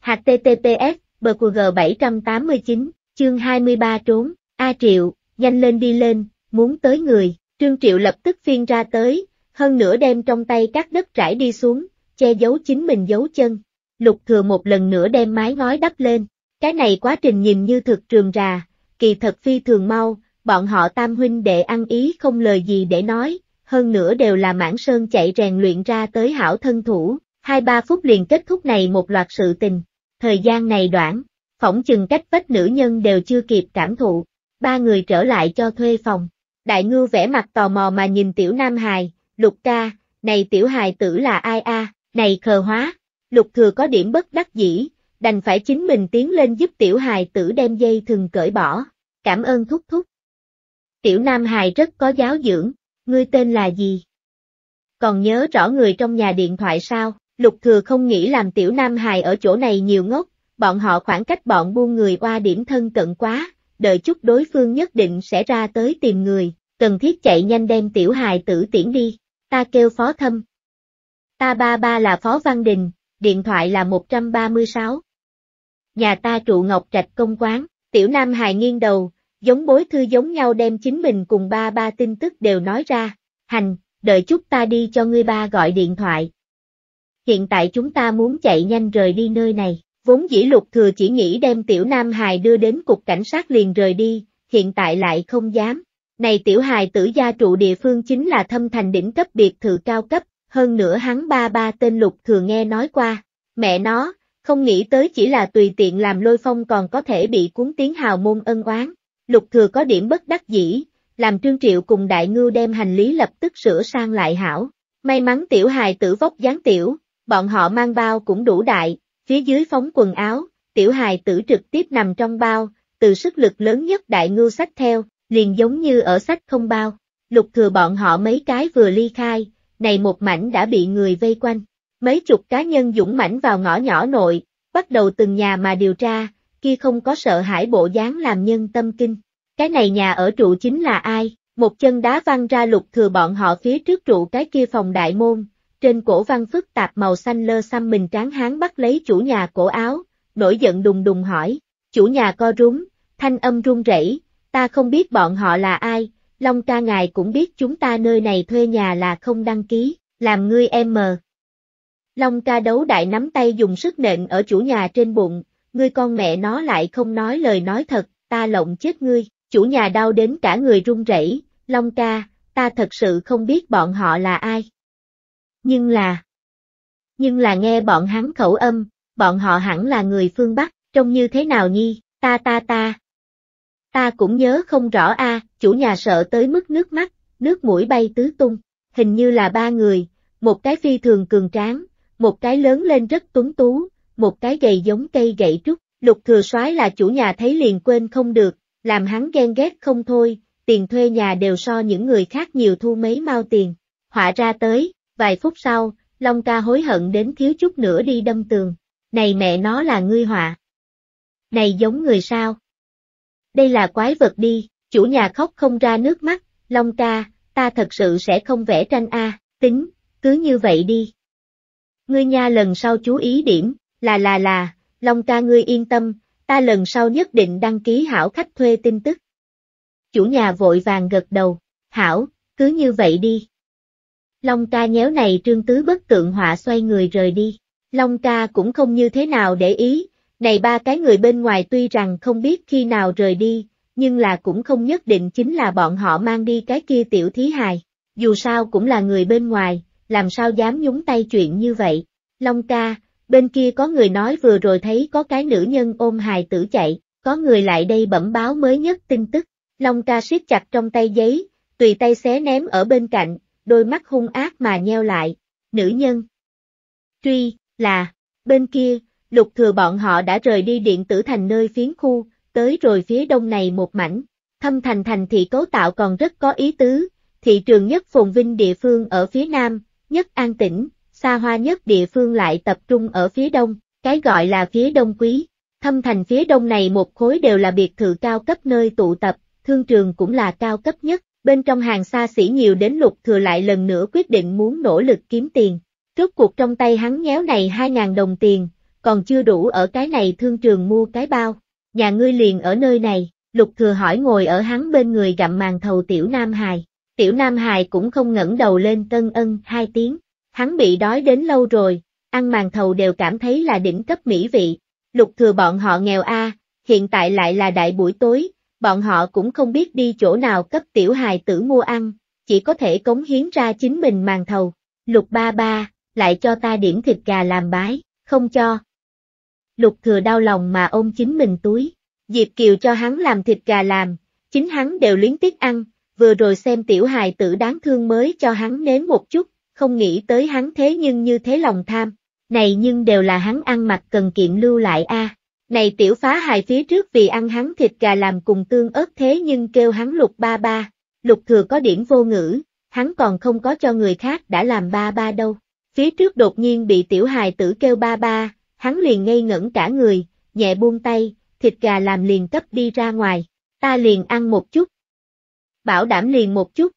HTTPS, BQG 789, chương 23 trốn, A Triệu, nhanh lên đi lên, muốn tới người, Trương Triệu lập tức phiên ra tới, hơn nữa đem trong tay các đất trải đi xuống, che giấu chính mình giấu chân. Lục thừa một lần nữa đem mái ngói đắp lên, cái này quá trình nhìn như thực trường rà, kỳ thật phi thường mau, bọn họ tam huynh đệ ăn ý không lời gì để nói, hơn nữa đều là mãn sơn chạy rèn luyện ra tới hảo thân thủ, hai ba phút liền kết thúc này một loạt sự tình, thời gian này đoạn, phỏng chừng cách vách nữ nhân đều chưa kịp cảm thụ, ba người trở lại cho thuê phòng, Đại ngư vẽ mặt tò mò mà nhìn tiểu nam hài, lục ca, này tiểu hài tử là ai a này khờ hóa. Lục thừa có điểm bất đắc dĩ, đành phải chính mình tiến lên giúp tiểu hài tử đem dây thừng cởi bỏ. Cảm ơn thúc thúc. Tiểu nam hài rất có giáo dưỡng, ngươi tên là gì? Còn nhớ rõ người trong nhà điện thoại sao? Lục thừa không nghĩ làm tiểu nam hài ở chỗ này nhiều ngốc, bọn họ khoảng cách bọn buôn người qua điểm thân cận quá, đợi chút đối phương nhất định sẽ ra tới tìm người, cần thiết chạy nhanh đem tiểu hài tử tiễn đi, ta kêu phó thâm. Ta ba ba là phó văn đình, điện thoại là 136. Nhà ta trụ ngọc trạch công quán, tiểu nam hài nghiêng đầu, giống bối thư giống nhau đem chính mình cùng ba ba tin tức đều nói ra, hành, đợi chút ta đi cho ngươi ba gọi điện thoại. Hiện tại chúng ta muốn chạy nhanh rời đi nơi này. Vốn dĩ lục thừa chỉ nghĩ đem tiểu nam hài đưa đến cục cảnh sát liền rời đi, hiện tại lại không dám. Này tiểu hài tử gia trụ địa phương chính là thâm thành đỉnh cấp biệt thự cao cấp, hơn nữa hắn ba ba tên lục thừa nghe nói qua. Mẹ nó, không nghĩ tới chỉ là tùy tiện làm lôi phong còn có thể bị cuốn tiếng hào môn ân oán. Lục thừa có điểm bất đắc dĩ, làm trương triệu cùng đại ngưu đem hành lý lập tức sửa sang lại hảo. May mắn tiểu hài tử vóc dáng tiểu, bọn họ mang bao cũng đủ đại, Phía dưới phóng quần áo, tiểu hài tử trực tiếp nằm trong bao, từ sức lực lớn nhất đại ngưu sách theo, liền giống như ở sách không bao. Lục thừa bọn họ mấy cái vừa ly khai, này một mảnh đã bị người vây quanh. Mấy chục cá nhân dũng mảnh vào ngõ nhỏ nội, bắt đầu từng nhà mà điều tra, kia không có sợ hãi bộ dáng làm nhân tâm kinh. Cái này nhà ở trụ chính là ai? Một chân đá văng ra lục thừa bọn họ phía trước trụ cái kia phòng đại môn, trên cổ văn phức tạp màu xanh lơ xăm mình tráng hán bắt lấy chủ nhà cổ áo, nổi giận đùng đùng hỏi, chủ nhà co rúm, thanh âm run rẩy, ta không biết bọn họ là ai, Long ca ngài cũng biết chúng ta nơi này thuê nhà là không đăng ký, làm ngươi em mờ. Long ca đấu đại nắm tay dùng sức nện ở chủ nhà trên bụng, ngươi con mẹ nó lại không nói lời nói thật, ta lộng chết ngươi, chủ nhà đau đến cả người run rẩy, Long ca, ta thật sự không biết bọn họ là ai. Nhưng là... Nhưng là nghe bọn hắn khẩu âm, bọn họ hẳn là người phương Bắc, trông như thế nào nhi, ta ta ta. Ta cũng nhớ không rõ a, chủ nhà sợ tới mức nước mắt, nước mũi bay tứ tung, hình như là ba người, một cái phi thường cường tráng, một cái lớn lên rất tuấn tú, một cái gầy giống cây gậy trúc, lục thừa soái là chủ nhà thấy liền quên không được, làm hắn ghen ghét không thôi, tiền thuê nhà đều so những người khác nhiều thu mấy mau tiền, họa ra tới, Vài phút sau, Long ca hối hận đến thiếu chút nữa đi đâm tường. Này mẹ nó là ngươi họa. Này giống người sao? Đây là quái vật đi, chủ nhà khóc không ra nước mắt, Long ca, ta thật sự sẽ không vẽ tranh a, tính, cứ như vậy đi. Ngươi nha lần sau chú ý điểm, là là là, Long ca ngươi yên tâm, ta lần sau nhất định đăng ký hảo khách thuê tin tức. Chủ nhà vội vàng gật đầu, hảo, cứ như vậy đi. Long ca nhéo này trương tứ bất tượng họa xoay người rời đi. Long ca cũng không như thế nào để ý, này ba cái người bên ngoài tuy rằng không biết khi nào rời đi, nhưng là cũng không nhất định chính là bọn họ mang đi cái kia tiểu thí hài. Dù sao cũng là người bên ngoài, làm sao dám nhúng tay chuyện như vậy. Long ca, bên kia có người nói vừa rồi thấy có cái nữ nhân ôm hài tử chạy, có người lại đây bẩm báo mới nhất tin tức. Long ca siết chặt trong tay giấy, tùy tay xé ném ở bên cạnh, đôi mắt hung ác mà nheo lại, nữ nhân. Truy là, bên kia, lục thừa bọn họ đã rời đi điện tử thành nơi phiến khu, tới rồi phía đông này một mảnh. Thâm thành thành thị cấu tạo còn rất có ý tứ, thị trường nhất phồn vinh địa phương ở phía nam, nhất an tĩnh, xa hoa nhất địa phương lại tập trung ở phía đông, cái gọi là phía đông quý. Thâm thành phía đông này một khối đều là biệt thự cao cấp nơi tụ tập, thương trường cũng là cao cấp nhất, bên trong hàng xa xỉ nhiều đến lục thừa lại lần nữa quyết định muốn nỗ lực kiếm tiền. trước cuộc trong tay hắn nhéo này 2.000 đồng tiền, còn chưa đủ ở cái này thương trường mua cái bao. Nhà ngươi liền ở nơi này, lục thừa hỏi ngồi ở hắn bên người gặm màn thầu tiểu Nam Hài. Tiểu Nam Hài cũng không ngẩng đầu lên tân ân hai tiếng. Hắn bị đói đến lâu rồi, ăn màn thầu đều cảm thấy là đỉnh cấp mỹ vị. Lục thừa bọn họ nghèo a, hiện tại lại là đại buổi tối, bọn họ cũng không biết đi chỗ nào cấp tiểu hài tử mua ăn, chỉ có thể cống hiến ra chính mình màn thầu. Lục ba ba, lại cho ta điểm thịt gà làm bái, không cho. Lục thừa đau lòng mà ôm chính mình túi, Diệp Kiều cho hắn làm thịt gà làm, chính hắn đều luyến tiếc ăn, vừa rồi xem tiểu hài tử đáng thương mới cho hắn nếm một chút, không nghĩ tới hắn thế nhưng như thế lòng tham, này nhưng đều là hắn ăn mặc cần kiệm lưu lại a. À. Này tiểu phá hài phía trước vì ăn hắn thịt gà làm cùng tương ớt thế nhưng kêu hắn lục ba ba, lục thừa có điểm vô ngữ, hắn còn không có cho người khác đã làm ba ba đâu. Phía trước đột nhiên bị tiểu hài tử kêu ba ba, hắn liền ngây ngẩn cả người, nhẹ buông tay, thịt gà làm liền cấp đi ra ngoài, ta liền ăn một chút. Bảo đảm liền một chút.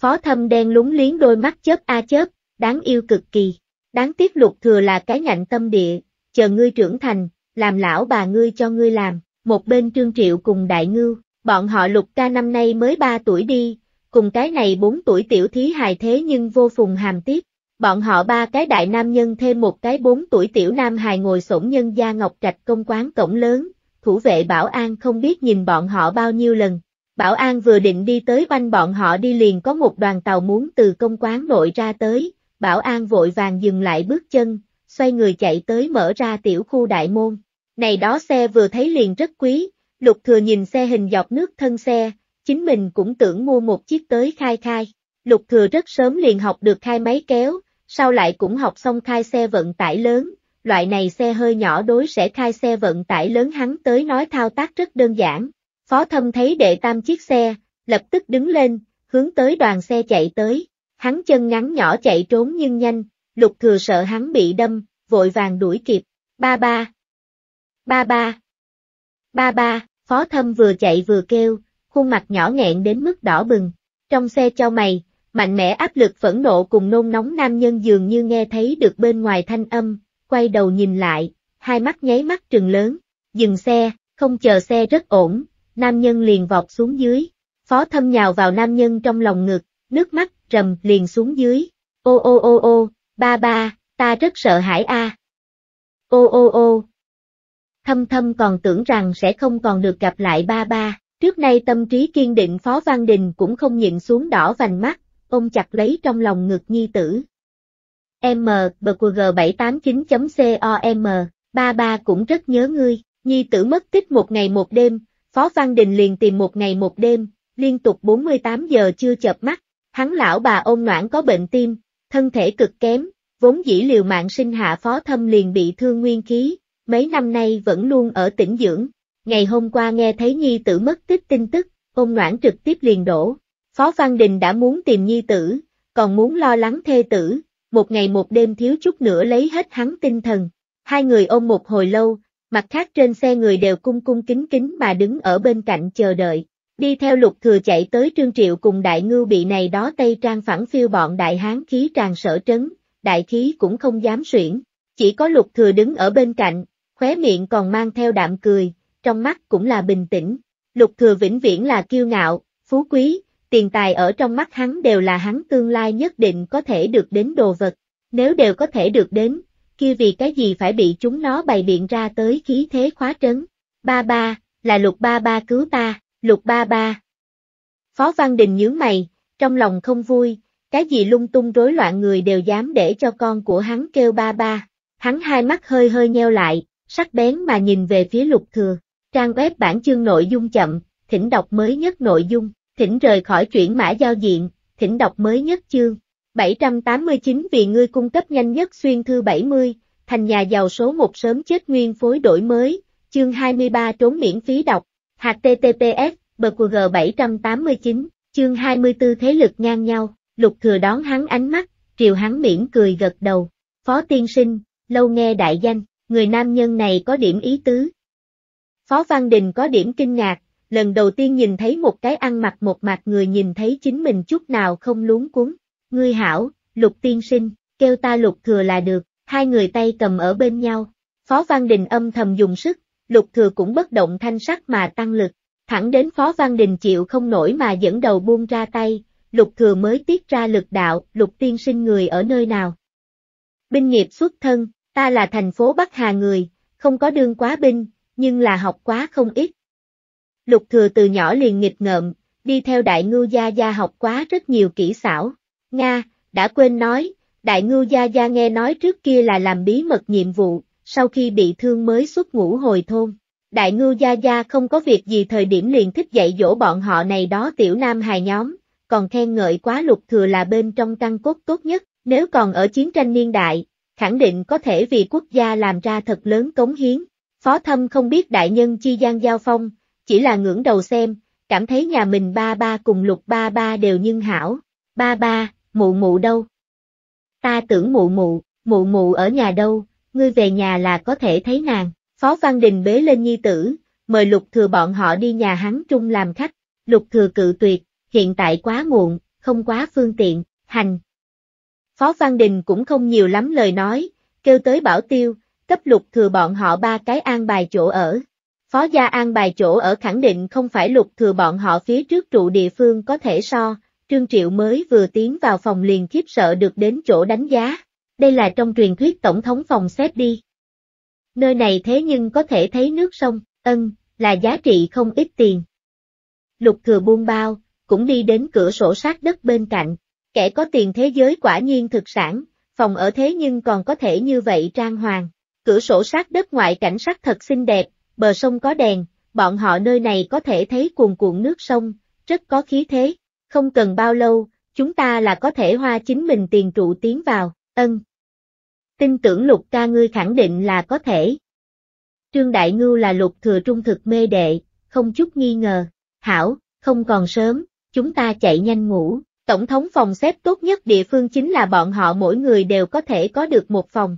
Phó thâm đen lúng liếng đôi mắt chớp a chớp, đáng yêu cực kỳ. Đáng tiếc lục thừa là cái ngạnh tâm địa, chờ ngươi trưởng thành, làm lão bà ngươi cho ngươi làm, một bên Trương Triệu cùng Đại Ngưu, bọn họ lục ca năm nay mới 3 tuổi đi, cùng cái này 4 tuổi tiểu thí hài thế nhưng vô phùng hàm tiếc. Bọn họ ba cái đại nam nhân thêm một cái bốn tuổi tiểu nam hài ngồi sổn nhân gia ngọc trạch công quán cổng lớn, thủ vệ bảo an không biết nhìn bọn họ bao nhiêu lần. Bảo an vừa định đi tới banh bọn họ đi liền có một đoàn tàu muốn từ công quán nội ra tới, bảo an vội vàng dừng lại bước chân, xoay người chạy tới mở ra tiểu khu đại môn. Này đó xe vừa thấy liền rất quý, lục thừa nhìn xe hình dọc nước thân xe, chính mình cũng tưởng mua một chiếc tới khai khai. Lục thừa rất sớm liền học được khai máy kéo, sau lại cũng học xong khai xe vận tải lớn, loại này xe hơi nhỏ đối sẽ khai xe vận tải lớn hắn tới nói thao tác rất đơn giản. Phó thâm thấy đệ tam chiếc xe, lập tức đứng lên, hướng tới đoàn xe chạy tới. Hắn chân ngắn nhỏ chạy trốn nhưng nhanh, Lục thừa sợ hắn bị đâm, vội vàng đuổi kịp. Ba ba. Ba ba. Ba ba, phó thâm vừa chạy vừa kêu, khuôn mặt nhỏ nghẹn đến mức đỏ bừng. Trong xe cho mày, mạnh mẽ áp lực phẫn nộ cùng nôn nóng nam nhân dường như nghe thấy được bên ngoài thanh âm, quay đầu nhìn lại, hai mắt nháy mắt trừng lớn, dừng xe, không chờ xe rất ổn, nam nhân liền vọt xuống dưới. Phó thâm nhào vào nam nhân trong lòng ngực, nước mắt rầm liền xuống dưới. Ô ô ô ô, ba ba, ta rất sợ hãi a. À. Ô ô ô. Thâm thâm còn tưởng rằng sẽ không còn được gặp lại ba ba, trước nay tâm trí kiên định Phó Văn Đình cũng không nhịn xuống đỏ vành mắt, ôm chặt lấy trong lòng ngực nhi tử. M, BQG789.com, ba ba cũng rất nhớ ngươi, nhi tử mất tích một ngày một đêm, Phó Văn Đình liền tìm một ngày một đêm, liên tục 48 giờ chưa chợp mắt, hắn lão bà ôm noãn có bệnh tim, thân thể cực kém, vốn dĩ liều mạng sinh hạ phó thâm liền bị thương nguyên khí, mấy năm nay vẫn luôn ở tỉnh dưỡng. Ngày hôm qua nghe thấy nhi tử mất tích tin tức, ông noãn trực tiếp liền đổ. Phó Văn Đình đã muốn tìm nhi tử, còn muốn lo lắng thê tử, một ngày một đêm thiếu chút nữa lấy hết hắn tinh thần. Hai người ôm một hồi lâu, mặt khác trên xe người đều cung cung kính kính mà đứng ở bên cạnh chờ đợi. Đi theo lục thừa chạy tới Trương Triệu cùng đại ngưu bị này đó Tây Trang phẳng phiêu bọn đại hán khí tràn sở trấn, đại khí cũng không dám suyễn. Chỉ có lục thừa đứng ở bên cạnh, khóe miệng còn mang theo đạm cười, trong mắt cũng là bình tĩnh. Lục thừa vĩnh viễn là kiêu ngạo, phú quý, tiền tài ở trong mắt hắn đều là hắn tương lai nhất định có thể được đến đồ vật. Nếu đều có thể được đến, kia vì cái gì phải bị chúng nó bày biện ra tới khí thế khóa trấn. Ba ba, là lục ba ba cứu ta. Lục ba ba. Phó Văn Đình nhướng mày, trong lòng không vui, cái gì lung tung rối loạn người đều dám để cho con của hắn kêu ba ba. Hắn hai mắt hơi hơi nheo lại, sắc bén mà nhìn về phía lục thừa. Trang web bản chương nội dung chậm, thỉnh đọc mới nhất nội dung, thỉnh rời khỏi chuyển mã giao diện, thỉnh đọc mới nhất chương. 789 vì ngươi cung cấp nhanh nhất xuyên thư 70, thành nhà giàu số một sớm chết nguyên phối đổi mới, chương 23 trốn miễn phí đọc, Hạt HTTPS, BQG 789, chương 24 thế lực ngang nhau, lục thừa đón hắn ánh mắt, triều hắn mỉm cười gật đầu, phó tiên sinh, lâu nghe đại danh, người nam nhân này có điểm ý tứ. Phó Văn Đình có điểm kinh ngạc, lần đầu tiên nhìn thấy một cái ăn mặc một mặt người nhìn thấy chính mình chút nào không luống cuốn, ngươi hảo, lục tiên sinh, kêu ta lục thừa là được, hai người tay cầm ở bên nhau, Phó Văn Đình âm thầm dùng sức, lục thừa cũng bất động thanh sắc mà tăng lực, thẳng đến Phó Văn Đình chịu không nổi mà dẫn đầu buông ra tay, lục thừa mới tiết ra lực đạo, lục tiên sinh người ở nơi nào. Binh nghiệp xuất thân, ta là thành phố Bắc Hà người, không có đương quá binh, nhưng là học quá không ít. Lục thừa từ nhỏ liền nghịch ngợm, đi theo đại ngư gia gia học quá rất nhiều kỹ xảo. Nga, đã quên nói, đại ngư gia gia nghe nói trước kia là làm bí mật nhiệm vụ, sau khi bị thương mới xuất ngũ hồi thôn. Đại ngư gia gia không có việc gì thời điểm liền thích dạy dỗ bọn họ này đó tiểu nam hài nhóm, còn khen ngợi quá lục thừa là bên trong căn cốt tốt nhất, nếu còn ở chiến tranh niên đại, khẳng định có thể vì quốc gia làm ra thật lớn cống hiến. Phó thâm không biết đại nhân chi gian giao phong, chỉ là ngưỡng đầu xem, cảm thấy nhà mình ba ba cùng lục ba ba đều nhân hảo, ba ba, mụ mụ đâu? Ta tưởng mụ mụ, mụ mụ ở nhà đâu, ngươi về nhà là có thể thấy nàng. Phó Văn Đình bế lên nhi tử, mời Lục Thừa bọn họ đi nhà hắn trung làm khách. Lục Thừa cự tuyệt, hiện tại quá muộn, không quá phương tiện, hành. Phó Văn Đình cũng không nhiều lắm lời nói, kêu tới bảo tiêu, cấp Lục Thừa bọn họ ba cái an bài chỗ ở. Phó gia an bài chỗ ở khẳng định không phải Lục Thừa bọn họ phía trước trụ địa phương có thể so, Trương Triệu mới vừa tiến vào phòng liền khiếp sợ được đến chỗ đánh giá đây là trong truyền thuyết tổng thống phòng xếp đi. Nơi này thế nhưng có thể thấy nước sông, ân, là giá trị không ít tiền. Lục thừa buông bao, cũng đi đến cửa sổ sát đất bên cạnh, kẻ có tiền thế giới quả nhiên thực sản, phòng ở thế nhưng còn có thể như vậy trang hoàng. Cửa sổ sát đất ngoại cảnh sắc thật xinh đẹp, bờ sông có đèn, bọn họ nơi này có thể thấy cuồn cuộn nước sông, rất có khí thế, không cần bao lâu, chúng ta là có thể hoa chính mình tiền trụ tiến vào. Ân. Tin tưởng lục ca ngươi khẳng định là có thể. Trương Đại Ngưu là lục thừa trung thực mê đệ, không chút nghi ngờ. Hảo, không còn sớm, chúng ta chạy nhanh ngủ. Tổng thống phòng xếp tốt nhất địa phương chính là bọn họ mỗi người đều có thể có được một phòng.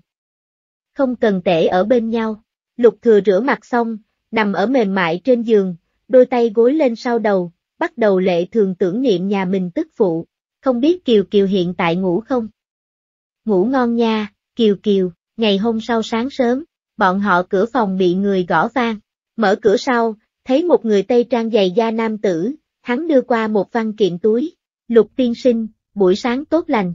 Không cần tể ở bên nhau. Lục thừa rửa mặt xong, nằm ở mềm mại trên giường, đôi tay gối lên sau đầu, bắt đầu lệ thường tưởng niệm nhà mình tức phụ. Không biết Kiều Kiều hiện tại ngủ không? ngủ ngon nha, Kiều Kiều, ngày hôm sau sáng sớm, bọn họ cửa phòng bị người gõ vang, mở cửa sau, thấy một người Tây Trang giày da nam tử, hắn đưa qua một văn kiện túi, lục tiên sinh, buổi sáng tốt lành.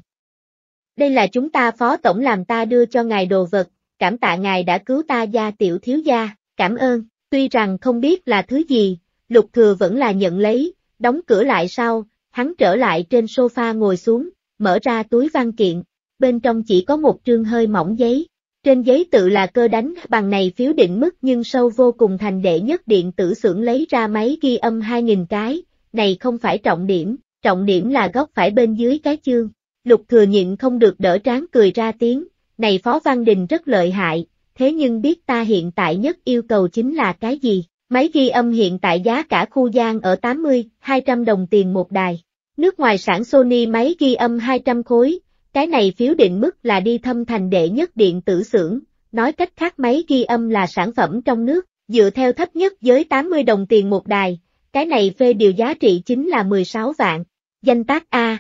Đây là chúng ta phó tổng làm ta đưa cho ngài đồ vật, cảm tạ ngài đã cứu ta gia tiểu thiếu gia, cảm ơn, tuy rằng không biết là thứ gì, lục thừa vẫn là nhận lấy, đóng cửa lại sau, hắn trở lại trên sofa ngồi xuống, mở ra túi văn kiện, bên trong chỉ có một trương hơi mỏng giấy. Trên giấy tự là cơ đánh bằng này phiếu định mức nhưng sâu vô cùng thành đệ nhất điện tử xưởng lấy ra máy ghi âm 2.000 cái, này không phải trọng điểm, trọng điểm là góc phải bên dưới cái chương. Lục thừa nhịn không được đỡ tráng cười ra tiếng, này Phó Văn Đình rất lợi hại, thế nhưng biết ta hiện tại nhất yêu cầu chính là cái gì, máy ghi âm hiện tại giá cả khu gian ở 80, 200 đồng tiền một đài. Nước ngoài sản Sony máy ghi âm 200 khối, cái này phiếu định mức là đi thâm thành đệ nhất điện tử xưởng, nói cách khác máy ghi âm là sản phẩm trong nước, dựa theo thấp nhất giới 80 đồng tiền một đài, cái này phê điều giá trị chính là 16 vạn. Danh tác A.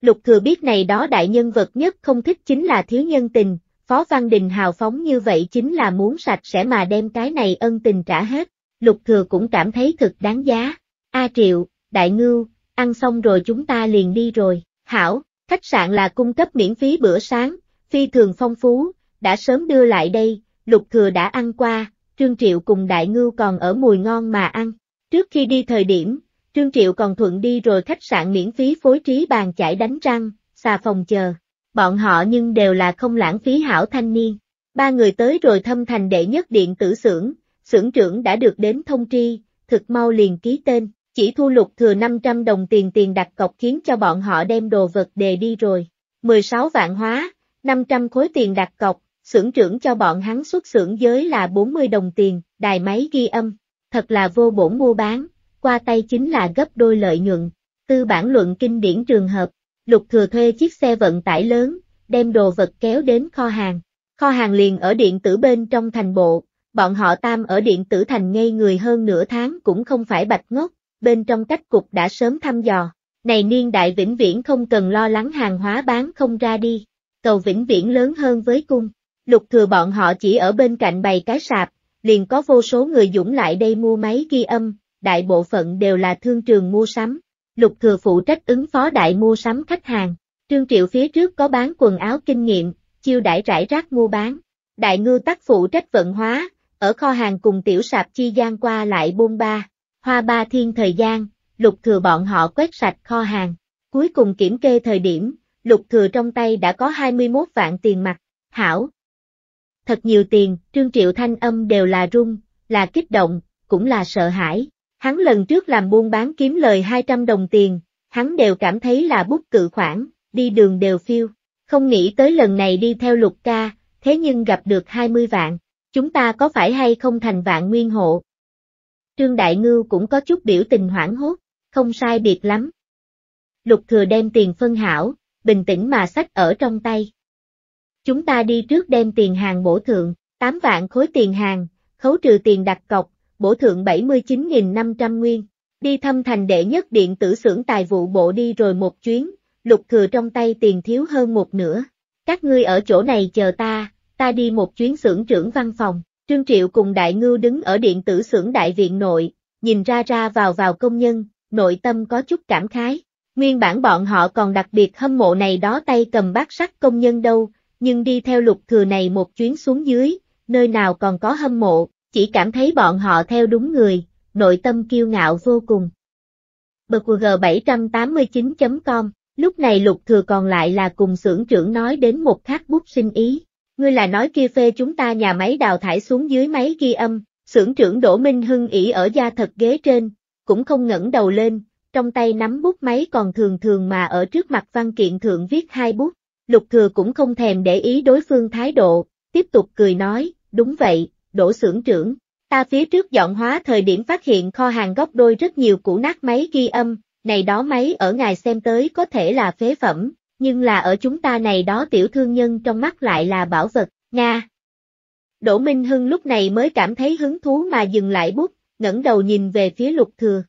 Lục thừa biết này đó đại nhân vật nhất không thích chính là thiếu nhân tình, Phó Văn Đình hào phóng như vậy chính là muốn sạch sẽ mà đem cái này ân tình trả hết, lục thừa cũng cảm thấy thực đáng giá. A Triệu, Đại Ngưu, ăn xong rồi chúng ta liền đi rồi, hảo, Khách sạn là cung cấp miễn phí bữa sáng, phi thường phong phú, đã sớm đưa lại đây, lục thừa đã ăn qua, Trương Triệu cùng Đại Ngưu còn ở mùi ngon mà ăn. Trước khi đi thời điểm, Trương Triệu còn thuận đi rồi khách sạn miễn phí phối trí bàn chải đánh răng, xà phòng chờ. Bọn họ nhưng đều là không lãng phí hảo thanh niên. Ba người tới rồi thâm thành đệ nhất điện tử xưởng, xưởng trưởng đã được đến thông tri, thực mau liền ký tên. Chỉ thu lục thừa 500 đồng tiền tiền đặt cọc khiến cho bọn họ đem đồ vật đề đi rồi. 16 vạn hóa, 500 khối tiền đặt cọc, xưởng trưởng cho bọn hắn xuất xưởng giới là 40 đồng tiền, đài máy ghi âm. Thật là vô bổn mua bán, qua tay chính là gấp đôi lợi nhuận. Tư bản luận kinh điển trường hợp, lục thừa thuê chiếc xe vận tải lớn, đem đồ vật kéo đến kho hàng. Kho hàng liền ở điện tử bên trong thành bộ, bọn họ tam ở điện tử thành ngay người hơn nửa tháng cũng không phải bạch ngốc, bên trong cách cục đã sớm thăm dò. Này niên đại vĩnh viễn không cần lo lắng hàng hóa bán không ra đi, cầu vĩnh viễn lớn hơn với cung. Lục thừa bọn họ chỉ ở bên cạnh bày cái sạp, liền có vô số người dũng lại đây mua máy ghi âm, đại bộ phận đều là thương trường mua sắm. Lục thừa phụ trách ứng phó đại mua sắm khách hàng. Trương Triệu phía trước có bán quần áo kinh nghiệm, chiêu đãi rải rác mua bán. Đại ngư tắc phụ trách vận hóa, ở kho hàng cùng tiểu sạp chi gian qua lại bôn ba hoa ba thiên thời gian, lục thừa bọn họ quét sạch kho hàng. Cuối cùng kiểm kê thời điểm, lục thừa trong tay đã có 21 vạn tiền mặt, hảo. Thật nhiều tiền, Trương Triệu Thanh âm đều là rung, là kích động, cũng là sợ hãi. Hắn lần trước làm buôn bán kiếm lời 200 đồng tiền, hắn đều cảm thấy là bút cự khoản, đi đường đều phiêu. Không nghĩ tới lần này đi theo lục ca, thế nhưng gặp được 20 vạn. Chúng ta có phải hay không thành vạn nguyên hộ? Trương Đại Ngưu cũng có chút biểu tình hoảng hốt, không sai biệt lắm. Lục thừa đem tiền phân hảo, bình tĩnh mà sách ở trong tay. Chúng ta đi trước đem tiền hàng bổ thượng, 8 vạn khối tiền hàng, khấu trừ tiền đặt cọc, bổ thượng 79.500 nguyên. Đi thăm thành đệ nhất điện tử xưởng tài vụ bộ đi rồi một chuyến, lục thừa trong tay tiền thiếu hơn một nửa. Các ngươi ở chỗ này chờ ta, ta đi một chuyến xưởng trưởng văn phòng. Trương Triệu cùng Đại Ngưu đứng ở điện tử xưởng đại viện nội, nhìn ra ra vào vào công nhân, nội tâm có chút cảm khái. Nguyên bản bọn họ còn đặc biệt hâm mộ này đó tay cầm bát sắt công nhân đâu, nhưng đi theo lục thừa này một chuyến xuống dưới, nơi nào còn có hâm mộ, chỉ cảm thấy bọn họ theo đúng người, nội tâm kiêu ngạo vô cùng. BQG789.com, lúc này lục thừa còn lại là cùng xưởng trưởng nói đến một khắc bút sinh ý. Ngươi là nói kia phê chúng ta nhà máy đào thải xuống dưới máy ghi âm, xưởng trưởng Đỗ Minh Hưng ỉ ở da thật ghế trên, cũng không ngẩng đầu lên, trong tay nắm bút máy còn thường thường mà ở trước mặt văn kiện thượng viết hai bút. Lục thừa cũng không thèm để ý đối phương thái độ, tiếp tục cười nói, đúng vậy, Đỗ xưởng trưởng, ta phía trước dọn hóa thời điểm phát hiện kho hàng góc đôi rất nhiều cũ nát máy ghi âm, này đó máy ở ngài xem tới có thể là phế phẩm, nhưng là ở chúng ta này đó tiểu thương nhân trong mắt lại là bảo vật, Nga. Đỗ Minh Hưng lúc này mới cảm thấy hứng thú mà dừng lại bút, ngẩng đầu nhìn về phía lục thừa.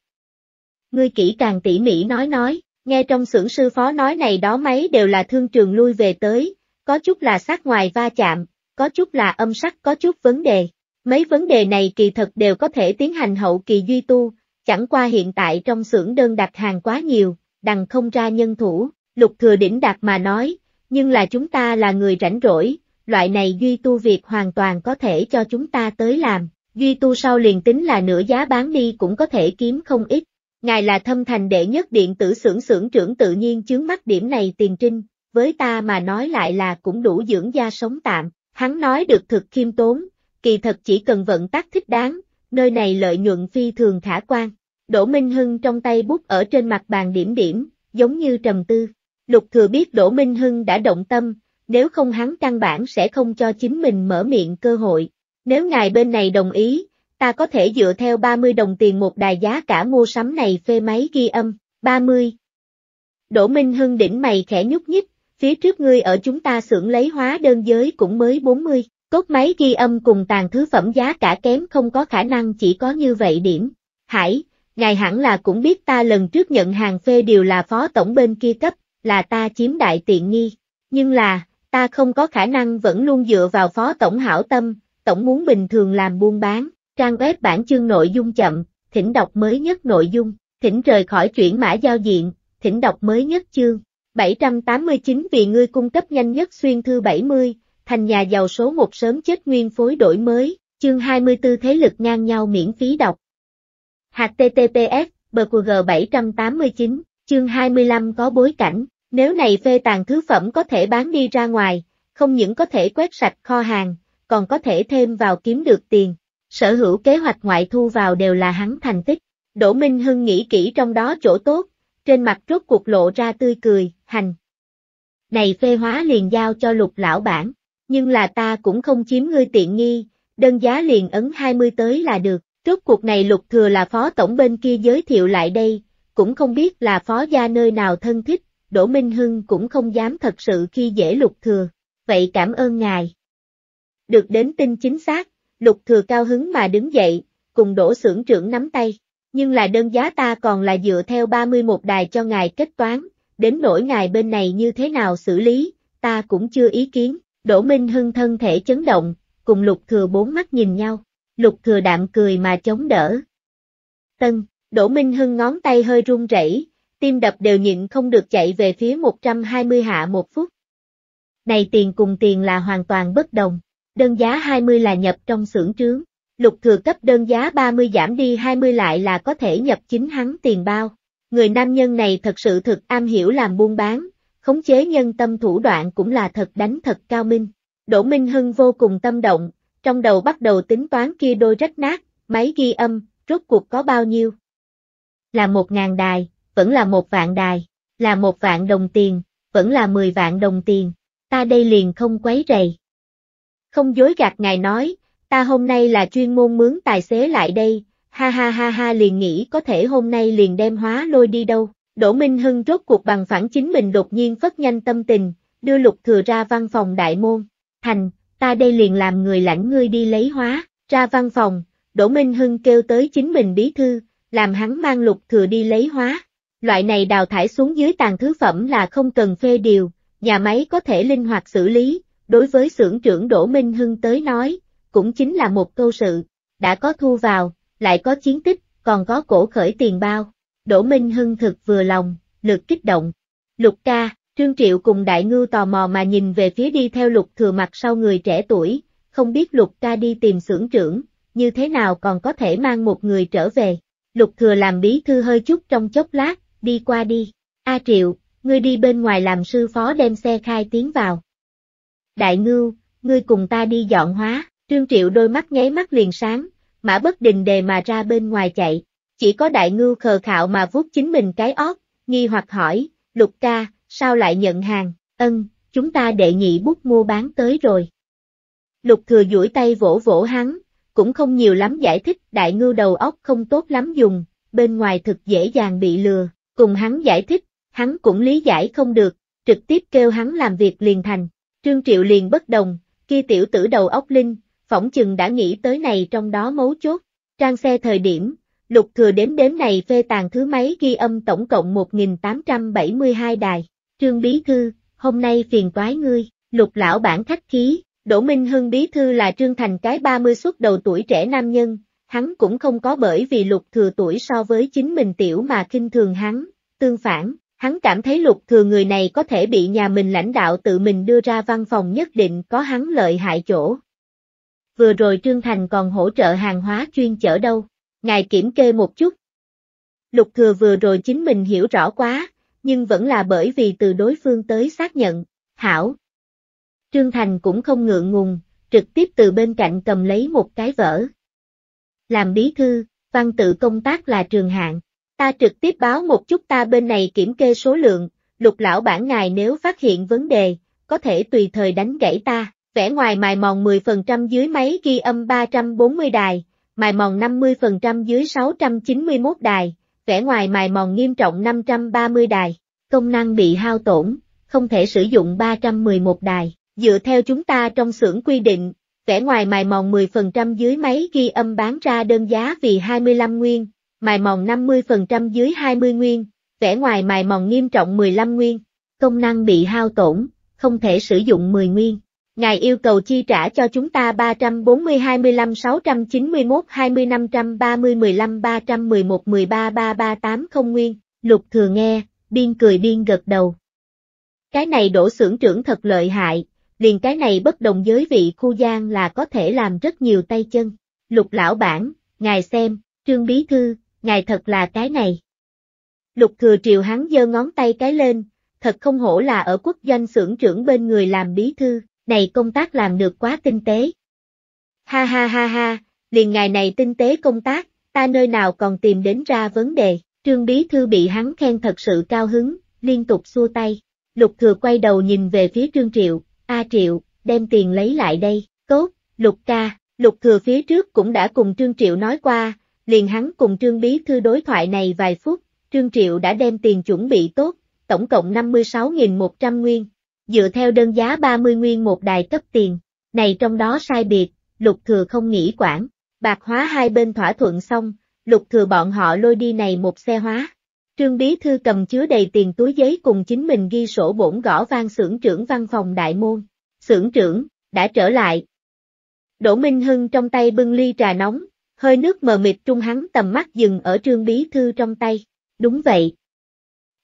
Ngươi kỹ càng tỉ mỉ nói nói, nghe trong xưởng sư phó nói này đó mấy đều là thương trường lui về tới, có chút là sát ngoài va chạm, có chút là âm sắc có chút vấn đề. Mấy vấn đề này kỳ thật đều có thể tiến hành hậu kỳ duy tu, chẳng qua hiện tại trong xưởng đơn đặt hàng quá nhiều, đằng không ra nhân thủ, Lục thừa đỉnh đạt mà nói, nhưng là chúng ta là người rảnh rỗi, loại này duy tu việc hoàn toàn có thể cho chúng ta tới làm, duy tu sau liền tính là nửa giá bán đi cũng có thể kiếm không ít. Ngài là thâm thành đệ nhất điện tử sưởng sưởng trưởng tự nhiên chướng mắt điểm này tiền trinh, với ta mà nói lại là cũng đủ dưỡng gia sống tạm, hắn nói được thực khiêm tốn, kỳ thật chỉ cần vận tác thích đáng, nơi này lợi nhuận phi thường khả quan. Đỗ Minh Hưng trong tay bút ở trên mặt bàn điểm điểm, giống như trầm tư, Lục thừa biết Đỗ Minh Hưng đã động tâm, nếu không hắn căn bản sẽ không cho chính mình mở miệng cơ hội. Nếu ngài bên này đồng ý, ta có thể dựa theo 30 đồng tiền một đài giá cả mua sắm này phê máy ghi âm, 30. Đỗ Minh Hưng đỉnh mày khẽ nhúc nhích, phía trước ngươi ở chúng ta xưởng lấy hóa đơn giới cũng mới 40, cốt máy ghi âm cùng tàn thứ phẩm giá cả kém không có khả năng chỉ có như vậy điểm. Hải, ngài hẳn là cũng biết ta lần trước nhận hàng phê đều là phó tổng bên kia cấp, là ta chiếm đại tiện nghi, nhưng là, ta không có khả năng vẫn luôn dựa vào phó tổng hảo tâm, tổng muốn bình thường làm buôn bán, trang web bản chương nội dung chậm, thỉnh đọc mới nhất nội dung, thỉnh rời khỏi chuyển mã giao diện, thỉnh đọc mới nhất chương. 789 vì ngươi cung cấp nhanh nhất xuyên thư 70, thành nhà giàu số một sớm chết nguyên phối đổi mới, chương 24 thế lực ngang nhau miễn phí đọc. HTTPS, BQG 789, chương 25 có bối cảnh, nếu này phê tàn thứ phẩm có thể bán đi ra ngoài, không những có thể quét sạch kho hàng, còn có thể thêm vào kiếm được tiền. Sở hữu kế hoạch ngoại thu vào đều là hắn thành tích. Đỗ Minh Hưng nghĩ kỹ trong đó chỗ tốt, trên mặt rốt cuộc lộ ra tươi cười, hành. Này phê hóa liền giao cho lục lão bản, nhưng là ta cũng không chiếm ngươi tiện nghi, đơn giá liền ấn 20 tới là được. Rốt cuộc này lục thừa là phó tổng bên kia giới thiệu lại đây, cũng không biết là phó gia nơi nào thân thích, Đỗ Minh Hưng cũng không dám thật sự khi dễ lục thừa, vậy cảm ơn ngài. Được đến tin chính xác, lục thừa cao hứng mà đứng dậy, cùng Đỗ xưởng trưởng nắm tay, nhưng là đơn giá ta còn là dựa theo 31 đài cho ngài kết toán, đến nỗi ngài bên này như thế nào xử lý, ta cũng chưa ý kiến, đỗ minh hưng thân thể chấn động, cùng lục thừa bốn mắt nhìn nhau, lục thừa đạm cười mà chống đỡ. Tân, đỗ minh hưng ngón tay hơi run rẩy, tim đập đều nhịn không được chạy về phía 120 hạ một phút. Này tiền cùng tiền là hoàn toàn bất đồng, đơn giá 20 là nhập trong xưởng trướng, lục thừa cấp đơn giá 30 giảm đi 20 lại là có thể nhập chính hắn tiền bao. Người nam nhân này thật sự thực am hiểu làm buôn bán, khống chế nhân tâm thủ đoạn cũng là thật đánh thật cao minh. Đỗ Minh Hưng vô cùng tâm động, trong đầu bắt đầu tính toán kia đôi rách nát, máy ghi âm, rốt cuộc có bao nhiêu. Là một ngàn đài, vẫn là một vạn đài, là một vạn đồng tiền, vẫn là mười vạn đồng tiền, ta đây liền không quấy rầy. Không dối gạt ngài nói, ta hôm nay là chuyên môn mướn tài xế lại đây, ha ha ha ha liền nghĩ có thể hôm nay liền đem hóa lôi đi đâu. Đỗ Minh Hưng rốt cuộc bằng phản chính mình đột nhiên phất nhanh tâm tình, đưa lục thừa ra văn phòng đại môn. Thành, ta đây liền làm người lãnh ngươi đi lấy hóa, ra văn phòng, Đỗ Minh Hưng kêu tới chính mình bí thư, làm hắn mang lục thừa đi lấy hóa loại này đào thải xuống dưới tàn thứ phẩm là không cần phê điều, nhà máy có thể linh hoạt xử lý, đối với xưởng trưởng Đỗ Minh Hưng tới nói, cũng chính là một câu sự, đã có thu vào, lại có chiến tích, còn có cổ khởi tiền bao. Đỗ Minh Hưng thực vừa lòng, lực kích động. Lục ca, Trương Triệu cùng Đại ngư tò mò mà nhìn về phía đi theo Lục thừa mặt sau người trẻ tuổi, không biết Lục ca đi tìm xưởng trưởng, như thế nào còn có thể mang một người trở về. Lục thừa làm bí thư hơi chút trong chốc lát, đi qua đi. A Triệu, ngươi đi bên ngoài làm sư phó đem xe khai tiến vào. Đại ngưu, ngươi cùng ta đi dọn hóa, Trương Triệu đôi mắt nháy mắt liền sáng, mã bất đình đề mà ra bên ngoài chạy. Chỉ có đại ngưu khờ khạo mà vuốt chính mình cái ót, nghi hoặc hỏi, lục ca, sao lại nhận hàng, ân, chúng ta đệ nhị bút mua bán tới rồi. Lục thừa duỗi tay vỗ vỗ hắn, cũng không nhiều lắm giải thích đại ngưu đầu óc không tốt lắm dùng, bên ngoài thực dễ dàng bị lừa, Cùng hắn giải thích, hắn cũng lý giải không được, trực tiếp kêu hắn làm việc liền thành. Trương Triệu liền bất đồng, kia tiểu tử đầu óc linh, phỏng chừng đã nghĩ tới này trong đó mấu chốt. Trang xe thời điểm, lục thừa đếm đếm này phê tàn thứ máy ghi âm tổng cộng 1872 đài. Trương Bí Thư, hôm nay phiền toái ngươi, lục lão bản khách khí, Đỗ Minh Hưng Bí Thư là Trương Thành cái 30 xuất đầu tuổi trẻ nam nhân, hắn cũng không có bởi vì lục thừa tuổi so với chính mình tiểu mà kinh thường hắn, tương phản, hắn cảm thấy lục thừa người này có thể bị nhà mình lãnh đạo tự mình đưa ra văn phòng nhất định có hắn lợi hại chỗ. Vừa rồi Trương Thành còn hỗ trợ hàng hóa chuyên chở đâu, ngài kiểm kê một chút. Lục thừa vừa rồi chính mình hiểu rõ quá, nhưng vẫn là bởi vì từ đối phương tới xác nhận, hảo. Trương Thành cũng không ngượng ngùng, trực tiếp từ bên cạnh cầm lấy một cái vỡ làm bí thư, văn tự công tác là trường hạng. Ta trực tiếp báo một chút ta bên này kiểm kê số lượng, lục lão bản ngài nếu phát hiện vấn đề, có thể tùy thời đánh gãy ta, vẽ ngoài mài mòn 10% dưới máy ghi âm 340 đài, mài mòn 50% dưới 691 đài, vẽ ngoài mài mòn nghiêm trọng 530 đài, công năng bị hao tổn, không thể sử dụng 311 đài. Dựa theo chúng ta trong xưởng quy định, rẻ ngoài mài mòn 10% dưới máy ghi âm bán ra đơn giá vì 25 nguyên, mài mòn 50% dưới 20 nguyên, vẻ ngoài mài mòn nghiêm trọng 15 nguyên, công năng bị hao tổn, không thể sử dụng 10 nguyên. Ngài yêu cầu chi trả cho chúng ta 340 25 691 20 530 15 311 13 3380 nguyên, lục thừa nghe, biên cười biên gật đầu. Cái này đổ xưởng trưởng thật lợi hại, liền cái này bất đồng giới vị khu gian là có thể làm rất nhiều tay chân. Lục lão bản, ngài xem, trương bí thư, ngài thật là cái này. Lục thừa triều hắn giơ ngón tay cái lên, thật không hổ là ở quốc doanh xưởng trưởng bên người làm bí thư, này công tác làm được quá tinh tế. Ha ha ha ha, liền ngài này tinh tế công tác, ta nơi nào còn tìm đến ra vấn đề, trương bí thư bị hắn khen thật sự cao hứng, liên tục xua tay. Lục thừa quay đầu nhìn về phía trương triệu, A Triệu, đem tiền lấy lại đây, tốt, Lục ca, Lục thừa phía trước cũng đã cùng Trương Triệu nói qua, liền hắn cùng Trương Bí Thư đối thoại này vài phút, Trương Triệu đã đem tiền chuẩn bị tốt, tổng cộng 56.100 nguyên, dựa theo đơn giá 30 nguyên một đài cấp tiền, này trong đó sai biệt, Lục thừa không nghĩ quản, bạc hóa hai bên thỏa thuận xong, Lục thừa bọn họ lôi đi này một xe hóa. Trương Bí Thư cầm chứa đầy tiền túi giấy cùng chính mình ghi sổ bổn gõ vang xưởng trưởng văn phòng đại môn. Xưởng trưởng, đã trở lại. Đỗ Minh Hưng trong tay bưng ly trà nóng, hơi nước mờ mịt trung hắn tầm mắt dừng ở Trương Bí Thư trong tay. Đúng vậy.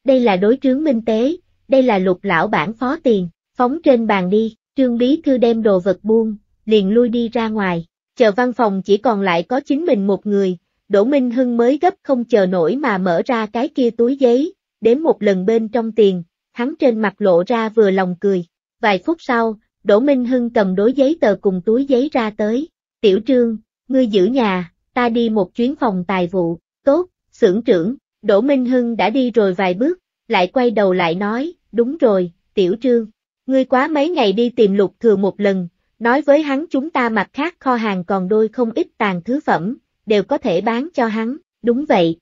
Đây là đối trướng minh tế, đây là lục lão bản phó tiền, phóng trên bàn đi, Trương Bí Thư đem đồ vật buông, liền lui đi ra ngoài, chờ văn phòng chỉ còn lại có chính mình một người, Đỗ Minh Hưng mới gấp không chờ nổi mà mở ra cái kia túi giấy, đếm một lần bên trong tiền, hắn trên mặt lộ ra vừa lòng cười. Vài phút sau, Đỗ Minh Hưng cầm đối giấy tờ cùng túi giấy ra tới. Tiểu trương, ngươi giữ nhà, ta đi một chuyến phòng tài vụ, tốt, xưởng trưởng, Đỗ Minh Hưng đã đi rồi vài bước, lại quay đầu lại nói, đúng rồi, tiểu trương, ngươi quá mấy ngày đi tìm lục thừa một lần, nói với hắn chúng ta mặt khác kho hàng còn đôi không ít tàn thứ phẩm, đều có thể bán cho hắn, đúng vậy.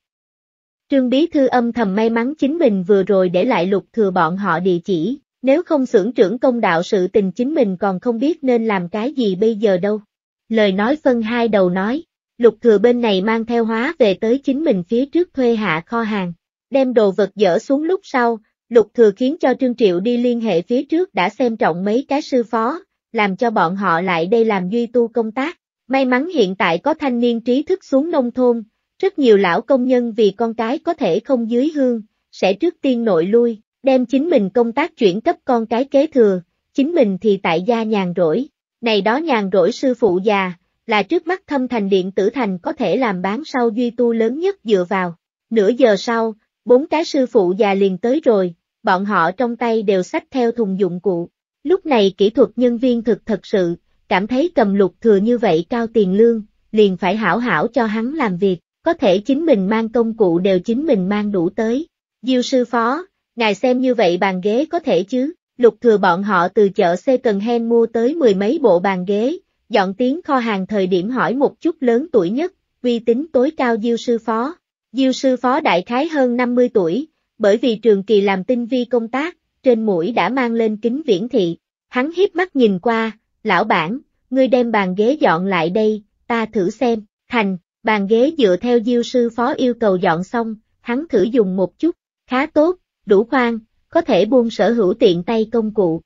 Trương Bí Thư âm thầm may mắn chính mình vừa rồi để lại lục thừa bọn họ địa chỉ, nếu không xưởng trưởng công đạo sự tình chính mình còn không biết nên làm cái gì bây giờ đâu. Lời nói phân hai đầu nói, lục thừa bên này mang theo hóa về tới chính mình phía trước thuê hạ kho hàng, đem đồ vật dỡ xuống lúc sau, lục thừa khiến cho Trương Triệu đi liên hệ phía trước đã xem trọng mấy cái sư phó, làm cho bọn họ lại đây làm duy tu công tác. May mắn hiện tại có thanh niên trí thức xuống nông thôn, rất nhiều lão công nhân vì con cái có thể không dưới hương, sẽ trước tiên nội lui, đem chính mình công tác chuyển cấp con cái kế thừa, chính mình thì tại gia nhàn rỗi. Này đó nhàn rỗi sư phụ già, là trước mắt thâm thành điện tử thành có thể làm bán sau duy tu lớn nhất dựa vào. Nửa giờ sau, bốn cái sư phụ già liền tới rồi, bọn họ trong tay đều sách theo thùng dụng cụ. Lúc này kỹ thuật nhân viên thực thật sự, cảm thấy cầm lục thừa như vậy cao tiền lương, liền phải hảo hảo cho hắn làm việc, có thể chính mình mang công cụ đều chính mình mang đủ tới. Diêu sư phó, ngài xem như vậy bàn ghế có thể chứ, lục thừa bọn họ từ chợ xe cần hen mua tới mười mấy bộ bàn ghế, dọn tiếng kho hàng thời điểm hỏi một chút lớn tuổi nhất, uy tín tối cao diêu sư phó. Diêu sư phó đại khái hơn 50 tuổi, bởi vì trường kỳ làm tinh vi công tác, trên mũi đã mang lên kính viễn thị, hắn hiếp mắt nhìn qua, lão bản, ngươi đem bàn ghế dọn lại đây, ta thử xem, thành, bàn ghế dựa theo diêu sư phó yêu cầu dọn xong, hắn thử dùng một chút, khá tốt, đủ khoan, có thể buông sở hữu tiện tay công cụ.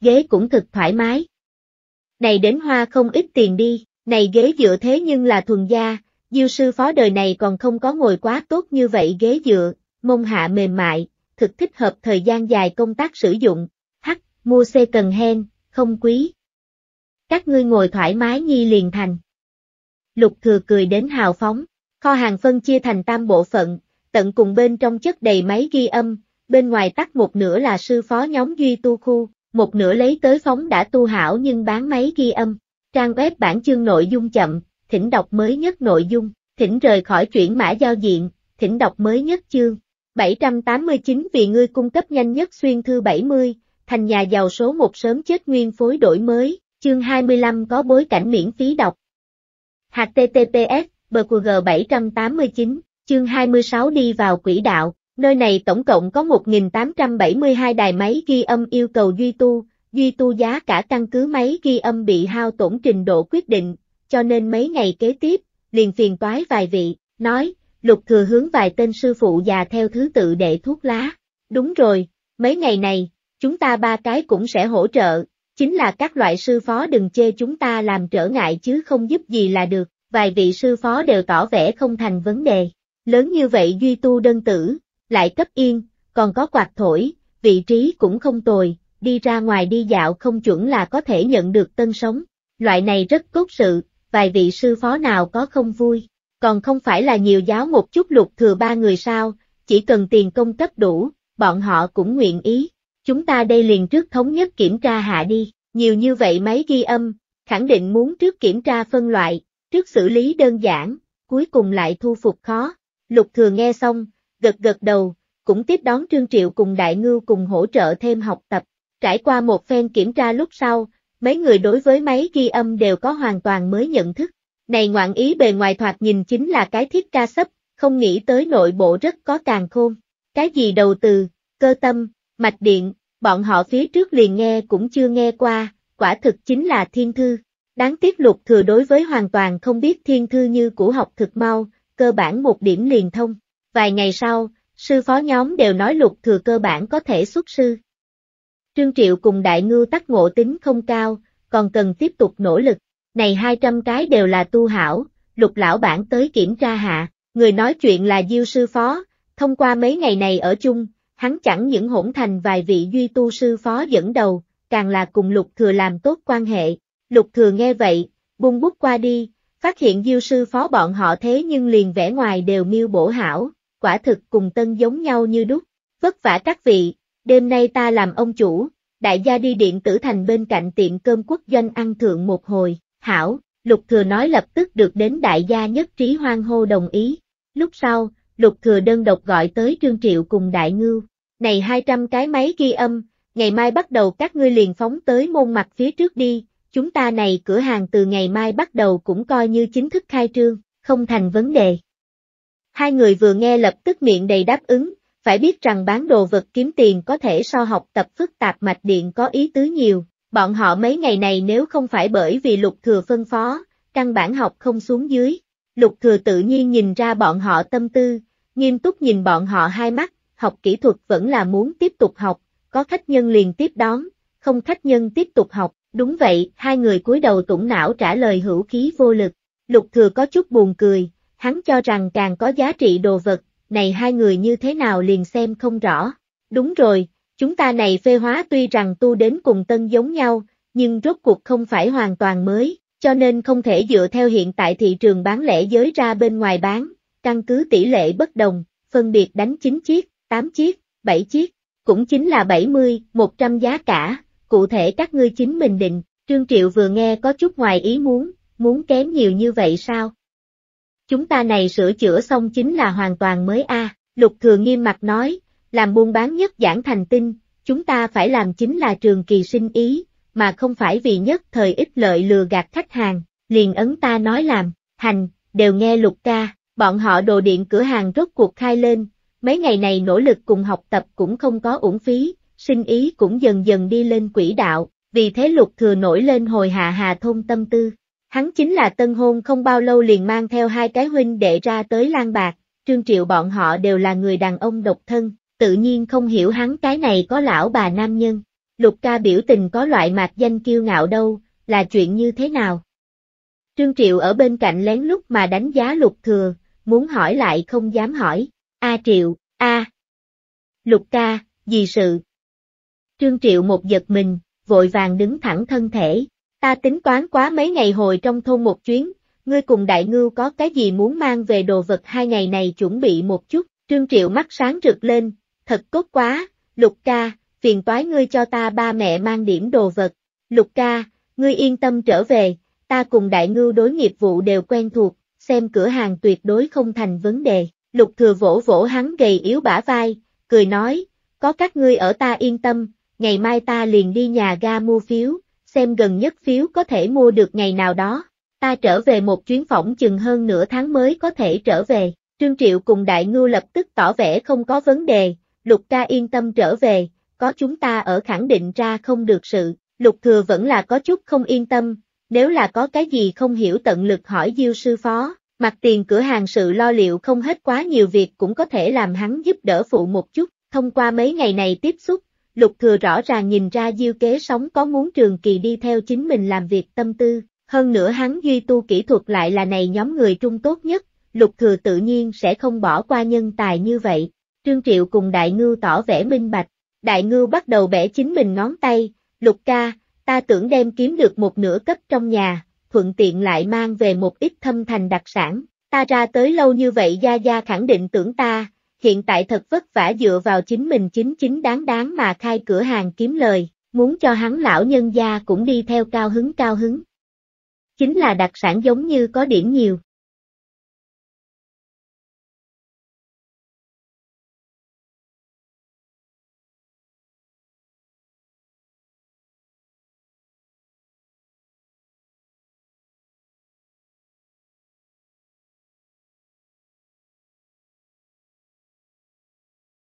Ghế cũng thực thoải mái. Này đến hoa không ít tiền đi, này ghế dựa thế nhưng là thuần gia, diêu sư phó đời này còn không có ngồi quá tốt như vậy ghế dựa, mông hạ mềm mại, thực thích hợp thời gian dài công tác sử dụng. Hắc, mua xe cần hen, không quý. Các ngươi ngồi thoải mái nhi liền thành. Lục thừa cười đến hào phóng, kho hàng phân chia thành tam bộ phận, tận cùng bên trong chất đầy máy ghi âm, bên ngoài tắt một nửa là sư phó nhóm duy tu khu, một nửa lấy tới phóng đã tu hảo nhưng bán máy ghi âm. Trang web bản chương nội dung chậm, thỉnh đọc mới nhất nội dung, thỉnh rời khỏi chuyển mã giao diện, thỉnh đọc mới nhất chương. 789 vì ngươi cung cấp nhanh nhất xuyên thư 70, thành nhà giàu số một sớm chết nguyên phối đổi mới, chương 25 có bối cảnh miễn phí đọc. HTTPS, BQG 789, chương 26 đi vào quỹ đạo, nơi này tổng cộng có 1.872 đài máy ghi âm yêu cầu duy tu, duy tu giá cả căn cứ máy ghi âm bị hao tổn trình độ quyết định, cho nên mấy ngày kế tiếp, liền phiền toái vài vị, nói, lục thừa hướng vài tên sư phụ già theo thứ tự để thuốc lá. Đúng rồi, mấy ngày này, Chúng ta ba cái cũng sẽ hỗ trợ, chính là các loại sư phó đừng chê chúng ta làm trở ngại chứ không giúp gì là được, vài vị sư phó đều tỏ vẻ không thành vấn đề. Lớn như vậy duy tu đơn tử, lại cấp yên, còn có quạt thổi, vị trí cũng không tồi, đi ra ngoài đi dạo không chuẩn là có thể nhận được tân sống. Loại này rất cốt sự, vài vị sư phó nào có không vui, còn không phải là nhiều giáo một chút lục thừa ba người sao, chỉ cần tiền công cấp đủ, bọn họ cũng nguyện ý chúng ta đây liền trước thống nhất kiểm tra hạ đi, nhiều như vậy máy ghi âm, khẳng định muốn trước kiểm tra phân loại, trước xử lý đơn giản, cuối cùng lại thu phục khó. Lục thừa nghe xong, gật gật đầu, cũng tiếp đón Trương Triệu cùng Đại Ngưu cùng hỗ trợ thêm học tập. Trải qua một phen kiểm tra lúc sau, mấy người đối với máy ghi âm đều có hoàn toàn mới nhận thức. Này ngoạn ý bề ngoài thoạt nhìn chính là cái thiết ca sấp, không nghĩ tới nội bộ rất có càng khôn. Cái gì đầu từ, cơ tâm, Mạch điện, bọn họ phía trước liền nghe cũng chưa nghe qua, quả thực chính là thiên thư. Đáng tiếc lục thừa đối với hoàn toàn không biết thiên thư như của học thực mau, cơ bản một điểm liền thông. Vài ngày sau, sư phó nhóm đều nói lục thừa cơ bản có thể xuất sư. Trương Triệu cùng đại ngư tắc ngộ tính không cao, còn cần tiếp tục nỗ lực. Này 200 cái đều là tu hảo, lục lão bản tới kiểm tra hạ, người nói chuyện là diêu sư phó, thông qua mấy ngày này ở chung, hắn chẳng những hỗn thành vài vị duy tu sư phó dẫn đầu, càng là cùng Lục Thừa làm tốt quan hệ. Lục Thừa nghe vậy, buông bút qua đi, phát hiện diêu sư phó bọn họ thế nhưng liền vẻ ngoài đều miêu bổ hảo, quả thực cùng tân giống nhau như đúc. Vất vả các vị, đêm nay ta làm ông chủ, đại gia đi điện tử thành bên cạnh tiệm cơm quốc doanh ăn thượng một hồi, hảo, Lục Thừa nói lập tức được đến đại gia nhất trí hoang hô đồng ý. Lúc sau, Lục Thừa đơn độc gọi tới Trương Triệu cùng Đại Ngưu, này 200 cái máy ghi âm, ngày mai bắt đầu các ngươi liền phóng tới môn mặt phía trước đi, chúng ta này cửa hàng từ ngày mai bắt đầu cũng coi như chính thức khai trương, không thành vấn đề. Hai người vừa nghe lập tức miệng đầy đáp ứng, phải biết rằng bán đồ vật kiếm tiền có thể so học tập phức tạp mạch điện có ý tứ nhiều, bọn họ mấy ngày này nếu không phải bởi vì lục thừa phân phó, căn bản học không xuống dưới. Lục thừa tự nhiên nhìn ra bọn họ tâm tư, nghiêm túc nhìn bọn họ hai mắt, học kỹ thuật vẫn là muốn tiếp tục học, có khách nhân liền tiếp đón, không khách nhân tiếp tục học, đúng vậy, hai người cúi đầu tủng não trả lời hữu khí vô lực, lục thừa có chút buồn cười, hắn cho rằng càng có giá trị đồ vật, này hai người như thế nào liền xem không rõ, đúng rồi, chúng ta này phê hóa tuy rằng tu đến cùng tân giống nhau, nhưng rốt cuộc không phải hoàn toàn mới, cho nên không thể dựa theo hiện tại thị trường bán lẻ giới ra bên ngoài bán, căn cứ tỷ lệ bất đồng, phân biệt đánh chính chiếc, 8 chiếc, 7 chiếc, cũng chính là 70, 100 giá cả, cụ thể các ngươi chính mình định, Trương Triệu vừa nghe có chút ngoài ý muốn, muốn kém nhiều như vậy sao? Chúng ta này sửa chữa xong chính là hoàn toàn mới a Lục Thừa nghiêm mặt nói, làm buôn bán nhất giảng thành tinh, chúng ta phải làm chính là trường kỳ sinh ý, mà không phải vì nhất thời ích lợi lừa gạt khách hàng, liền ấn ta nói làm, hành, đều nghe lục ca, bọn họ đồ điện cửa hàng rốt cuộc khai lên, Mấy ngày này nỗ lực cùng học tập cũng không có uổng phí, sinh ý cũng dần dần đi lên quỹ đạo, vì thế lục thừa nổi lên hồi hạ hà thôn tâm tư. Hắn chính là tân hôn không bao lâu liền mang theo hai cái huynh đệ ra tới lang bạc, trương triệu bọn họ đều là người đàn ông độc thân, tự nhiên không hiểu hắn cái này có lão bà nam nhân. Lục ca biểu tình có loại mạc danh kiêu ngạo đâu, là chuyện như thế nào? Trương Triệu ở bên cạnh lén lút mà đánh giá lục thừa, muốn hỏi lại không dám hỏi. A Triệu, A. Lục ca, gì sự? Trương Triệu một giật mình, vội vàng đứng thẳng thân thể. Ta tính toán quá mấy ngày hồi trong thôn một chuyến, ngươi cùng đại ngưu có cái gì muốn mang về đồ vật hai ngày này chuẩn bị một chút. Trương Triệu mắt sáng rực lên, thật cốt quá, Lục ca, phiền toái ngươi cho ta ba mẹ mang điểm đồ vật. Lục ca, ngươi yên tâm trở về, ta cùng đại ngưu đối nghiệp vụ đều quen thuộc, xem cửa hàng tuyệt đối không thành vấn đề. Lục thừa vỗ vỗ hắn gầy yếu bả vai, cười nói, có các ngươi ở ta yên tâm, ngày mai ta liền đi nhà ga mua phiếu, xem gần nhất phiếu có thể mua được ngày nào đó. Ta trở về một chuyến phỏng chừng hơn nửa tháng mới có thể trở về. Trương Triệu cùng Đại Ngưu lập tức tỏ vẻ không có vấn đề, Lục ca yên tâm trở về, có chúng ta ở khẳng định ra không được sự, Lục thừa vẫn là có chút không yên tâm, nếu là có cái gì không hiểu tận lực hỏi Diêu sư phó, Mặt tiền cửa hàng sự lo liệu không hết quá nhiều việc cũng có thể làm hắn giúp đỡ phụ một chút, thông qua mấy ngày này tiếp xúc, Lục Thừa rõ ràng nhìn ra diêu kế sống có muốn trường kỳ đi theo chính mình làm việc tâm tư, hơn nữa hắn duy tu kỹ thuật lại là này nhóm người trung tốt nhất, Lục Thừa tự nhiên sẽ không bỏ qua nhân tài như vậy. Trương Triệu cùng Đại ngư tỏ vẻ minh bạch, Đại ngư bắt đầu bẻ chính mình ngón tay, Lục ca, ta tưởng đem kiếm được một nửa cấp trong nhà, thuận tiện lại mang về một ít thâm thành đặc sản, ta ra tới lâu như vậy Gia Gia khẳng định tưởng ta, hiện tại thật vất vả dựa vào chính mình chính chính đáng đáng mà khai cửa hàng kiếm lời, muốn cho hắn lão nhân gia cũng đi theo cao hứng cao hứng. Chính là đặc sản giống như có điểm nhiều.